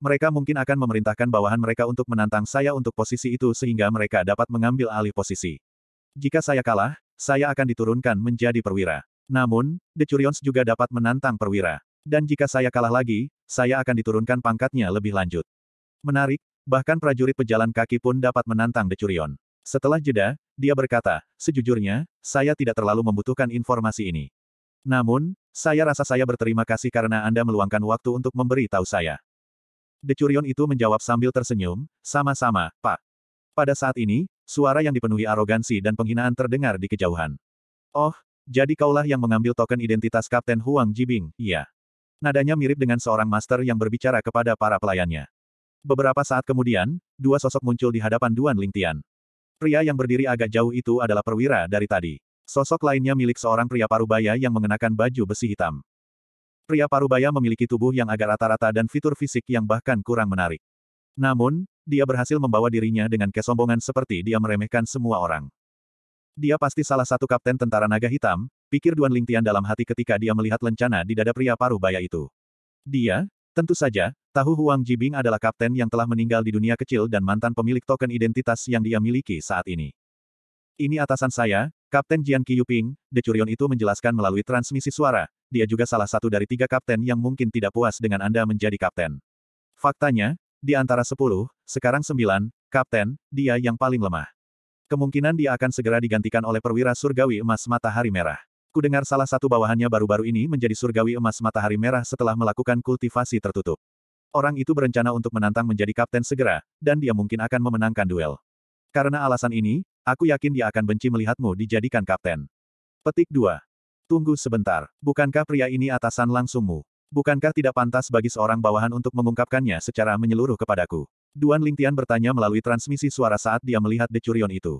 Mereka mungkin akan memerintahkan bawahan mereka untuk menantang saya untuk posisi itu sehingga mereka dapat mengambil alih posisi. Jika saya kalah, saya akan diturunkan menjadi perwira. Namun, The Curions juga dapat menantang perwira. Dan jika saya kalah lagi, saya akan diturunkan pangkatnya lebih lanjut. Menarik, bahkan prajurit pejalan kaki pun dapat menantang The Curion. Setelah jeda, dia berkata, sejujurnya, saya tidak terlalu membutuhkan informasi ini. Namun, saya rasa saya berterima kasih karena Anda meluangkan waktu untuk memberi tahu saya. Decurion itu menjawab sambil tersenyum, sama-sama, Pak. Pada saat ini, suara yang dipenuhi arogansi dan penghinaan terdengar di kejauhan. Oh, jadi kaulah yang mengambil token identitas Kapten Huang Jibing, iya. Nadanya mirip dengan seorang master yang berbicara kepada para pelayannya. Beberapa saat kemudian, dua sosok muncul di hadapan Duan Lingtian. Pria yang berdiri agak jauh itu adalah perwira dari tadi. Sosok lainnya milik seorang pria parubaya yang mengenakan baju besi hitam. Pria parubaya memiliki tubuh yang agak rata-rata dan fitur fisik yang bahkan kurang menarik. Namun, dia berhasil membawa dirinya dengan kesombongan seperti dia meremehkan semua orang. Dia pasti salah satu kapten tentara naga hitam, pikir Duan Lingtian dalam hati ketika dia melihat lencana di dada pria parubaya itu. Dia, tentu saja, Tahu Huang Jibing adalah kapten yang telah meninggal di dunia kecil dan mantan pemilik token identitas yang dia miliki saat ini. Ini atasan saya, Kapten Jian The Churion itu menjelaskan melalui transmisi suara, dia juga salah satu dari tiga kapten yang mungkin tidak puas dengan Anda menjadi kapten. Faktanya, di antara sepuluh, sekarang sembilan, kapten, dia yang paling lemah. Kemungkinan dia akan segera digantikan oleh perwira surgawi emas matahari merah. Kudengar salah satu bawahannya baru-baru ini menjadi surgawi emas matahari merah setelah melakukan kultivasi tertutup. Orang itu berencana untuk menantang menjadi kapten segera, dan dia mungkin akan memenangkan duel. Karena alasan ini, aku yakin dia akan benci melihatmu dijadikan kapten. Petik 2. Tunggu sebentar, bukankah pria ini atasan langsungmu? Bukankah tidak pantas bagi seorang bawahan untuk mengungkapkannya secara menyeluruh kepadaku? Duan Lingtian bertanya melalui transmisi suara saat dia melihat decurion itu.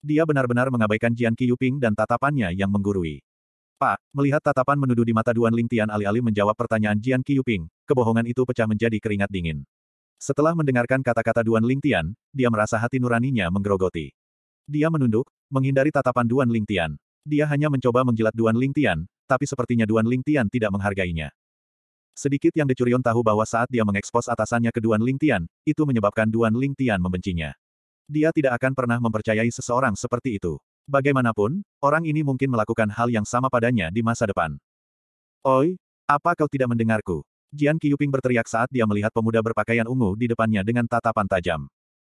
Dia benar-benar mengabaikan Jian Qiyuping dan tatapannya yang menggurui. Pak, melihat tatapan menuduh di mata Duan Ling Tian alih-alih menjawab pertanyaan Jian Qiuping, kebohongan itu pecah menjadi keringat dingin. Setelah mendengarkan kata-kata Duan Ling Tian, dia merasa hati nuraninya menggerogoti. Dia menunduk, menghindari tatapan Duan Ling Tian. Dia hanya mencoba menjilat Duan Ling Tian, tapi sepertinya Duan Ling Tian tidak menghargainya. Sedikit yang decurion tahu bahwa saat dia mengekspos atasannya ke Duan Ling Tian, itu menyebabkan Duan Ling Tian membencinya. Dia tidak akan pernah mempercayai seseorang seperti itu. Bagaimanapun, orang ini mungkin melakukan hal yang sama padanya di masa depan. Oi, apa kau tidak mendengarku? Jian Qiuping berteriak saat dia melihat pemuda berpakaian ungu di depannya dengan tatapan tajam.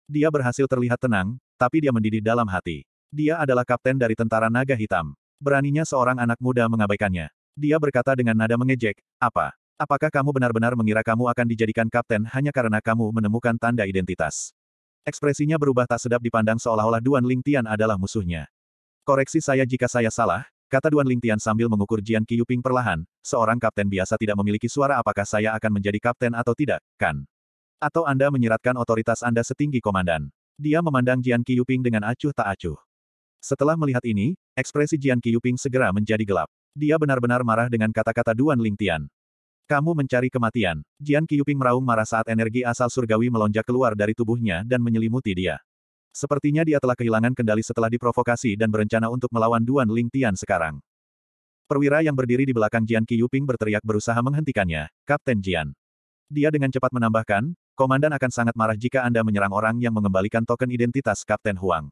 Dia berhasil terlihat tenang, tapi dia mendidih dalam hati. Dia adalah kapten dari tentara naga hitam. Beraninya seorang anak muda mengabaikannya. Dia berkata dengan nada mengejek, apa? Apakah kamu benar-benar mengira kamu akan dijadikan kapten hanya karena kamu menemukan tanda identitas? Ekspresinya berubah tak sedap dipandang seolah-olah Duan Lingtian adalah musuhnya. Koreksi saya jika saya salah, kata Duan Lingtian sambil mengukur Jian Qiyuping perlahan, seorang kapten biasa tidak memiliki suara apakah saya akan menjadi kapten atau tidak, kan? Atau Anda menyeratkan otoritas Anda setinggi komandan? Dia memandang Jian Qiyuping dengan acuh tak acuh. Setelah melihat ini, ekspresi Jian Qiyuping segera menjadi gelap. Dia benar-benar marah dengan kata-kata Duan Lingtian. Kamu mencari kematian. Jian Qiyuping meraung marah saat energi asal surgawi melonjak keluar dari tubuhnya dan menyelimuti dia. Sepertinya dia telah kehilangan kendali setelah diprovokasi dan berencana untuk melawan Duan Ling Tian sekarang. Perwira yang berdiri di belakang Jian Qiyuping berteriak berusaha menghentikannya, Kapten Jian. Dia dengan cepat menambahkan, Komandan akan sangat marah jika Anda menyerang orang yang mengembalikan token identitas Kapten Huang.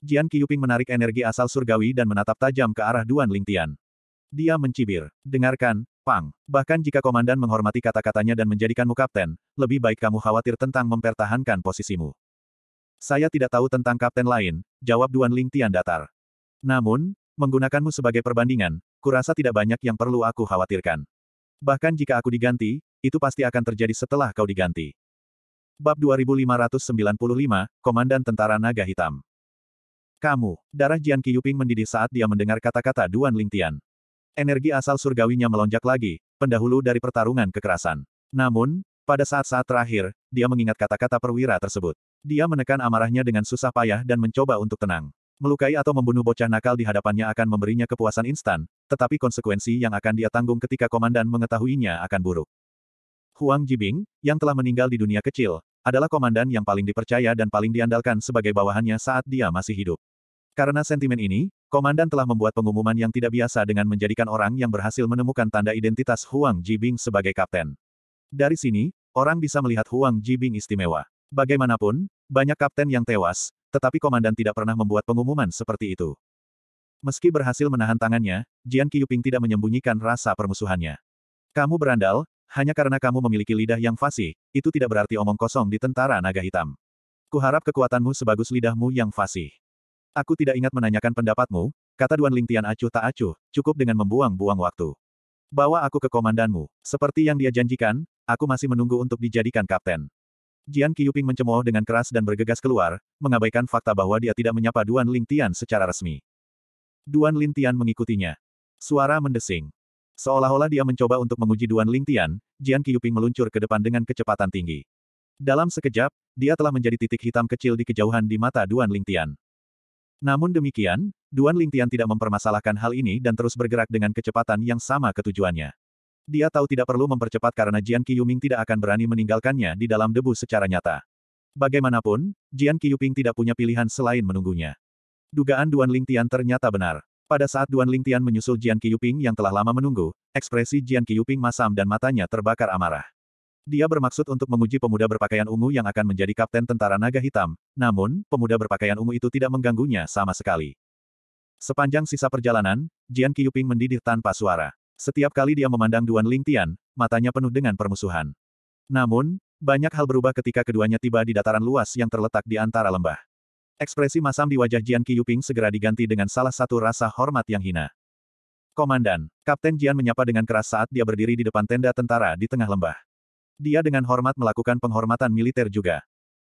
Jian Qiyuping menarik energi asal surgawi dan menatap tajam ke arah Duan Ling Tian. Dia mencibir, dengarkan, Pang, bahkan jika Komandan menghormati kata-katanya dan menjadikanmu Kapten, lebih baik kamu khawatir tentang mempertahankan posisimu. Saya tidak tahu tentang kapten lain, jawab Duan Ling Tian datar. Namun, menggunakanmu sebagai perbandingan, kurasa tidak banyak yang perlu aku khawatirkan. Bahkan jika aku diganti, itu pasti akan terjadi setelah kau diganti. Bab 2595, Komandan Tentara Naga Hitam. Kamu, darah Jian Qiyuping mendidih saat dia mendengar kata-kata Duan Ling Tian. Energi asal surgawinya melonjak lagi, pendahulu dari pertarungan kekerasan. Namun, pada saat-saat terakhir, dia mengingat kata-kata perwira tersebut. Dia menekan amarahnya dengan susah payah dan mencoba untuk tenang. Melukai atau membunuh bocah nakal di hadapannya akan memberinya kepuasan instan, tetapi konsekuensi yang akan dia tanggung ketika komandan mengetahuinya akan buruk. Huang Jibing, yang telah meninggal di dunia kecil, adalah komandan yang paling dipercaya dan paling diandalkan sebagai bawahannya saat dia masih hidup. Karena sentimen ini, komandan telah membuat pengumuman yang tidak biasa dengan menjadikan orang yang berhasil menemukan tanda identitas Huang Jibing sebagai kapten. Dari sini, orang bisa melihat Huang Jibing istimewa. Bagaimanapun, banyak kapten yang tewas, tetapi komandan tidak pernah membuat pengumuman seperti itu. Meski berhasil menahan tangannya, Jian Qiuping tidak menyembunyikan rasa permusuhannya. Kamu berandal, hanya karena kamu memiliki lidah yang fasih, itu tidak berarti omong kosong di tentara naga hitam. Kuharap kekuatanmu sebagus lidahmu yang fasih. Aku tidak ingat menanyakan pendapatmu, kata Duan Lingtian acuh tak acuh, cukup dengan membuang-buang waktu. Bawa aku ke komandanmu, seperti yang dia janjikan, aku masih menunggu untuk dijadikan kapten. Jian Qiuping mencemooh dengan keras dan bergegas keluar, mengabaikan fakta bahwa dia tidak menyapa Duan Lingtian secara resmi. Duan Lingtian mengikutinya. Suara mendesing. Seolah-olah dia mencoba untuk menguji Duan Lingtian, Jian Qiuping meluncur ke depan dengan kecepatan tinggi. Dalam sekejap, dia telah menjadi titik hitam kecil di kejauhan di mata Duan Lingtian. Namun demikian, Duan Lingtian tidak mempermasalahkan hal ini dan terus bergerak dengan kecepatan yang sama ke tujuannya. Dia tahu tidak perlu mempercepat karena Jian Qiuming tidak akan berani meninggalkannya di dalam debu secara nyata. Bagaimanapun, Jian Qiuping tidak punya pilihan selain menunggunya. Dugaan Duan Lingtian ternyata benar. Pada saat Duan Lingtian menyusul Jian Qiuping yang telah lama menunggu, ekspresi Jian Qiuping masam dan matanya terbakar amarah. Dia bermaksud untuk menguji pemuda berpakaian ungu yang akan menjadi kapten tentara naga hitam, namun, pemuda berpakaian ungu itu tidak mengganggunya sama sekali. Sepanjang sisa perjalanan, Jian Qiuping mendidih tanpa suara. Setiap kali dia memandang Duan Lingtian, matanya penuh dengan permusuhan. Namun, banyak hal berubah ketika keduanya tiba di dataran luas yang terletak di antara lembah. Ekspresi masam di wajah Jian Qiyuping segera diganti dengan salah satu rasa hormat yang hina. Komandan, Kapten Jian menyapa dengan keras saat dia berdiri di depan tenda tentara di tengah lembah. Dia dengan hormat melakukan penghormatan militer juga.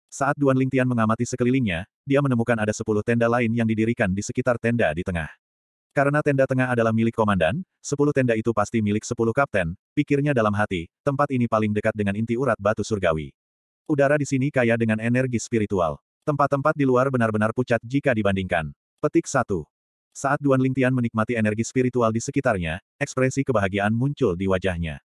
Saat Duan Lingtian mengamati sekelilingnya, dia menemukan ada sepuluh tenda lain yang didirikan di sekitar tenda di tengah. Karena tenda tengah adalah milik komandan, sepuluh tenda itu pasti milik sepuluh kapten, pikirnya dalam hati, tempat ini paling dekat dengan inti urat batu surgawi. Udara di sini kaya dengan energi spiritual. Tempat-tempat di luar benar-benar pucat jika dibandingkan. Petik 1. Saat Duan Lingtian menikmati energi spiritual di sekitarnya, ekspresi kebahagiaan muncul di wajahnya.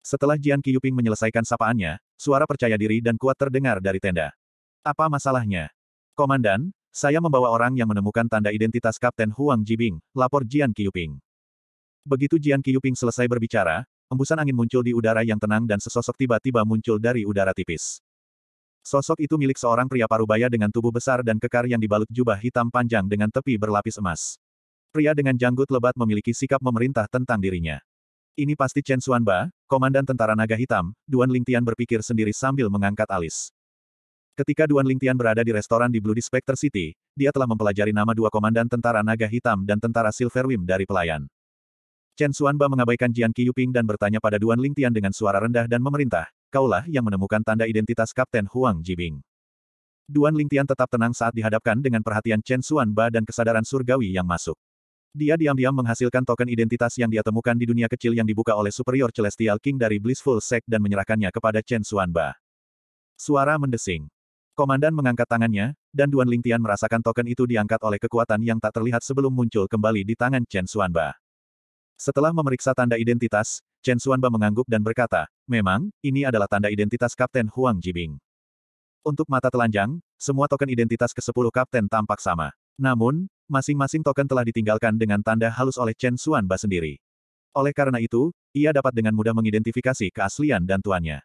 Setelah Jian Qiyuping menyelesaikan sapaannya, suara percaya diri dan kuat terdengar dari tenda. Apa masalahnya? Komandan, saya membawa orang yang menemukan tanda identitas Kapten Huang Jibing, lapor Jian Qiuping. Begitu Jian Qiuping selesai berbicara, embusan angin muncul di udara yang tenang dan sesosok tiba-tiba muncul dari udara tipis. Sosok itu milik seorang pria parubaya dengan tubuh besar dan kekar yang dibalut jubah hitam panjang dengan tepi berlapis emas. Pria dengan janggut lebat memiliki sikap memerintah tentang dirinya. Ini pasti Chen Xuanba, komandan tentara naga hitam, Duan Lingtian berpikir sendiri sambil mengangkat alis. Ketika Duan Lingtian berada di restoran di Bloody Spectre City, dia telah mempelajari nama dua komandan tentara naga hitam dan tentara Silver Wim dari pelayan. Chen Xuanba mengabaikan Jian Qiyuping dan bertanya pada Duan Lingtian dengan suara rendah dan memerintah, kaulah yang menemukan tanda identitas Kapten Huang Jibing. Duan Lingtian tetap tenang saat dihadapkan dengan perhatian Chen Xuanba dan kesadaran surgawi yang masuk. Dia diam-diam menghasilkan token identitas yang dia temukan di dunia kecil yang dibuka oleh Superior Celestial King dari Blissful Sect dan menyerahkannya kepada Chen Xuanba. Suara mendesing. Komandan mengangkat tangannya, dan Duan Lingtian merasakan token itu diangkat oleh kekuatan yang tak terlihat sebelum muncul kembali di tangan Chen Xuanba. Setelah memeriksa tanda identitas, Chen Xuanba mengangguk dan berkata, memang, ini adalah tanda identitas Kapten Huang Jibing. Untuk mata telanjang, semua token identitas ke-10 Kapten tampak sama. Namun, masing-masing token telah ditinggalkan dengan tanda halus oleh Chen Xuanba sendiri. Oleh karena itu, ia dapat dengan mudah mengidentifikasi keaslian dan tuannya.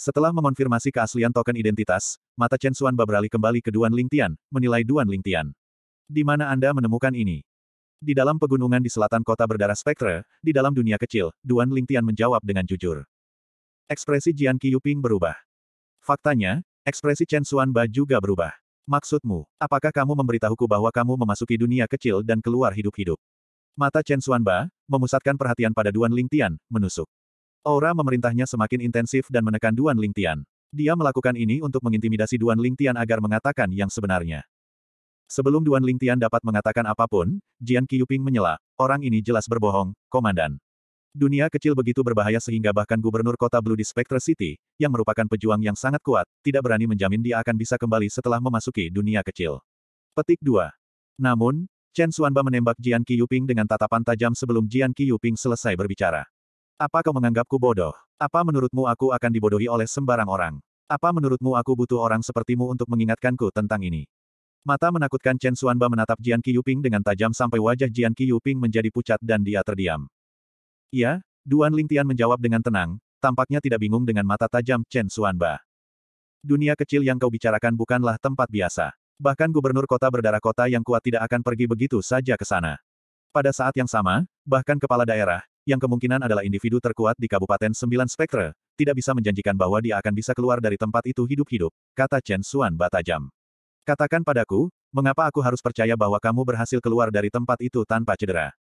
Setelah mengonfirmasi keaslian token identitas, mata Chen Xuan beralih kembali ke Duan Lingtian, menilai Duan Lingtian. Di mana Anda menemukan ini? Di dalam pegunungan di selatan kota berdarah spektre, di dalam dunia kecil, Duan Lingtian menjawab dengan jujur. Ekspresi Jian Qiyuping berubah. Faktanya, ekspresi Chen Xuan Ba juga berubah. Maksudmu, apakah kamu memberitahuku bahwa kamu memasuki dunia kecil dan keluar hidup-hidup? Mata Chen Xuan Ba, memusatkan perhatian pada Duan Lingtian, menusuk. Aura memerintahnya semakin intensif dan menekan Duan Lingtian. Dia melakukan ini untuk mengintimidasi Duan Lingtian agar mengatakan yang sebenarnya. Sebelum Duan Lingtian dapat mengatakan apapun, Jian Qiuping menyela, orang ini jelas berbohong, komandan. Dunia kecil begitu berbahaya sehingga bahkan gubernur kota Blue di Spectre City, yang merupakan pejuang yang sangat kuat, tidak berani menjamin dia akan bisa kembali setelah memasuki dunia kecil. Petik 2. Namun, Chen Xuanba menembak Jian Qiuping dengan tatapan tajam sebelum Jian Qiuping selesai berbicara. Apa kau menganggapku bodoh? Apa menurutmu aku akan dibodohi oleh sembarang orang? Apa menurutmu aku butuh orang sepertimu untuk mengingatkanku tentang ini? Mata menakutkan Chen Suanba menatap Jian Qiyuping dengan tajam sampai wajah Jian Qiyuping menjadi pucat dan dia terdiam. Ya, Duan Lingtian menjawab dengan tenang, tampaknya tidak bingung dengan mata tajam Chen Suanba. Dunia kecil yang kau bicarakan bukanlah tempat biasa. Bahkan gubernur kota berdarah kota yang kuat tidak akan pergi begitu saja ke sana. Pada saat yang sama, bahkan kepala daerah, yang kemungkinan adalah individu terkuat di Kabupaten Sembilan Spektre, tidak bisa menjanjikan bahwa dia akan bisa keluar dari tempat itu hidup-hidup, kata Chen Suan batajam. Katakan padaku, mengapa aku harus percaya bahwa kamu berhasil keluar dari tempat itu tanpa cedera?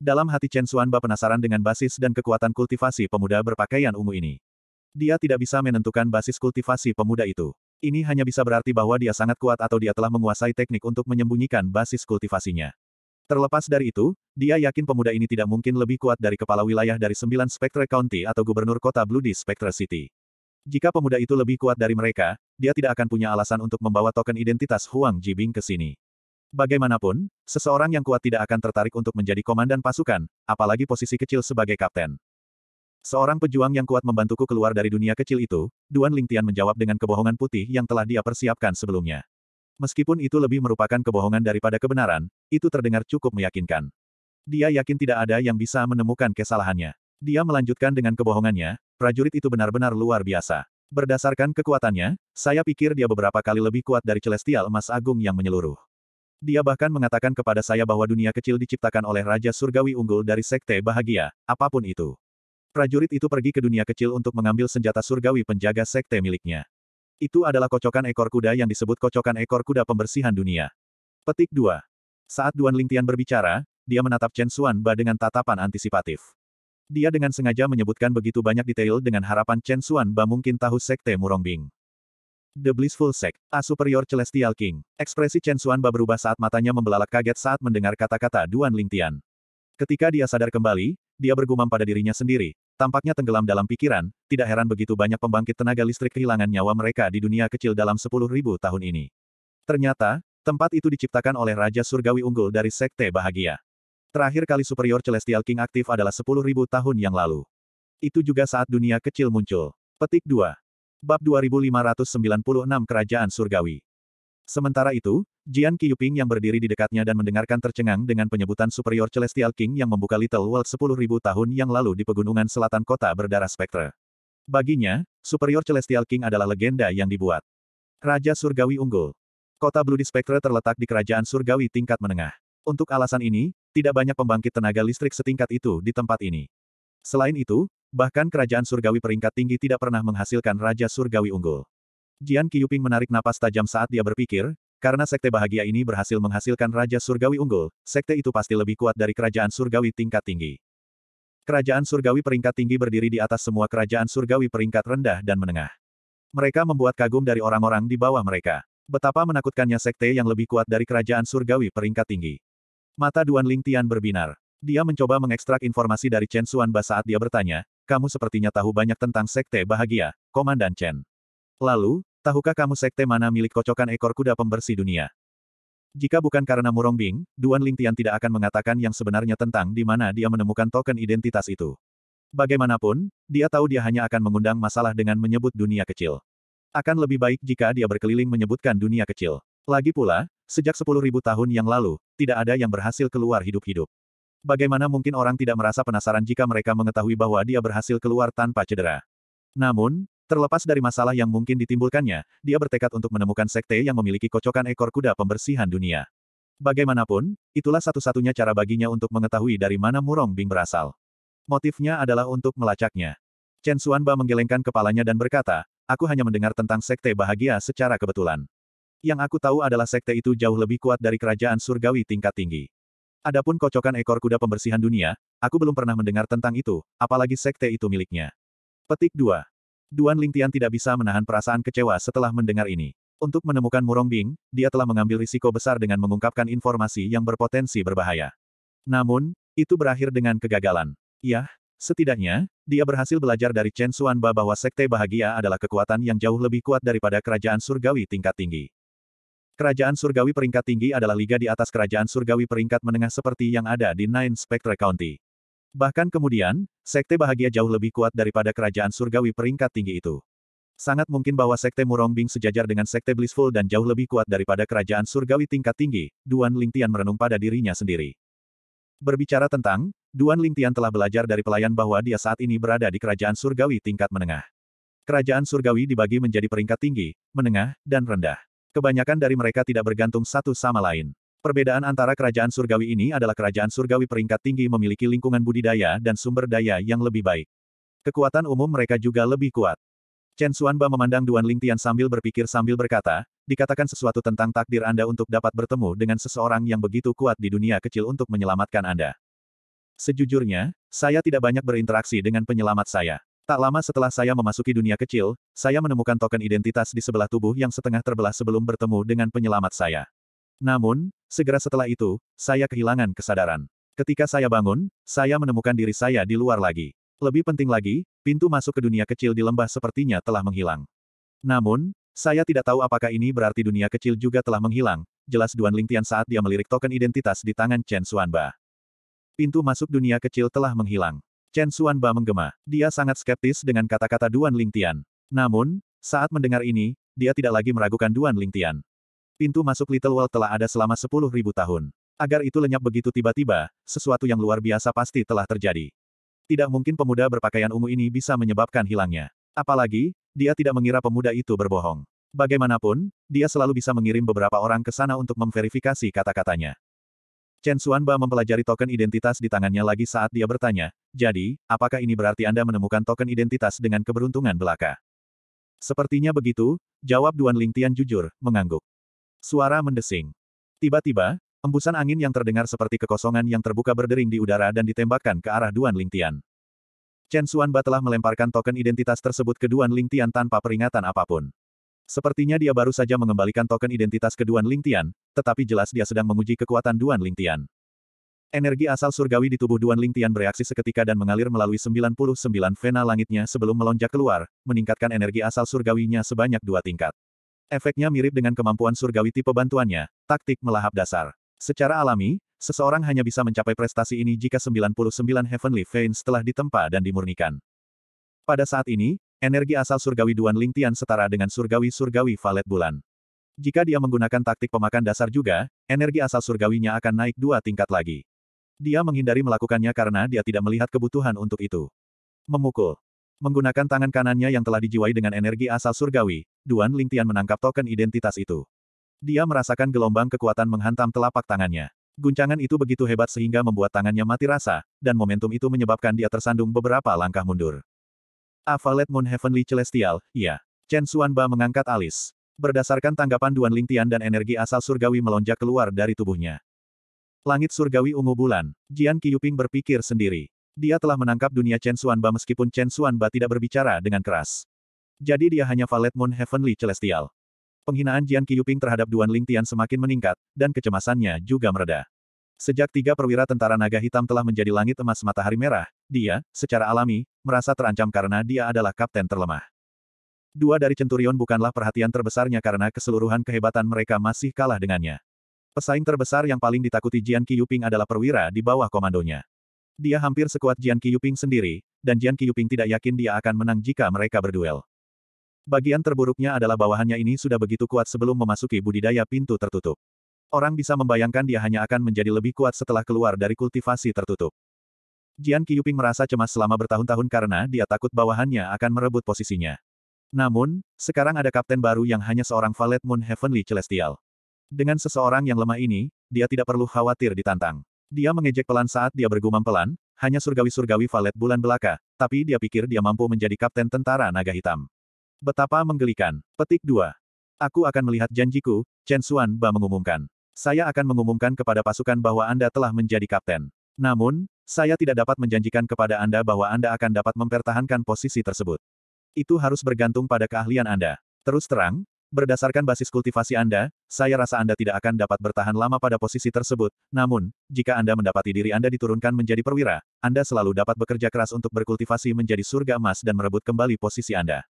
Dalam hati Chen Ba penasaran dengan basis dan kekuatan kultivasi pemuda berpakaian ungu ini. Dia tidak bisa menentukan basis kultivasi pemuda itu. Ini hanya bisa berarti bahwa dia sangat kuat atau dia telah menguasai teknik untuk menyembunyikan basis kultivasinya. Terlepas dari itu, dia yakin pemuda ini tidak mungkin lebih kuat dari kepala wilayah dari sembilan Spectre County atau gubernur kota Blue di Spectre City. Jika pemuda itu lebih kuat dari mereka, dia tidak akan punya alasan untuk membawa token identitas Huang Jibing ke sini. Bagaimanapun, seseorang yang kuat tidak akan tertarik untuk menjadi komandan pasukan, apalagi posisi kecil sebagai kapten. Seorang pejuang yang kuat membantuku keluar dari dunia kecil itu, Duan Lingtian menjawab dengan kebohongan putih yang telah dia persiapkan sebelumnya. Meskipun itu lebih merupakan kebohongan daripada kebenaran, itu terdengar cukup meyakinkan. Dia yakin tidak ada yang bisa menemukan kesalahannya. Dia melanjutkan dengan kebohongannya, prajurit itu benar-benar luar biasa. Berdasarkan kekuatannya, saya pikir dia beberapa kali lebih kuat dari celestial emas agung yang menyeluruh. Dia bahkan mengatakan kepada saya bahwa dunia kecil diciptakan oleh Raja Surgawi unggul dari Sekte Bahagia, apapun itu. Prajurit itu pergi ke dunia kecil untuk mengambil senjata surgawi penjaga sekte miliknya. Itu adalah kocokan ekor kuda yang disebut kocokan ekor kuda pembersihan dunia. Petik 2. Saat Duan Lingtian berbicara, dia menatap Chen Xuan Ba dengan tatapan antisipatif. Dia dengan sengaja menyebutkan begitu banyak detail dengan harapan Chen Xuan Ba mungkin tahu sekte Murongbing. The Blissful Sect, A Superior Celestial King. Ekspresi Chen Ba berubah saat matanya membelalak kaget saat mendengar kata-kata Duan Lingtian. Ketika dia sadar kembali, dia bergumam pada dirinya sendiri, tampaknya tenggelam dalam pikiran, tidak heran begitu banyak pembangkit tenaga listrik kehilangan nyawa mereka di dunia kecil dalam 10.000 tahun ini. Ternyata, tempat itu diciptakan oleh Raja Surgawi Unggul dari Sekte Bahagia. Terakhir kali Superior Celestial King aktif adalah 10.000 tahun yang lalu. Itu juga saat dunia kecil muncul. Petik 2. Bab 2596 Kerajaan Surgawi. Sementara itu, Jian Qiyuping yang berdiri di dekatnya dan mendengarkan tercengang dengan penyebutan Superior Celestial King yang membuka Little World 10.000 tahun yang lalu di pegunungan selatan kota berdarah spektra. Baginya, Superior Celestial King adalah legenda yang dibuat. Raja Surgawi Unggul. Kota Blue di terletak di kerajaan Surgawi tingkat menengah. Untuk alasan ini, tidak banyak pembangkit tenaga listrik setingkat itu di tempat ini. Selain itu, bahkan kerajaan Surgawi peringkat tinggi tidak pernah menghasilkan Raja Surgawi Unggul. Jian Qiyuping menarik napas tajam saat dia berpikir, karena sekte bahagia ini berhasil menghasilkan Raja Surgawi unggul, sekte itu pasti lebih kuat dari kerajaan surgawi tingkat tinggi. Kerajaan surgawi peringkat tinggi berdiri di atas semua kerajaan surgawi peringkat rendah dan menengah. Mereka membuat kagum dari orang-orang di bawah mereka. Betapa menakutkannya sekte yang lebih kuat dari kerajaan surgawi peringkat tinggi. Mata Duan Lingtian berbinar. Dia mencoba mengekstrak informasi dari Chen Ba saat dia bertanya, kamu sepertinya tahu banyak tentang sekte bahagia, Komandan Chen. Lalu, Tahukah kamu sekte mana milik kocokan ekor kuda pembersih dunia? Jika bukan karena Murong Bing, Duan Ling Tian tidak akan mengatakan yang sebenarnya tentang di mana dia menemukan token identitas itu. Bagaimanapun, dia tahu dia hanya akan mengundang masalah dengan menyebut dunia kecil. Akan lebih baik jika dia berkeliling menyebutkan dunia kecil. Lagi pula, sejak 10.000 tahun yang lalu, tidak ada yang berhasil keluar hidup-hidup. Bagaimana mungkin orang tidak merasa penasaran jika mereka mengetahui bahwa dia berhasil keluar tanpa cedera? Namun, Terlepas dari masalah yang mungkin ditimbulkannya, dia bertekad untuk menemukan sekte yang memiliki kocokan ekor kuda pembersihan dunia. Bagaimanapun, itulah satu-satunya cara baginya untuk mengetahui dari mana Murong Bing berasal. Motifnya adalah untuk melacaknya. Chen Xuanba menggelengkan kepalanya dan berkata, aku hanya mendengar tentang sekte bahagia secara kebetulan. Yang aku tahu adalah sekte itu jauh lebih kuat dari kerajaan surgawi tingkat tinggi. Adapun kocokan ekor kuda pembersihan dunia, aku belum pernah mendengar tentang itu, apalagi sekte itu miliknya. Petik 2. Duan Lingtian tidak bisa menahan perasaan kecewa setelah mendengar ini. Untuk menemukan Murong Bing, dia telah mengambil risiko besar dengan mengungkapkan informasi yang berpotensi berbahaya. Namun, itu berakhir dengan kegagalan. Yah, setidaknya, dia berhasil belajar dari Chen Xuanba bahwa Sekte Bahagia adalah kekuatan yang jauh lebih kuat daripada kerajaan surgawi tingkat tinggi. Kerajaan surgawi peringkat tinggi adalah liga di atas kerajaan surgawi peringkat menengah seperti yang ada di Nine Spectre County. Bahkan kemudian, Sekte Bahagia jauh lebih kuat daripada kerajaan surgawi peringkat tinggi itu. Sangat mungkin bahwa Sekte Murongbing sejajar dengan Sekte Blissful dan jauh lebih kuat daripada kerajaan surgawi tingkat tinggi, Duan Lingtian merenung pada dirinya sendiri. Berbicara tentang, Duan Lingtian telah belajar dari pelayan bahwa dia saat ini berada di kerajaan surgawi tingkat menengah. Kerajaan surgawi dibagi menjadi peringkat tinggi, menengah, dan rendah. Kebanyakan dari mereka tidak bergantung satu sama lain. Perbedaan antara kerajaan surgawi ini adalah kerajaan surgawi peringkat tinggi memiliki lingkungan budidaya dan sumber daya yang lebih baik. Kekuatan umum mereka juga lebih kuat. Chen Xuanba memandang Duan Lingtian sambil berpikir sambil berkata, dikatakan sesuatu tentang takdir Anda untuk dapat bertemu dengan seseorang yang begitu kuat di dunia kecil untuk menyelamatkan Anda. Sejujurnya, saya tidak banyak berinteraksi dengan penyelamat saya. Tak lama setelah saya memasuki dunia kecil, saya menemukan token identitas di sebelah tubuh yang setengah terbelah sebelum bertemu dengan penyelamat saya. Namun, Segera setelah itu, saya kehilangan kesadaran. Ketika saya bangun, saya menemukan diri saya di luar lagi. Lebih penting lagi, pintu masuk ke dunia kecil di lembah sepertinya telah menghilang. Namun, saya tidak tahu apakah ini berarti dunia kecil juga telah menghilang, jelas Duan Lingtian saat dia melirik token identitas di tangan Chen Xuanba. Pintu masuk dunia kecil telah menghilang. Chen Xuanba menggema. Dia sangat skeptis dengan kata-kata Duan Lingtian. Namun, saat mendengar ini, dia tidak lagi meragukan Duan Lingtian. Pintu masuk Little Wall telah ada selama sepuluh ribu tahun. Agar itu lenyap begitu tiba-tiba, sesuatu yang luar biasa pasti telah terjadi. Tidak mungkin pemuda berpakaian ungu ini bisa menyebabkan hilangnya. Apalagi, dia tidak mengira pemuda itu berbohong. Bagaimanapun, dia selalu bisa mengirim beberapa orang ke sana untuk memverifikasi kata-katanya. Chen Suanba mempelajari token identitas di tangannya lagi saat dia bertanya, jadi, apakah ini berarti Anda menemukan token identitas dengan keberuntungan belaka? Sepertinya begitu, jawab Duan Lingtian jujur, mengangguk. Suara mendesing. Tiba-tiba, embusan angin yang terdengar seperti kekosongan yang terbuka berdering di udara dan ditembakkan ke arah Duan Lingtian. Chen Xuanba telah melemparkan token identitas tersebut ke Duan Lingtian tanpa peringatan apapun. Sepertinya dia baru saja mengembalikan token identitas ke Duan Lingtian, tetapi jelas dia sedang menguji kekuatan Duan Lingtian. Energi asal surgawi di tubuh Duan Lingtian bereaksi seketika dan mengalir melalui 99 vena langitnya sebelum melonjak keluar, meningkatkan energi asal surgawinya sebanyak dua tingkat. Efeknya mirip dengan kemampuan surgawi tipe bantuannya, taktik melahap dasar. Secara alami, seseorang hanya bisa mencapai prestasi ini jika 99 Heavenly Veins telah ditempa dan dimurnikan. Pada saat ini, energi asal surgawi Duan Lingtian setara dengan surgawi-surgawi valet bulan. Jika dia menggunakan taktik pemakan dasar juga, energi asal surgawinya akan naik dua tingkat lagi. Dia menghindari melakukannya karena dia tidak melihat kebutuhan untuk itu. Memukul. Menggunakan tangan kanannya yang telah dijiwai dengan energi asal surgawi, Duan Lingtian menangkap token identitas itu. Dia merasakan gelombang kekuatan menghantam telapak tangannya. Guncangan itu begitu hebat sehingga membuat tangannya mati rasa, dan momentum itu menyebabkan dia tersandung beberapa langkah mundur. Avalet Moon Heavenly Celestial, iya. Chen Suanba mengangkat alis. Berdasarkan tanggapan Duan Lingtian dan energi asal surgawi melonjak keluar dari tubuhnya. Langit surgawi ungu bulan, Jian Qiuping berpikir sendiri. Dia telah menangkap dunia Chen Xuanba meskipun Chen Xuanba tidak berbicara dengan keras. Jadi dia hanya valet Moon Heavenly Celestial. Penghinaan Jian Qiuping terhadap Duan Ling Tian semakin meningkat, dan kecemasannya juga mereda. Sejak tiga perwira tentara naga hitam telah menjadi langit emas matahari merah, dia, secara alami, merasa terancam karena dia adalah kapten terlemah. Dua dari Centurion bukanlah perhatian terbesarnya karena keseluruhan kehebatan mereka masih kalah dengannya. Pesaing terbesar yang paling ditakuti Jian Qiuping adalah perwira di bawah komandonya. Dia hampir sekuat Jian Qiyuping sendiri, dan Jian Qiyuping tidak yakin dia akan menang jika mereka berduel. Bagian terburuknya adalah bawahannya ini sudah begitu kuat sebelum memasuki budidaya pintu tertutup. Orang bisa membayangkan dia hanya akan menjadi lebih kuat setelah keluar dari kultivasi tertutup. Jian Qiyuping merasa cemas selama bertahun-tahun karena dia takut bawahannya akan merebut posisinya. Namun, sekarang ada kapten baru yang hanya seorang valet Moon Heavenly Celestial. Dengan seseorang yang lemah ini, dia tidak perlu khawatir ditantang. Dia mengejek pelan saat dia bergumam pelan, hanya surgawi-surgawi valet bulan belaka, tapi dia pikir dia mampu menjadi kapten tentara naga hitam. Betapa menggelikan. Petik 2. Aku akan melihat janjiku, Chen Xuan Ba mengumumkan. Saya akan mengumumkan kepada pasukan bahwa Anda telah menjadi kapten. Namun, saya tidak dapat menjanjikan kepada Anda bahwa Anda akan dapat mempertahankan posisi tersebut. Itu harus bergantung pada keahlian Anda. Terus terang, Berdasarkan basis kultivasi Anda, saya rasa Anda tidak akan dapat bertahan lama pada posisi tersebut, namun, jika Anda mendapati diri Anda diturunkan menjadi perwira, Anda selalu dapat bekerja keras untuk berkultivasi menjadi surga emas dan merebut kembali posisi Anda.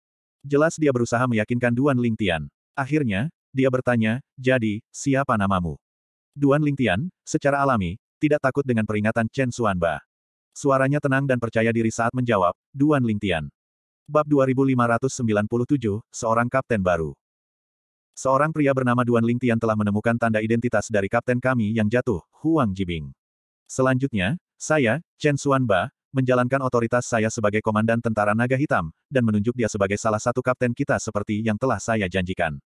Jelas dia berusaha meyakinkan Duan Lingtian. Akhirnya, dia bertanya, jadi, siapa namamu? Duan Lingtian, secara alami, tidak takut dengan peringatan Chen Xuanba. Suaranya tenang dan percaya diri saat menjawab, Duan Lingtian. Bab 2597, seorang kapten baru. Seorang pria bernama Duan Ling Lingtian telah menemukan tanda identitas dari kapten kami yang jatuh, Huang Jibing. Selanjutnya, saya, Chen Xuanba, menjalankan otoritas saya sebagai komandan tentara naga hitam, dan menunjuk dia sebagai salah satu kapten kita seperti yang telah saya janjikan.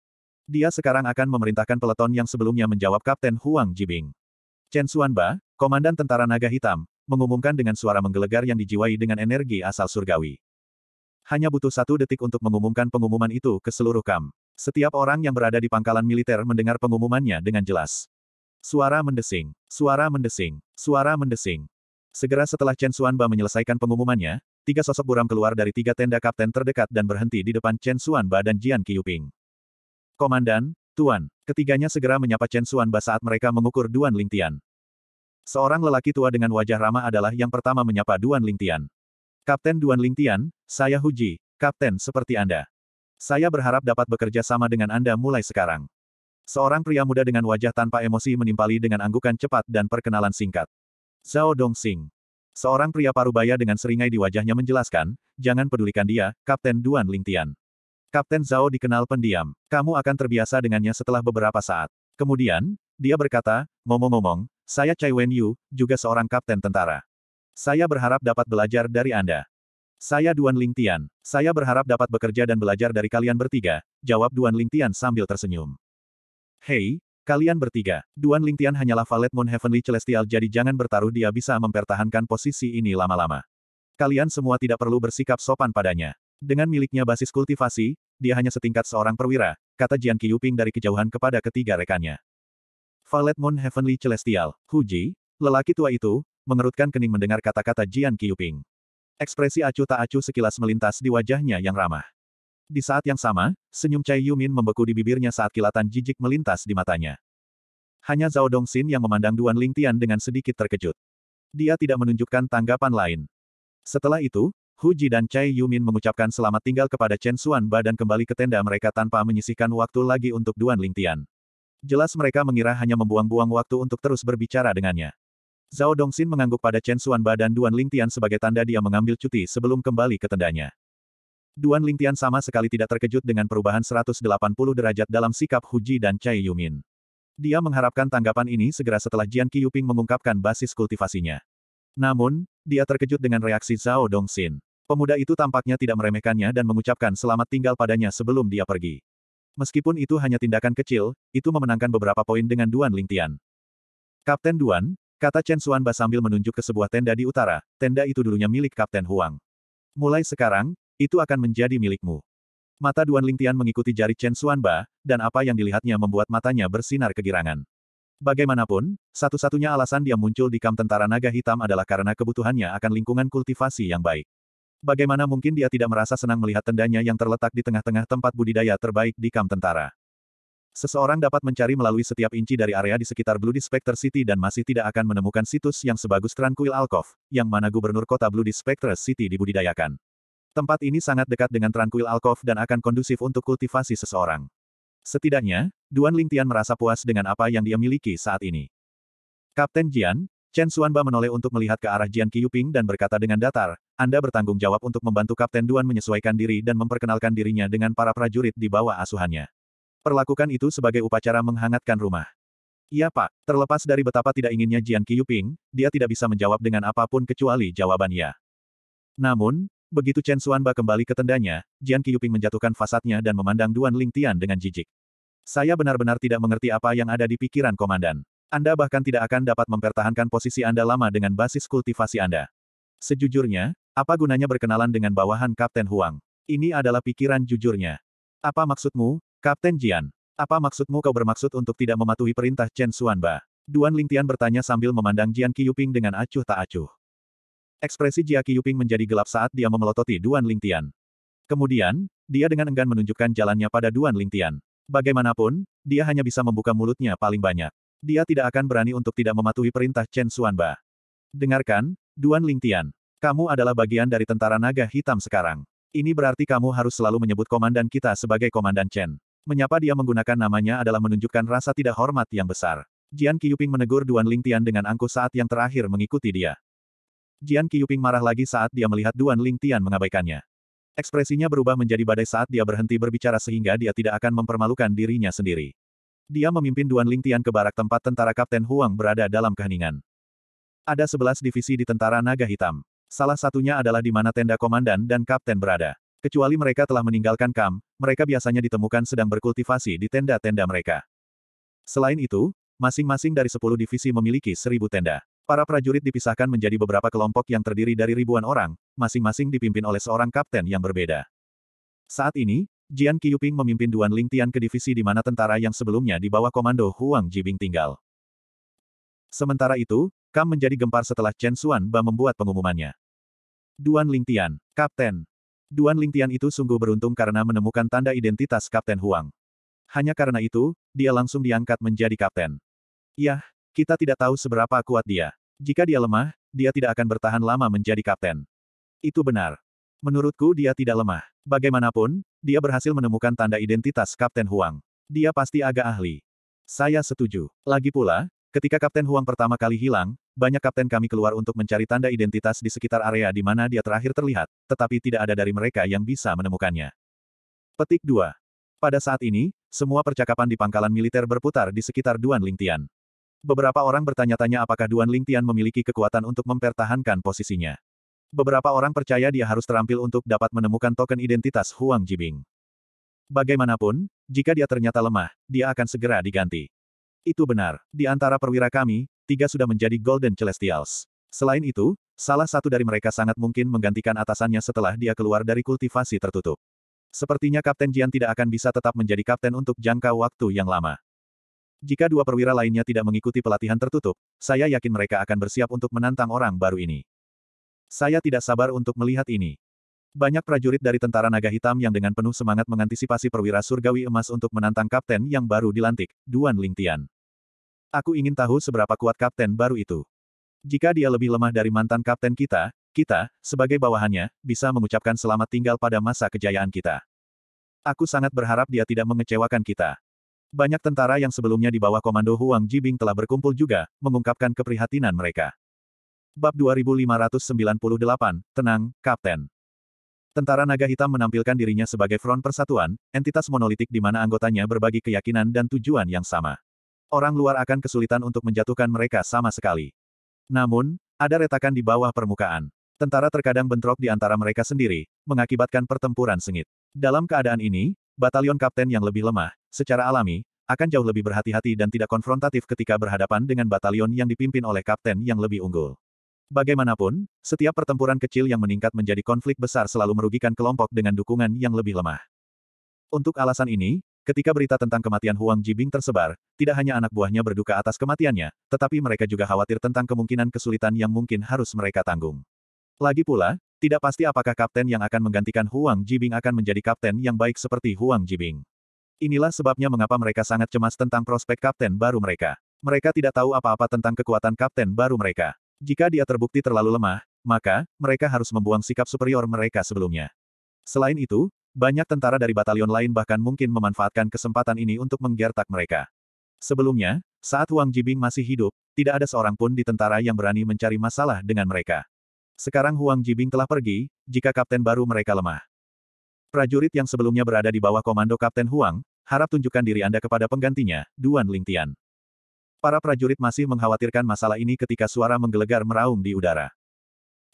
Dia sekarang akan memerintahkan peleton yang sebelumnya menjawab Kapten Huang Jibing. Chen Xuanba, komandan tentara naga hitam, mengumumkan dengan suara menggelegar yang dijiwai dengan energi asal surgawi. Hanya butuh satu detik untuk mengumumkan pengumuman itu ke seluruh kamp. Setiap orang yang berada di pangkalan militer mendengar pengumumannya dengan jelas. Suara mendesing, suara mendesing, suara mendesing. Segera setelah Chen Xuanba menyelesaikan pengumumannya, tiga sosok buram keluar dari tiga tenda kapten terdekat dan berhenti di depan Chen Xuanba dan Jian Qiuping. Komandan, Tuan, ketiganya segera menyapa Chen Xuanba saat mereka mengukur Duan Lingtian. Seorang lelaki tua dengan wajah ramah adalah yang pertama menyapa Duan Lingtian. Kapten Duan Lingtian, saya Huji, kapten seperti Anda. Saya berharap dapat bekerja sama dengan Anda mulai sekarang. Seorang pria muda dengan wajah tanpa emosi menimpali dengan anggukan cepat dan perkenalan singkat. Zhao Dongxing. Seorang pria parubaya dengan seringai di wajahnya menjelaskan, jangan pedulikan dia, Kapten Duan Lingtian. Kapten Zhao dikenal pendiam. Kamu akan terbiasa dengannya setelah beberapa saat. Kemudian, dia berkata, ngomong-ngomong, saya Chai Wen Yu, juga seorang kapten tentara. Saya berharap dapat belajar dari Anda. Saya Duan Lingtian. Saya berharap dapat bekerja dan belajar dari kalian bertiga, jawab Duan Lingtian sambil tersenyum. Hei, kalian bertiga. Duan Lingtian hanyalah valet Moon Heavenly Celestial jadi jangan bertaruh dia bisa mempertahankan posisi ini lama-lama. Kalian semua tidak perlu bersikap sopan padanya. Dengan miliknya basis kultivasi, dia hanya setingkat seorang perwira, kata Jian Qiyuping dari kejauhan kepada ketiga rekannya. Valet Moon Heavenly Celestial, Huji, lelaki tua itu, mengerutkan kening mendengar kata-kata Jian Qiyuping. Ekspresi acuh tak acuh sekilas melintas di wajahnya yang ramah. Di saat yang sama, senyum Cai Yumin membeku di bibirnya saat kilatan jijik melintas di matanya. Hanya Zhao Dongxin yang memandang Duan Lingtian dengan sedikit terkejut. Dia tidak menunjukkan tanggapan lain. Setelah itu, Hu Ji dan Cai Yumin mengucapkan selamat tinggal kepada Chen Xuan Ba dan kembali ke tenda mereka tanpa menyisihkan waktu lagi untuk Duan Lingtian. Jelas mereka mengira hanya membuang-buang waktu untuk terus berbicara dengannya. Zhao Dongxin mengangguk pada Chen Xuanba dan Duan Lingtian sebagai tanda dia mengambil cuti sebelum kembali ke tendanya. Duan Lingtian sama sekali tidak terkejut dengan perubahan 180 derajat dalam sikap Hu Huji dan Cai Yumin. Dia mengharapkan tanggapan ini segera setelah Jian Qiuping mengungkapkan basis kultivasinya. Namun, dia terkejut dengan reaksi Zhao Dongxin. Pemuda itu tampaknya tidak meremehkannya dan mengucapkan selamat tinggal padanya sebelum dia pergi. Meskipun itu hanya tindakan kecil, itu memenangkan beberapa poin dengan Duan Lingtian. Kapten Duan, Kata Chen Xuanba sambil menunjuk ke sebuah tenda di utara, tenda itu dulunya milik Kapten Huang. Mulai sekarang, itu akan menjadi milikmu. Mata Duan Lingtian mengikuti jari Chen Xuanba, dan apa yang dilihatnya membuat matanya bersinar kegirangan. Bagaimanapun, satu-satunya alasan dia muncul di Kam tentara naga hitam adalah karena kebutuhannya akan lingkungan kultivasi yang baik. Bagaimana mungkin dia tidak merasa senang melihat tendanya yang terletak di tengah-tengah tempat budidaya terbaik di Kam tentara. Seseorang dapat mencari melalui setiap inci dari area di sekitar Blue Spectre City dan masih tidak akan menemukan situs yang sebagus Tranquil Alcove, yang mana gubernur kota Blue Spectre City dibudidayakan. Tempat ini sangat dekat dengan Tranquil Alcove dan akan kondusif untuk kultivasi seseorang. Setidaknya, Duan Lingtian merasa puas dengan apa yang dia miliki saat ini. Kapten Jian, Chen Suanba menoleh untuk melihat ke arah Jian Qiuping dan berkata dengan datar, Anda bertanggung jawab untuk membantu Kapten Duan menyesuaikan diri dan memperkenalkan dirinya dengan para prajurit di bawah asuhannya. Perlakukan itu sebagai upacara menghangatkan rumah. Iya pak, terlepas dari betapa tidak inginnya Jian Qiyuping, dia tidak bisa menjawab dengan apapun kecuali jawaban ya. Namun, begitu Chen Xuanba kembali ke tendanya, Jian Qiyuping menjatuhkan fasadnya dan memandang Duan Ling Tian dengan jijik. Saya benar-benar tidak mengerti apa yang ada di pikiran komandan. Anda bahkan tidak akan dapat mempertahankan posisi Anda lama dengan basis kultivasi Anda. Sejujurnya, apa gunanya berkenalan dengan bawahan Kapten Huang? Ini adalah pikiran jujurnya. Apa maksudmu, Kapten Jian, apa maksudmu kau bermaksud untuk tidak mematuhi perintah Chen Xuanba? Duan Lingtian bertanya sambil memandang Jian Qiyuping dengan acuh tak acuh. Ekspresi Jia Qiyuping menjadi gelap saat dia memelototi Duan Lingtian. Kemudian, dia dengan enggan menunjukkan jalannya pada Duan Lingtian. Bagaimanapun, dia hanya bisa membuka mulutnya paling banyak. Dia tidak akan berani untuk tidak mematuhi perintah Chen Xuanba. Dengarkan, Duan Lingtian. Kamu adalah bagian dari tentara naga hitam sekarang. Ini berarti kamu harus selalu menyebut komandan kita sebagai komandan Chen. Menyapa dia menggunakan namanya adalah menunjukkan rasa tidak hormat yang besar. Jian Qiuping menegur Duan Lingtian dengan angkuh saat yang terakhir mengikuti dia. Jian Qiuping marah lagi saat dia melihat Duan Lingtian mengabaikannya. Ekspresinya berubah menjadi badai saat dia berhenti berbicara sehingga dia tidak akan mempermalukan dirinya sendiri. Dia memimpin Duan Lingtian ke barak tempat tentara Kapten Huang berada dalam keheningan. Ada sebelas divisi di tentara naga hitam. Salah satunya adalah di mana tenda komandan dan kapten berada. Kecuali mereka telah meninggalkan kam, mereka biasanya ditemukan sedang berkultivasi di tenda-tenda mereka. Selain itu, masing-masing dari sepuluh divisi memiliki seribu tenda. Para prajurit dipisahkan menjadi beberapa kelompok yang terdiri dari ribuan orang, masing-masing dipimpin oleh seorang kapten yang berbeda. Saat ini, Jian Qiuping memimpin Duan Lingtian ke divisi di mana tentara yang sebelumnya di bawah komando Huang Jibing tinggal. Sementara itu, Kam menjadi gempar setelah Chen Xuan Ba membuat pengumumannya. Duan Lingtian, Kapten, Duan Lingtian itu sungguh beruntung karena menemukan tanda identitas Kapten Huang. Hanya karena itu, dia langsung diangkat menjadi kapten. Yah, kita tidak tahu seberapa kuat dia. Jika dia lemah, dia tidak akan bertahan lama menjadi kapten. Itu benar. Menurutku dia tidak lemah. Bagaimanapun, dia berhasil menemukan tanda identitas Kapten Huang. Dia pasti agak ahli. Saya setuju. Lagi pula, ketika Kapten Huang pertama kali hilang, banyak kapten kami keluar untuk mencari tanda identitas di sekitar area di mana dia terakhir terlihat, tetapi tidak ada dari mereka yang bisa menemukannya. Petik 2. Pada saat ini, semua percakapan di pangkalan militer berputar di sekitar Duan Lingtian. Beberapa orang bertanya-tanya apakah Duan Lingtian memiliki kekuatan untuk mempertahankan posisinya. Beberapa orang percaya dia harus terampil untuk dapat menemukan token identitas Huang Jibing. Bagaimanapun, jika dia ternyata lemah, dia akan segera diganti. Itu benar, di antara perwira kami, tiga sudah menjadi Golden Celestials. Selain itu, salah satu dari mereka sangat mungkin menggantikan atasannya setelah dia keluar dari kultivasi tertutup. Sepertinya Kapten Jian tidak akan bisa tetap menjadi kapten untuk jangka waktu yang lama. Jika dua perwira lainnya tidak mengikuti pelatihan tertutup, saya yakin mereka akan bersiap untuk menantang orang baru ini. Saya tidak sabar untuk melihat ini. Banyak prajurit dari tentara naga hitam yang dengan penuh semangat mengantisipasi perwira surgawi emas untuk menantang kapten yang baru dilantik, Duan Lingtian. Aku ingin tahu seberapa kuat kapten baru itu. Jika dia lebih lemah dari mantan kapten kita, kita, sebagai bawahannya, bisa mengucapkan selamat tinggal pada masa kejayaan kita. Aku sangat berharap dia tidak mengecewakan kita. Banyak tentara yang sebelumnya di bawah komando Huang Jibing telah berkumpul juga, mengungkapkan keprihatinan mereka. Bab 2598, Tenang, Kapten. Tentara Naga Hitam menampilkan dirinya sebagai front persatuan, entitas monolitik di mana anggotanya berbagi keyakinan dan tujuan yang sama orang luar akan kesulitan untuk menjatuhkan mereka sama sekali. Namun, ada retakan di bawah permukaan. Tentara terkadang bentrok di antara mereka sendiri, mengakibatkan pertempuran sengit. Dalam keadaan ini, batalion kapten yang lebih lemah, secara alami, akan jauh lebih berhati-hati dan tidak konfrontatif ketika berhadapan dengan batalion yang dipimpin oleh kapten yang lebih unggul. Bagaimanapun, setiap pertempuran kecil yang meningkat menjadi konflik besar selalu merugikan kelompok dengan dukungan yang lebih lemah. Untuk alasan ini, Ketika berita tentang kematian Huang Jibing tersebar, tidak hanya anak buahnya berduka atas kematiannya, tetapi mereka juga khawatir tentang kemungkinan kesulitan yang mungkin harus mereka tanggung. Lagi pula, tidak pasti apakah kapten yang akan menggantikan Huang Jibing akan menjadi kapten yang baik seperti Huang Jibing. Inilah sebabnya mengapa mereka sangat cemas tentang prospek kapten baru mereka. Mereka tidak tahu apa-apa tentang kekuatan kapten baru mereka. Jika dia terbukti terlalu lemah, maka mereka harus membuang sikap superior mereka sebelumnya. Selain itu, banyak tentara dari batalion lain bahkan mungkin memanfaatkan kesempatan ini untuk menggertak mereka. Sebelumnya, saat Huang Jibing masih hidup, tidak ada seorang pun di tentara yang berani mencari masalah dengan mereka. Sekarang Huang Jibing telah pergi, jika kapten baru mereka lemah. Prajurit yang sebelumnya berada di bawah komando Kapten Huang, harap tunjukkan diri Anda kepada penggantinya, Duan Lingtian. Para prajurit masih mengkhawatirkan masalah ini ketika suara menggelegar meraung di udara.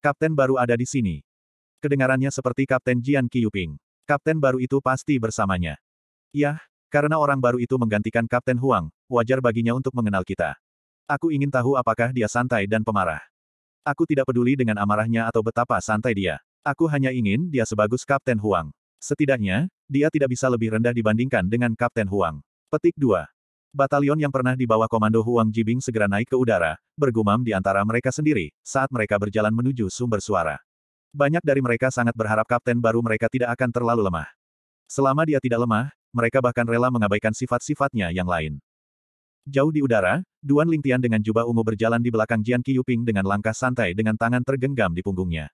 Kapten baru ada di sini. Kedengarannya seperti Kapten Jian Qiuping. Kapten baru itu pasti bersamanya. Yah, karena orang baru itu menggantikan Kapten Huang, wajar baginya untuk mengenal kita. Aku ingin tahu apakah dia santai dan pemarah. Aku tidak peduli dengan amarahnya atau betapa santai dia. Aku hanya ingin dia sebagus Kapten Huang. Setidaknya, dia tidak bisa lebih rendah dibandingkan dengan Kapten Huang. Petik 2. Batalion yang pernah dibawa komando Huang Jibing segera naik ke udara, bergumam di antara mereka sendiri, saat mereka berjalan menuju sumber suara. Banyak dari mereka sangat berharap kapten baru mereka tidak akan terlalu lemah. Selama dia tidak lemah, mereka bahkan rela mengabaikan sifat-sifatnya yang lain. Jauh di udara, Duan Lingtian dengan jubah ungu berjalan di belakang Jian Qiyuping dengan langkah santai dengan tangan tergenggam di punggungnya.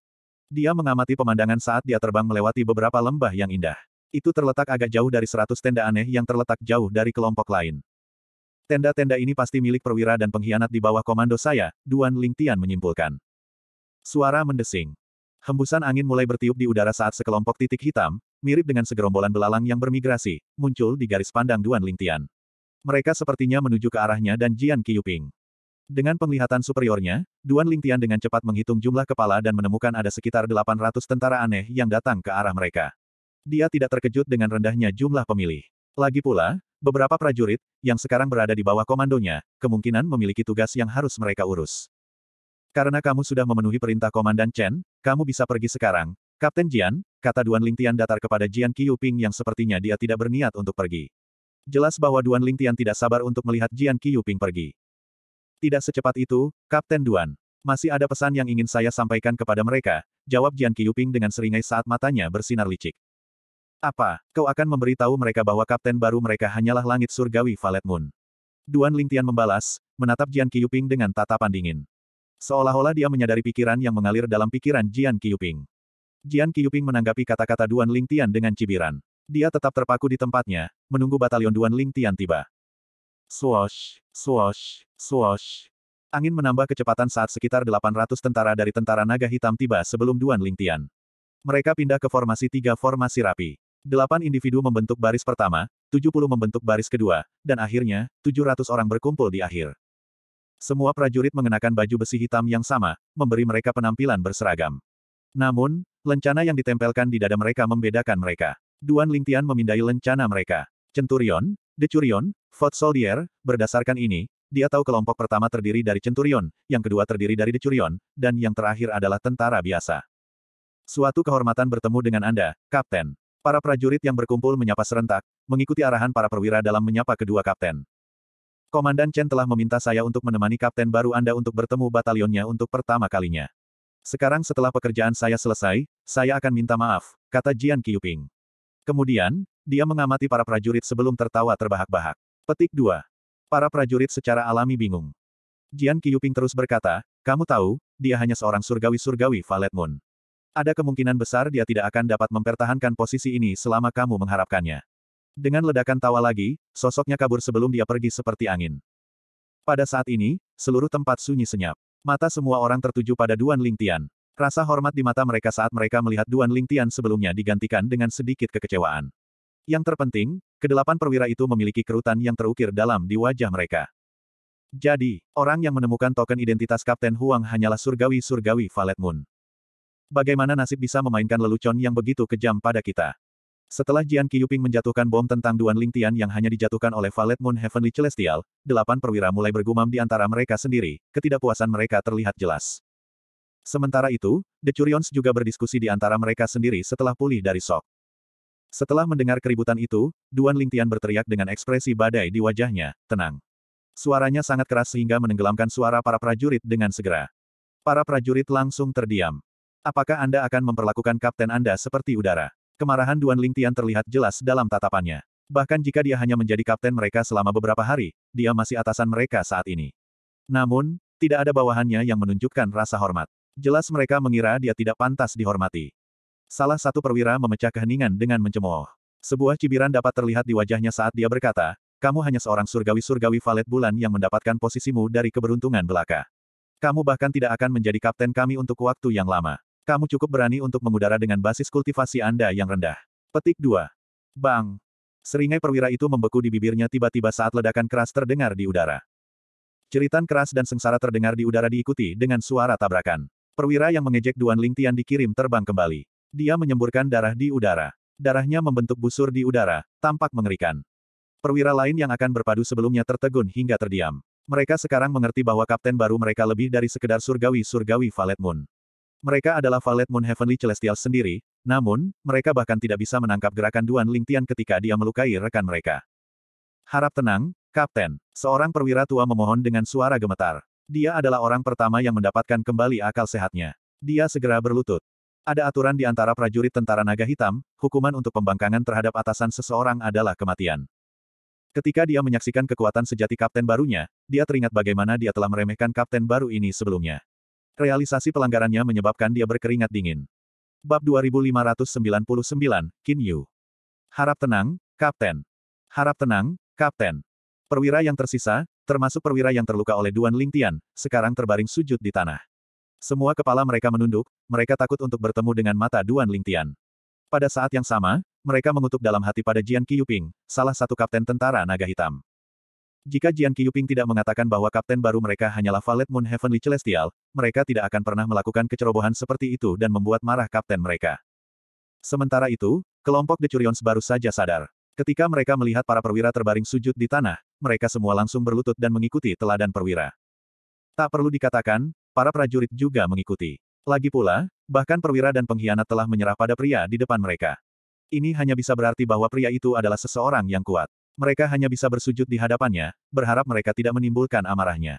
Dia mengamati pemandangan saat dia terbang melewati beberapa lembah yang indah. Itu terletak agak jauh dari seratus tenda aneh yang terletak jauh dari kelompok lain. Tenda-tenda ini pasti milik perwira dan pengkhianat di bawah komando saya, Duan Lingtian menyimpulkan. Suara mendesing. Hembusan angin mulai bertiup di udara saat sekelompok titik hitam, mirip dengan segerombolan belalang yang bermigrasi, muncul di garis pandang Duan Lingtian. Mereka sepertinya menuju ke arahnya dan Jian Qiuping. Dengan penglihatan superiornya, Duan Lingtian dengan cepat menghitung jumlah kepala dan menemukan ada sekitar 800 tentara aneh yang datang ke arah mereka. Dia tidak terkejut dengan rendahnya jumlah pemilih. Lagi pula, beberapa prajurit, yang sekarang berada di bawah komandonya, kemungkinan memiliki tugas yang harus mereka urus. Karena kamu sudah memenuhi perintah Komandan Chen, kamu bisa pergi sekarang. Kapten Jian, kata Duan Lingtian datar kepada Jian Qiuping yang sepertinya dia tidak berniat untuk pergi. Jelas bahwa Duan Lingtian tidak sabar untuk melihat Jian Qiuping pergi. Tidak secepat itu, Kapten Duan. Masih ada pesan yang ingin saya sampaikan kepada mereka, jawab Jian Qiuping dengan seringai saat matanya bersinar licik. Apa, kau akan memberitahu mereka bahwa kapten baru mereka hanyalah langit surgawi Valet Moon. Duan Lingtian membalas, menatap Jian Qiuping dengan tatapan dingin. Seolah-olah dia menyadari pikiran yang mengalir dalam pikiran Jian Qiuping. Jian Qiuping menanggapi kata-kata Duan Ling Tian dengan cibiran. Dia tetap terpaku di tempatnya, menunggu batalion Duan Ling Tian tiba. Swosh, swosh, swosh. Angin menambah kecepatan saat sekitar 800 tentara dari tentara naga hitam tiba sebelum Duan Ling Tian. Mereka pindah ke formasi tiga formasi rapi. Delapan individu membentuk baris pertama, tujuh puluh membentuk baris kedua, dan akhirnya, tujuh ratus orang berkumpul di akhir. Semua prajurit mengenakan baju besi hitam yang sama, memberi mereka penampilan berseragam. Namun, lencana yang ditempelkan di dada mereka membedakan mereka. Duan Lingtian memindai lencana mereka. Centurion, Decurion, Fort Soldier, berdasarkan ini, dia tahu kelompok pertama terdiri dari Centurion, yang kedua terdiri dari Decurion, dan yang terakhir adalah tentara biasa. Suatu kehormatan bertemu dengan Anda, Kapten. Para prajurit yang berkumpul menyapa serentak, mengikuti arahan para perwira dalam menyapa kedua kapten. Komandan Chen telah meminta saya untuk menemani kapten baru Anda untuk bertemu batalionnya untuk pertama kalinya. Sekarang setelah pekerjaan saya selesai, saya akan minta maaf, kata Jian Qiuping. Kemudian, dia mengamati para prajurit sebelum tertawa terbahak-bahak. Petik 2. Para prajurit secara alami bingung. Jian Qiuping terus berkata, kamu tahu, dia hanya seorang surgawi-surgawi Valet Moon. Ada kemungkinan besar dia tidak akan dapat mempertahankan posisi ini selama kamu mengharapkannya. Dengan ledakan tawa lagi, sosoknya kabur sebelum dia pergi seperti angin. Pada saat ini, seluruh tempat sunyi senyap. Mata semua orang tertuju pada Duan Lingtian. Rasa hormat di mata mereka saat mereka melihat Duan Lingtian sebelumnya digantikan dengan sedikit kekecewaan. Yang terpenting, kedelapan perwira itu memiliki kerutan yang terukir dalam di wajah mereka. Jadi, orang yang menemukan token identitas Kapten Huang hanyalah surgawi-surgawi Valet Moon. Bagaimana nasib bisa memainkan lelucon yang begitu kejam pada kita? Setelah Jian Qiyuping menjatuhkan bom tentang Duan Lingtian yang hanya dijatuhkan oleh Valet Moon Heavenly Celestial, delapan perwira mulai bergumam di antara mereka sendiri, ketidakpuasan mereka terlihat jelas. Sementara itu, The Curions juga berdiskusi di antara mereka sendiri setelah pulih dari sok. Setelah mendengar keributan itu, Duan Lingtian berteriak dengan ekspresi badai di wajahnya, tenang. Suaranya sangat keras sehingga menenggelamkan suara para prajurit dengan segera. Para prajurit langsung terdiam. Apakah Anda akan memperlakukan kapten Anda seperti udara? Kemarahan Duan Lingtian terlihat jelas dalam tatapannya. Bahkan jika dia hanya menjadi kapten mereka selama beberapa hari, dia masih atasan mereka saat ini. Namun, tidak ada bawahannya yang menunjukkan rasa hormat. Jelas mereka mengira dia tidak pantas dihormati. Salah satu perwira memecah keheningan dengan mencemooh. Sebuah cibiran dapat terlihat di wajahnya saat dia berkata, kamu hanya seorang surgawi-surgawi valet bulan yang mendapatkan posisimu dari keberuntungan belaka. Kamu bahkan tidak akan menjadi kapten kami untuk waktu yang lama. Kamu cukup berani untuk mengudara dengan basis kultivasi Anda yang rendah. Petik 2. Bang! Seringai perwira itu membeku di bibirnya tiba-tiba saat ledakan keras terdengar di udara. Ceritan keras dan sengsara terdengar di udara diikuti dengan suara tabrakan. Perwira yang mengejek Duan Ling Tian dikirim terbang kembali. Dia menyemburkan darah di udara. Darahnya membentuk busur di udara, tampak mengerikan. Perwira lain yang akan berpadu sebelumnya tertegun hingga terdiam. Mereka sekarang mengerti bahwa kapten baru mereka lebih dari sekedar surgawi-surgawi Valet Moon. Mereka adalah Valet Moon Heavenly Celestial sendiri, namun, mereka bahkan tidak bisa menangkap gerakan Duan Ling Tian ketika dia melukai rekan mereka. Harap tenang, Kapten. Seorang perwira tua memohon dengan suara gemetar. Dia adalah orang pertama yang mendapatkan kembali akal sehatnya. Dia segera berlutut. Ada aturan di antara prajurit tentara naga hitam, hukuman untuk pembangkangan terhadap atasan seseorang adalah kematian. Ketika dia menyaksikan kekuatan sejati kapten barunya, dia teringat bagaimana dia telah meremehkan kapten baru ini sebelumnya. Realisasi pelanggarannya menyebabkan dia berkeringat dingin. Bab 2599, Kim Yu. Harap tenang, Kapten. Harap tenang, Kapten. Perwira yang tersisa, termasuk perwira yang terluka oleh Duan Lingtian, sekarang terbaring sujud di tanah. Semua kepala mereka menunduk, mereka takut untuk bertemu dengan mata Duan Lingtian. Pada saat yang sama, mereka mengutuk dalam hati pada Jian Qiuping, salah satu kapten tentara naga hitam. Jika Jian Qiuping tidak mengatakan bahwa kapten baru mereka hanyalah Valet Moon Heavenly Celestial, mereka tidak akan pernah melakukan kecerobohan seperti itu dan membuat marah kapten mereka. Sementara itu, kelompok the Curions baru saja sadar. Ketika mereka melihat para perwira terbaring sujud di tanah, mereka semua langsung berlutut dan mengikuti teladan perwira. Tak perlu dikatakan, para prajurit juga mengikuti. Lagi pula, bahkan perwira dan pengkhianat telah menyerah pada pria di depan mereka. Ini hanya bisa berarti bahwa pria itu adalah seseorang yang kuat. Mereka hanya bisa bersujud di hadapannya, berharap mereka tidak menimbulkan amarahnya.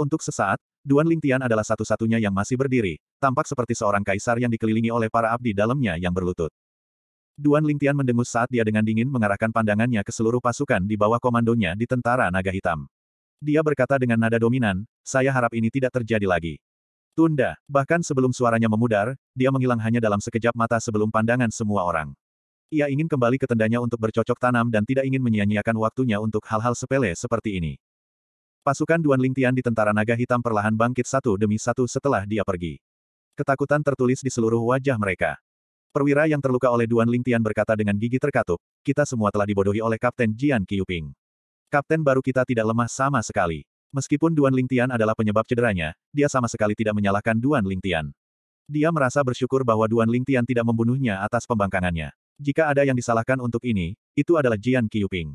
Untuk sesaat, Duan Lingtian adalah satu-satunya yang masih berdiri, tampak seperti seorang kaisar yang dikelilingi oleh para abdi dalamnya yang berlutut. Duan Lingtian mendengus saat dia dengan dingin mengarahkan pandangannya ke seluruh pasukan di bawah komandonya di Tentara Naga Hitam. Dia berkata dengan nada dominan, saya harap ini tidak terjadi lagi. Tunda, bahkan sebelum suaranya memudar, dia menghilang hanya dalam sekejap mata sebelum pandangan semua orang. Ia ingin kembali ke tendanya untuk bercocok tanam dan tidak ingin menyia-nyiakan waktunya untuk hal-hal sepele seperti ini. Pasukan Duan Lingtian di tentara naga hitam perlahan bangkit satu demi satu setelah dia pergi. Ketakutan tertulis di seluruh wajah mereka. Perwira yang terluka oleh Duan Lingtian berkata dengan gigi terkatup, kita semua telah dibodohi oleh Kapten Jian Qiuping. Kapten baru kita tidak lemah sama sekali. Meskipun Duan Lingtian adalah penyebab cederanya, dia sama sekali tidak menyalahkan Duan Lingtian. Dia merasa bersyukur bahwa Duan Lingtian tidak membunuhnya atas pembangkangannya. Jika ada yang disalahkan untuk ini, itu adalah Jian Qiuping.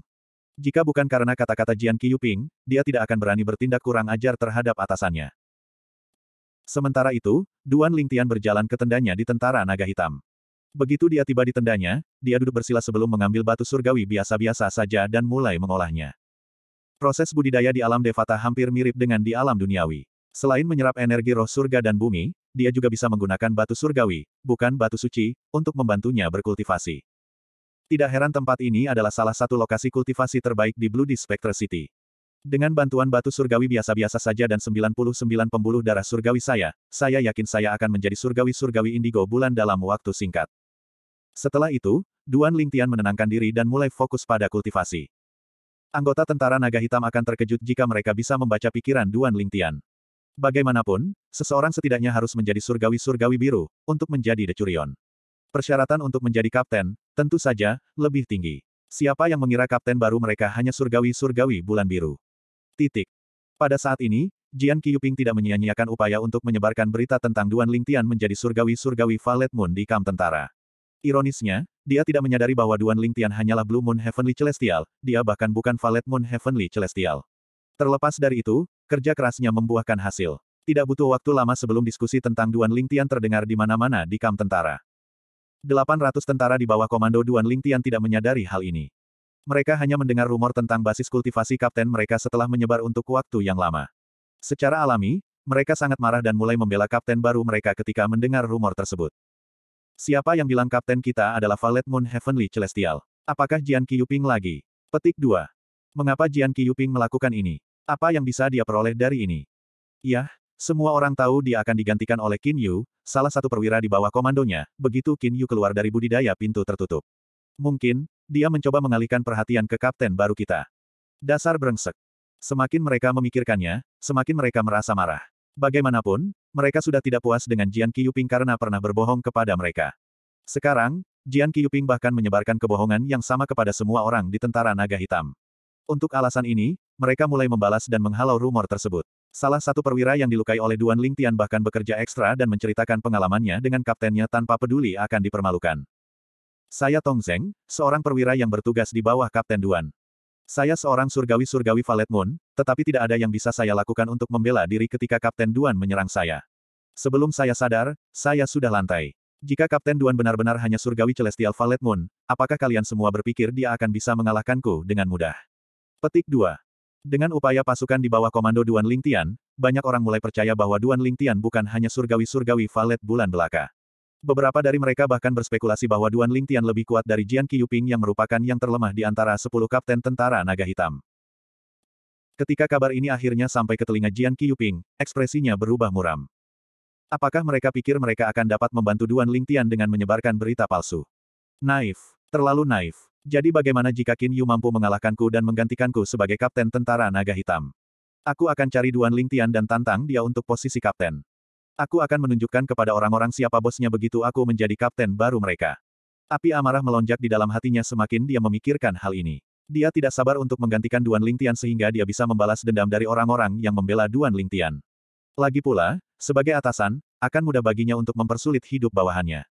Jika bukan karena kata-kata Jian Qiuping, dia tidak akan berani bertindak kurang ajar terhadap atasannya. Sementara itu, Duan Lingtian berjalan ke tendanya di Tentara Naga Hitam. Begitu dia tiba di tendanya, dia duduk bersila sebelum mengambil batu surgawi biasa-biasa saja dan mulai mengolahnya. Proses budidaya di alam devata hampir mirip dengan di alam duniawi. Selain menyerap energi roh surga dan bumi, dia juga bisa menggunakan batu surgawi, bukan batu suci, untuk membantunya berkultivasi. Tidak heran tempat ini adalah salah satu lokasi kultivasi terbaik di Blue Spectre City. Dengan bantuan batu surgawi biasa-biasa saja dan 99 pembuluh darah surgawi saya, saya yakin saya akan menjadi surgawi-surgawi indigo bulan dalam waktu singkat. Setelah itu, Duan Lingtian menenangkan diri dan mulai fokus pada kultivasi. Anggota tentara naga hitam akan terkejut jika mereka bisa membaca pikiran Duan Lingtian. Bagaimanapun, seseorang setidaknya harus menjadi surgawi-surgawi biru, untuk menjadi decurion. Persyaratan untuk menjadi kapten, tentu saja, lebih tinggi. Siapa yang mengira kapten baru mereka hanya surgawi-surgawi bulan biru? Titik. Pada saat ini, Jian Qiuping tidak menyia-nyiakan upaya untuk menyebarkan berita tentang Duan Lingtian menjadi surgawi-surgawi Valet Moon di kamp tentara. Ironisnya, dia tidak menyadari bahwa Duan Lingtian hanyalah Blue Moon Heavenly Celestial, dia bahkan bukan Valet Moon Heavenly Celestial. Terlepas dari itu, Kerja kerasnya membuahkan hasil. Tidak butuh waktu lama sebelum diskusi tentang Duan Lingtian terdengar di mana-mana di kamp tentara. 800 tentara di bawah komando Duan Lingtian tidak menyadari hal ini. Mereka hanya mendengar rumor tentang basis kultivasi kapten mereka setelah menyebar untuk waktu yang lama. Secara alami, mereka sangat marah dan mulai membela kapten baru mereka ketika mendengar rumor tersebut. Siapa yang bilang kapten kita adalah Valet Moon Heavenly Celestial? Apakah Jian Qiuping lagi? Petik 2. Mengapa Jian Qiuping melakukan ini? Apa yang bisa dia peroleh dari ini? Yah, semua orang tahu dia akan digantikan oleh Qin Yu, salah satu perwira di bawah komandonya, begitu Qin Yu keluar dari budidaya pintu tertutup. Mungkin, dia mencoba mengalihkan perhatian ke kapten baru kita. Dasar brengsek. Semakin mereka memikirkannya, semakin mereka merasa marah. Bagaimanapun, mereka sudah tidak puas dengan Jian Qiuping karena pernah berbohong kepada mereka. Sekarang, Jian Qiuping bahkan menyebarkan kebohongan yang sama kepada semua orang di tentara naga hitam. Untuk alasan ini, mereka mulai membalas dan menghalau rumor tersebut. Salah satu perwira yang dilukai oleh Duan Ling Tian bahkan bekerja ekstra dan menceritakan pengalamannya dengan kaptennya tanpa peduli akan dipermalukan. Saya Tong Zeng, seorang perwira yang bertugas di bawah Kapten Duan. Saya seorang surgawi-surgawi Valet Moon, tetapi tidak ada yang bisa saya lakukan untuk membela diri ketika Kapten Duan menyerang saya. Sebelum saya sadar, saya sudah lantai. Jika Kapten Duan benar-benar hanya surgawi Celestial Valet Moon, apakah kalian semua berpikir dia akan bisa mengalahkanku dengan mudah? Petik 2. Dengan upaya pasukan di bawah komando Duan Lingtian, banyak orang mulai percaya bahwa Duan Lingtian bukan hanya surgawi-surgawi valet bulan belaka. Beberapa dari mereka bahkan berspekulasi bahwa Duan Lingtian lebih kuat dari Jian Qiyuping yang merupakan yang terlemah di antara 10 kapten tentara naga hitam. Ketika kabar ini akhirnya sampai ke telinga Jian Qiyuping, ekspresinya berubah muram. Apakah mereka pikir mereka akan dapat membantu Duan Lingtian dengan menyebarkan berita palsu? Naif. Terlalu naif. Jadi bagaimana jika Qin Yu mampu mengalahkanku dan menggantikanku sebagai kapten tentara naga hitam? Aku akan cari Duan Ling Tian dan tantang dia untuk posisi kapten. Aku akan menunjukkan kepada orang-orang siapa bosnya begitu aku menjadi kapten baru mereka. Api amarah melonjak di dalam hatinya semakin dia memikirkan hal ini. Dia tidak sabar untuk menggantikan Duan Ling Tian sehingga dia bisa membalas dendam dari orang-orang yang membela Duan Ling Tian. Lagi pula, sebagai atasan, akan mudah baginya untuk mempersulit hidup bawahannya.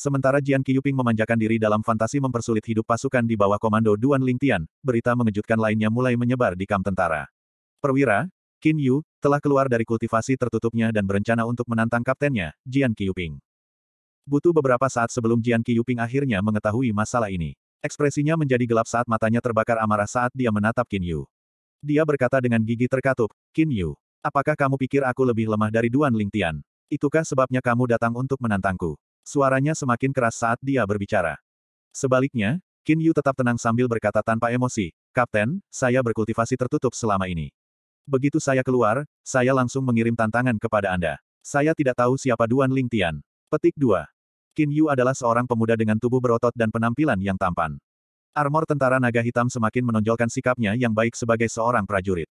Sementara Jian Qiyuping memanjakan diri dalam fantasi mempersulit hidup pasukan di bawah komando Duan Lingtian, berita mengejutkan lainnya mulai menyebar di kamp tentara. Perwira, Qin Yu, telah keluar dari kultivasi tertutupnya dan berencana untuk menantang kaptennya, Jian Qiyuping. Butuh beberapa saat sebelum Jian Qiyuping akhirnya mengetahui masalah ini. Ekspresinya menjadi gelap saat matanya terbakar amarah saat dia menatap Qin Yu. Dia berkata dengan gigi terkatup, Qin Yu, apakah kamu pikir aku lebih lemah dari Duan Lingtian? Itukah sebabnya kamu datang untuk menantangku? Suaranya semakin keras saat dia berbicara. Sebaliknya, Qin Yu tetap tenang sambil berkata tanpa emosi, Kapten, saya berkultivasi tertutup selama ini. Begitu saya keluar, saya langsung mengirim tantangan kepada Anda. Saya tidak tahu siapa Duan Ling Tian. Petik 2. Qin Yu adalah seorang pemuda dengan tubuh berotot dan penampilan yang tampan. Armor tentara naga hitam semakin menonjolkan sikapnya yang baik sebagai seorang prajurit.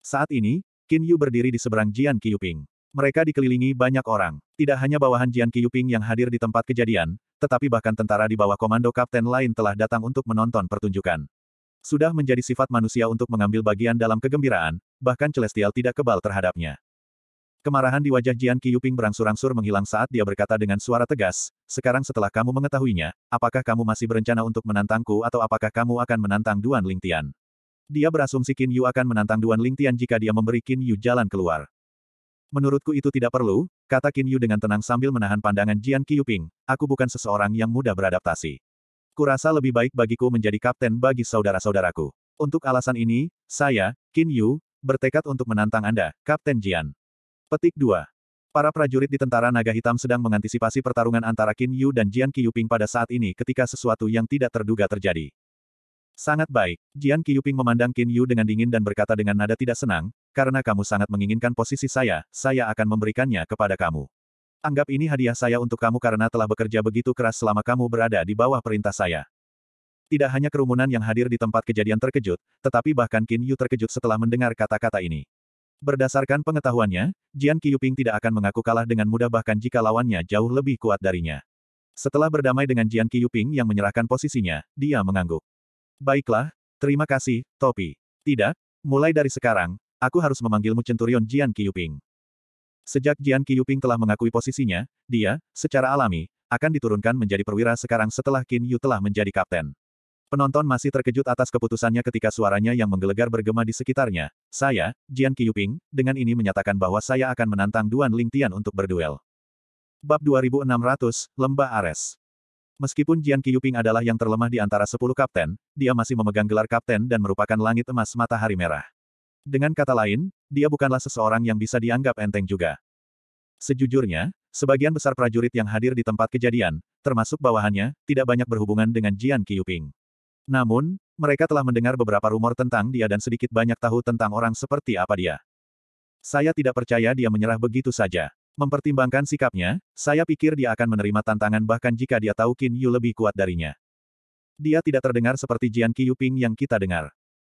Saat ini, Qin Yu berdiri di seberang Jian Qiuping." Mereka dikelilingi banyak orang. Tidak hanya bawahan Jian Qiyuping yang hadir di tempat kejadian, tetapi bahkan tentara di bawah komando kapten lain telah datang untuk menonton pertunjukan. Sudah menjadi sifat manusia untuk mengambil bagian dalam kegembiraan, bahkan Celestial tidak kebal terhadapnya. Kemarahan di wajah Jian Qiyuping berangsur-angsur menghilang saat dia berkata dengan suara tegas, sekarang setelah kamu mengetahuinya, apakah kamu masih berencana untuk menantangku atau apakah kamu akan menantang Duan Lingtian? Dia berasumsi Qin Yu akan menantang Duan Lingtian jika dia memberi Qin Yu jalan keluar. Menurutku itu tidak perlu, kata Qin Yu dengan tenang sambil menahan pandangan Jian Qiuping, Aku bukan seseorang yang mudah beradaptasi. Kurasa lebih baik bagiku menjadi kapten bagi saudara-saudaraku. Untuk alasan ini, saya, Qin Yu, bertekad untuk menantang Anda, Kapten Jian. Petik 2. Para prajurit di tentara naga hitam sedang mengantisipasi pertarungan antara Qin Yu dan Jian Qiuping pada saat ini ketika sesuatu yang tidak terduga terjadi. Sangat baik. Jian Qiyuping memandang Qin Yu dengan dingin dan berkata dengan nada tidak senang, karena kamu sangat menginginkan posisi saya, saya akan memberikannya kepada kamu. Anggap ini hadiah saya untuk kamu karena telah bekerja begitu keras selama kamu berada di bawah perintah saya. Tidak hanya kerumunan yang hadir di tempat kejadian terkejut, tetapi bahkan Qin Yu terkejut setelah mendengar kata-kata ini. Berdasarkan pengetahuannya, Jian Qiyuping tidak akan mengaku kalah dengan mudah bahkan jika lawannya jauh lebih kuat darinya. Setelah berdamai dengan Jian Qiyuping yang menyerahkan posisinya, dia mengangguk. Baiklah, terima kasih, Topi. Tidak, mulai dari sekarang, aku harus memanggilmu Centurion Jian Qiyuping. Sejak Jian Qiyuping telah mengakui posisinya, dia, secara alami, akan diturunkan menjadi perwira sekarang setelah Qin Yu telah menjadi kapten. Penonton masih terkejut atas keputusannya ketika suaranya yang menggelegar bergema di sekitarnya. Saya, Jian Qiyuping, dengan ini menyatakan bahwa saya akan menantang Duan Lingtian untuk berduel. Bab 2600, Lembah Ares. Meskipun Jian Qiyuping adalah yang terlemah di antara sepuluh kapten, dia masih memegang gelar kapten dan merupakan langit emas matahari merah. Dengan kata lain, dia bukanlah seseorang yang bisa dianggap enteng juga. Sejujurnya, sebagian besar prajurit yang hadir di tempat kejadian, termasuk bawahannya, tidak banyak berhubungan dengan Jian Qiyuping. Namun, mereka telah mendengar beberapa rumor tentang dia dan sedikit banyak tahu tentang orang seperti apa dia. Saya tidak percaya dia menyerah begitu saja. Mempertimbangkan sikapnya, saya pikir dia akan menerima tantangan bahkan jika dia tahu Qin Yu lebih kuat darinya. Dia tidak terdengar seperti Jian Qiyuping yang kita dengar.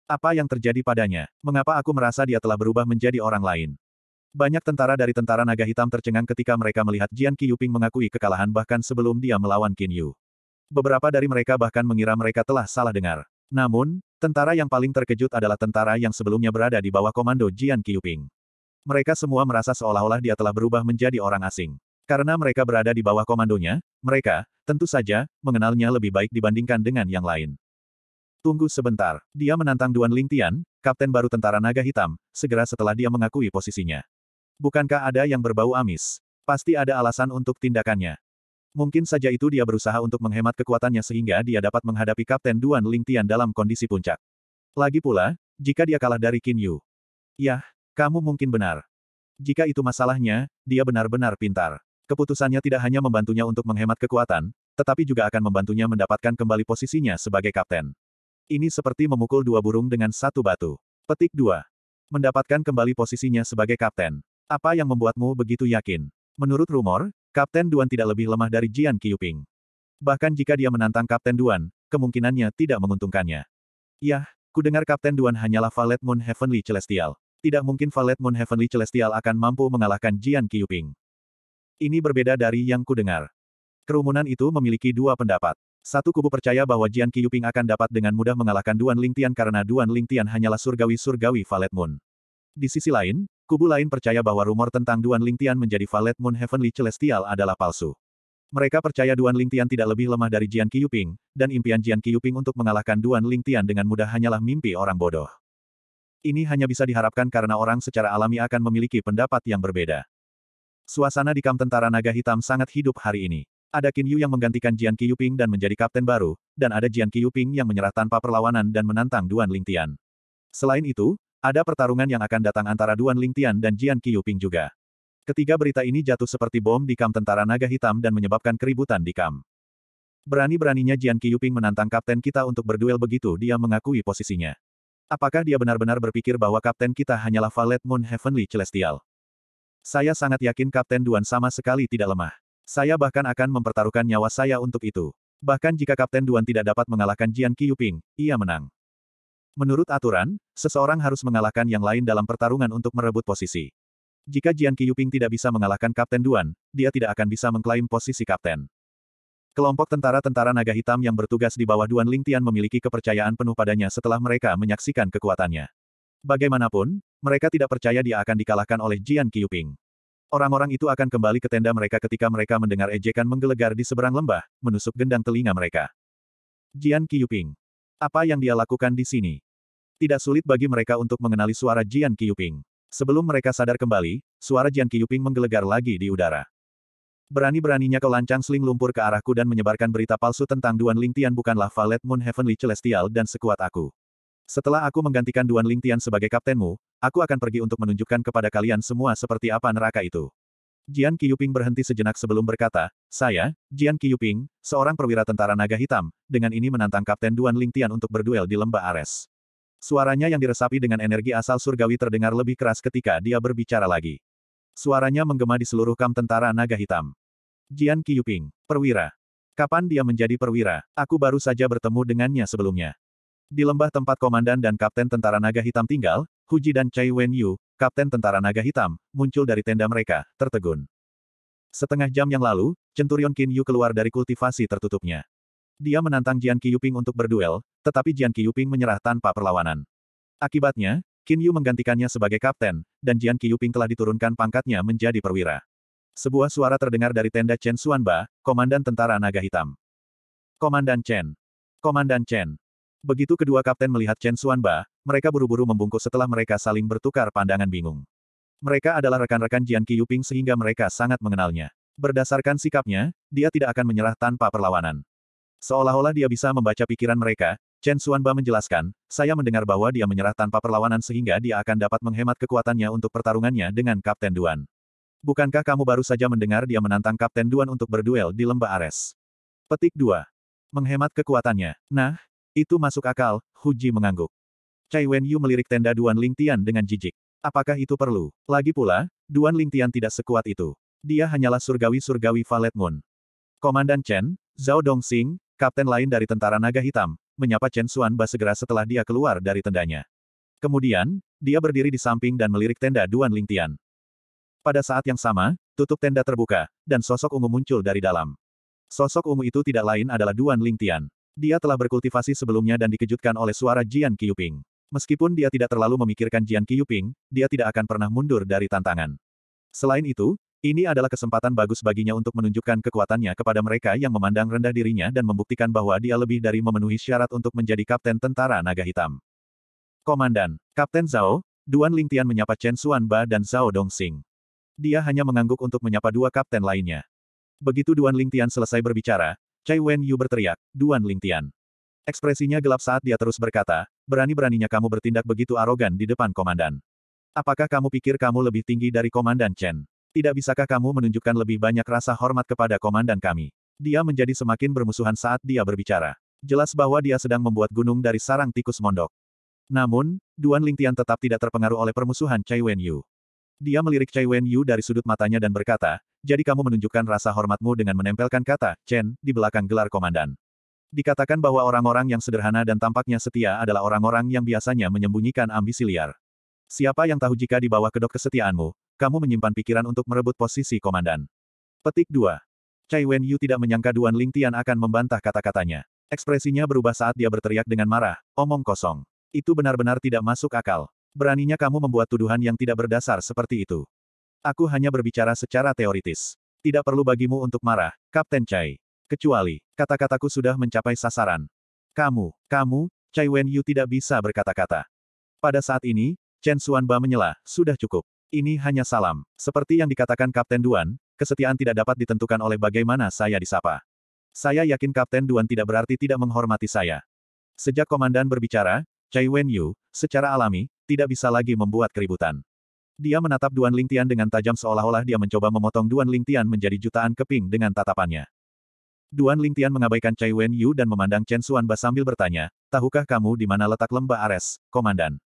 Apa yang terjadi padanya? Mengapa aku merasa dia telah berubah menjadi orang lain? Banyak tentara dari tentara naga hitam tercengang ketika mereka melihat Jian Qiyuping mengakui kekalahan bahkan sebelum dia melawan Qin Yu. Beberapa dari mereka bahkan mengira mereka telah salah dengar. Namun, tentara yang paling terkejut adalah tentara yang sebelumnya berada di bawah komando Jian Qiyuping. Mereka semua merasa seolah-olah dia telah berubah menjadi orang asing. Karena mereka berada di bawah komandonya, mereka, tentu saja, mengenalnya lebih baik dibandingkan dengan yang lain. Tunggu sebentar. Dia menantang Duan Lingtian, kapten baru tentara naga hitam, segera setelah dia mengakui posisinya. Bukankah ada yang berbau amis? Pasti ada alasan untuk tindakannya. Mungkin saja itu dia berusaha untuk menghemat kekuatannya sehingga dia dapat menghadapi Kapten Duan Lingtian dalam kondisi puncak. Lagi pula, jika dia kalah dari Qin Yu. Yah, kamu mungkin benar. Jika itu masalahnya, dia benar-benar pintar. Keputusannya tidak hanya membantunya untuk menghemat kekuatan, tetapi juga akan membantunya mendapatkan kembali posisinya sebagai kapten. Ini seperti memukul dua burung dengan satu batu. Petik dua. Mendapatkan kembali posisinya sebagai kapten. Apa yang membuatmu begitu yakin? Menurut rumor, Kapten Duan tidak lebih lemah dari Jian Qiuping. Bahkan jika dia menantang Kapten Duan, kemungkinannya tidak menguntungkannya. Yah, dengar Kapten Duan hanyalah Valet Moon Heavenly Celestial. Tidak mungkin Valet Moon Heavenly Celestial akan mampu mengalahkan Jian Qiuping. Ini berbeda dari yang kudengar. Kerumunan itu memiliki dua pendapat. Satu kubu percaya bahwa Jian Qiuping akan dapat dengan mudah mengalahkan Duan Lingtian karena Duan Lingtian hanyalah surgawi-surgawi Valet Moon. Di sisi lain, kubu lain percaya bahwa rumor tentang Duan Lingtian menjadi Valet Moon Heavenly Celestial adalah palsu. Mereka percaya Duan Lingtian tidak lebih lemah dari Jian Qiuping, dan impian Jian Qiuping untuk mengalahkan Duan Lingtian dengan mudah hanyalah mimpi orang bodoh. Ini hanya bisa diharapkan karena orang secara alami akan memiliki pendapat yang berbeda. Suasana di kamp tentara naga hitam sangat hidup hari ini. Ada Qin Yu yang menggantikan Jian Qiyuping dan menjadi kapten baru, dan ada Jian Qiyuping yang menyerah tanpa perlawanan dan menantang Duan Lingtian. Selain itu, ada pertarungan yang akan datang antara Duan Lingtian dan Jian Qiyuping juga. Ketiga berita ini jatuh seperti bom di kamp tentara naga hitam dan menyebabkan keributan di kamp. Berani-beraninya Jian Qiyuping menantang kapten kita untuk berduel begitu dia mengakui posisinya. Apakah dia benar-benar berpikir bahwa kapten kita hanyalah Valet Moon Heavenly Celestial? Saya sangat yakin kapten Duan sama sekali tidak lemah. Saya bahkan akan mempertaruhkan nyawa saya untuk itu. Bahkan jika kapten Duan tidak dapat mengalahkan Jian Qiuping, ia menang. Menurut aturan, seseorang harus mengalahkan yang lain dalam pertarungan untuk merebut posisi. Jika Jian Qiuping tidak bisa mengalahkan kapten Duan, dia tidak akan bisa mengklaim posisi kapten. Kelompok tentara-tentara naga hitam yang bertugas di bawah Duan Ling Tian memiliki kepercayaan penuh padanya setelah mereka menyaksikan kekuatannya. Bagaimanapun, mereka tidak percaya dia akan dikalahkan oleh Jian Qiuping. Orang-orang itu akan kembali ke tenda mereka ketika mereka mendengar ejekan menggelegar di seberang lembah, menusuk gendang telinga mereka. Jian Qiuping. Apa yang dia lakukan di sini? Tidak sulit bagi mereka untuk mengenali suara Jian Qiuping. Sebelum mereka sadar kembali, suara Jian Qiuping menggelegar lagi di udara. Berani-beraninya kau lancang seling lumpur ke arahku dan menyebarkan berita palsu tentang Duan Lingtian bukanlah Valet Moon Heavenly Celestial dan sekuat aku. Setelah aku menggantikan Duan Lingtian sebagai kaptenmu, aku akan pergi untuk menunjukkan kepada kalian semua seperti apa neraka itu. Jian Qiuping berhenti sejenak sebelum berkata, Saya, Jian Qiuping, seorang perwira tentara naga hitam, dengan ini menantang Kapten Duan Lingtian untuk berduel di lembah Ares. Suaranya yang diresapi dengan energi asal surgawi terdengar lebih keras ketika dia berbicara lagi. Suaranya menggema di seluruh kam tentara naga hitam. Jian Qiuping, perwira. Kapan dia menjadi perwira? Aku baru saja bertemu dengannya sebelumnya. Di lembah tempat komandan dan kapten tentara naga hitam tinggal, Huji dan Chai Wen Yu, kapten tentara naga hitam, muncul dari tenda mereka, tertegun. Setengah jam yang lalu, Centurion Qin Yu keluar dari kultivasi tertutupnya. Dia menantang Jian Qiuping untuk berduel, tetapi Jian Qiuping menyerah tanpa perlawanan. Akibatnya, Qin Yu menggantikannya sebagai kapten, dan Jian Qiuping telah diturunkan pangkatnya menjadi perwira. Sebuah suara terdengar dari tenda Chen Xuanba, Komandan Tentara Naga Hitam. Komandan Chen. Komandan Chen. Begitu kedua kapten melihat Chen Xuanba, mereka buru-buru membungkuk setelah mereka saling bertukar pandangan bingung. Mereka adalah rekan-rekan Jian Qiyuping sehingga mereka sangat mengenalnya. Berdasarkan sikapnya, dia tidak akan menyerah tanpa perlawanan. Seolah-olah dia bisa membaca pikiran mereka, Chen Xuanba menjelaskan, saya mendengar bahwa dia menyerah tanpa perlawanan sehingga dia akan dapat menghemat kekuatannya untuk pertarungannya dengan Kapten Duan. Bukankah kamu baru saja mendengar dia menantang Kapten Duan untuk berduel di Lembah Ares? Petik 2. Menghemat kekuatannya. Nah, itu masuk akal, Huji mengangguk. Cai Yu melirik tenda Duan Lingtian dengan jijik. Apakah itu perlu? Lagi pula, Duan Lingtian tidak sekuat itu. Dia hanyalah surgawi-surgawi Valet Moon. Komandan Chen, Zhao Dongxing, kapten lain dari tentara naga hitam, menyapa Chen Ba segera setelah dia keluar dari tendanya. Kemudian, dia berdiri di samping dan melirik tenda Duan Lingtian. Pada saat yang sama, tutup tenda terbuka, dan sosok ungu muncul dari dalam. Sosok ungu itu tidak lain adalah Duan Lingtian. Dia telah berkultivasi sebelumnya dan dikejutkan oleh suara Jian Qiuping. Meskipun dia tidak terlalu memikirkan Jian Qiuping, dia tidak akan pernah mundur dari tantangan. Selain itu, ini adalah kesempatan bagus baginya untuk menunjukkan kekuatannya kepada mereka yang memandang rendah dirinya dan membuktikan bahwa dia lebih dari memenuhi syarat untuk menjadi kapten tentara naga hitam. Komandan, Kapten Zhao, Duan Lingtian menyapa Chen Xuanba dan Zhao Dongxing. Dia hanya mengangguk untuk menyapa dua kapten lainnya. Begitu Duan Lingtian selesai berbicara, Cai Wen Yu berteriak, Duan Lingtian. Ekspresinya gelap saat dia terus berkata, berani-beraninya kamu bertindak begitu arogan di depan komandan. Apakah kamu pikir kamu lebih tinggi dari komandan Chen? Tidak bisakah kamu menunjukkan lebih banyak rasa hormat kepada komandan kami? Dia menjadi semakin bermusuhan saat dia berbicara. Jelas bahwa dia sedang membuat gunung dari sarang tikus mondok. Namun, Duan Lingtian tetap tidak terpengaruh oleh permusuhan Cai Yu. Dia melirik Cai Wen Yu dari sudut matanya dan berkata, jadi kamu menunjukkan rasa hormatmu dengan menempelkan kata, Chen, di belakang gelar komandan. Dikatakan bahwa orang-orang yang sederhana dan tampaknya setia adalah orang-orang yang biasanya menyembunyikan ambisi liar. Siapa yang tahu jika di bawah kedok kesetiaanmu, kamu menyimpan pikiran untuk merebut posisi komandan. Petik 2. Cai Wen Yu tidak menyangka Duan Ling Tian akan membantah kata-katanya. Ekspresinya berubah saat dia berteriak dengan marah, omong kosong. Itu benar-benar tidak masuk akal. Beraninya kamu membuat tuduhan yang tidak berdasar seperti itu. Aku hanya berbicara secara teoritis. Tidak perlu bagimu untuk marah, Kapten Chai. Kecuali, kata-kataku sudah mencapai sasaran. Kamu, kamu, Chai Wen Yu tidak bisa berkata-kata. Pada saat ini, Chen Xuan Ba menyela, sudah cukup. Ini hanya salam. Seperti yang dikatakan Kapten Duan, kesetiaan tidak dapat ditentukan oleh bagaimana saya disapa. Saya yakin Kapten Duan tidak berarti tidak menghormati saya. Sejak komandan berbicara, Chai Wen Yu, secara alami, tidak bisa lagi membuat keributan. Dia menatap Duan Lingtian dengan tajam seolah-olah dia mencoba memotong Duan Lingtian menjadi jutaan keping dengan tatapannya. Duan Lingtian mengabaikan Cai Wen Yu dan memandang Chen Xuanba sambil bertanya, tahukah kamu di mana letak lembah Ares, Komandan?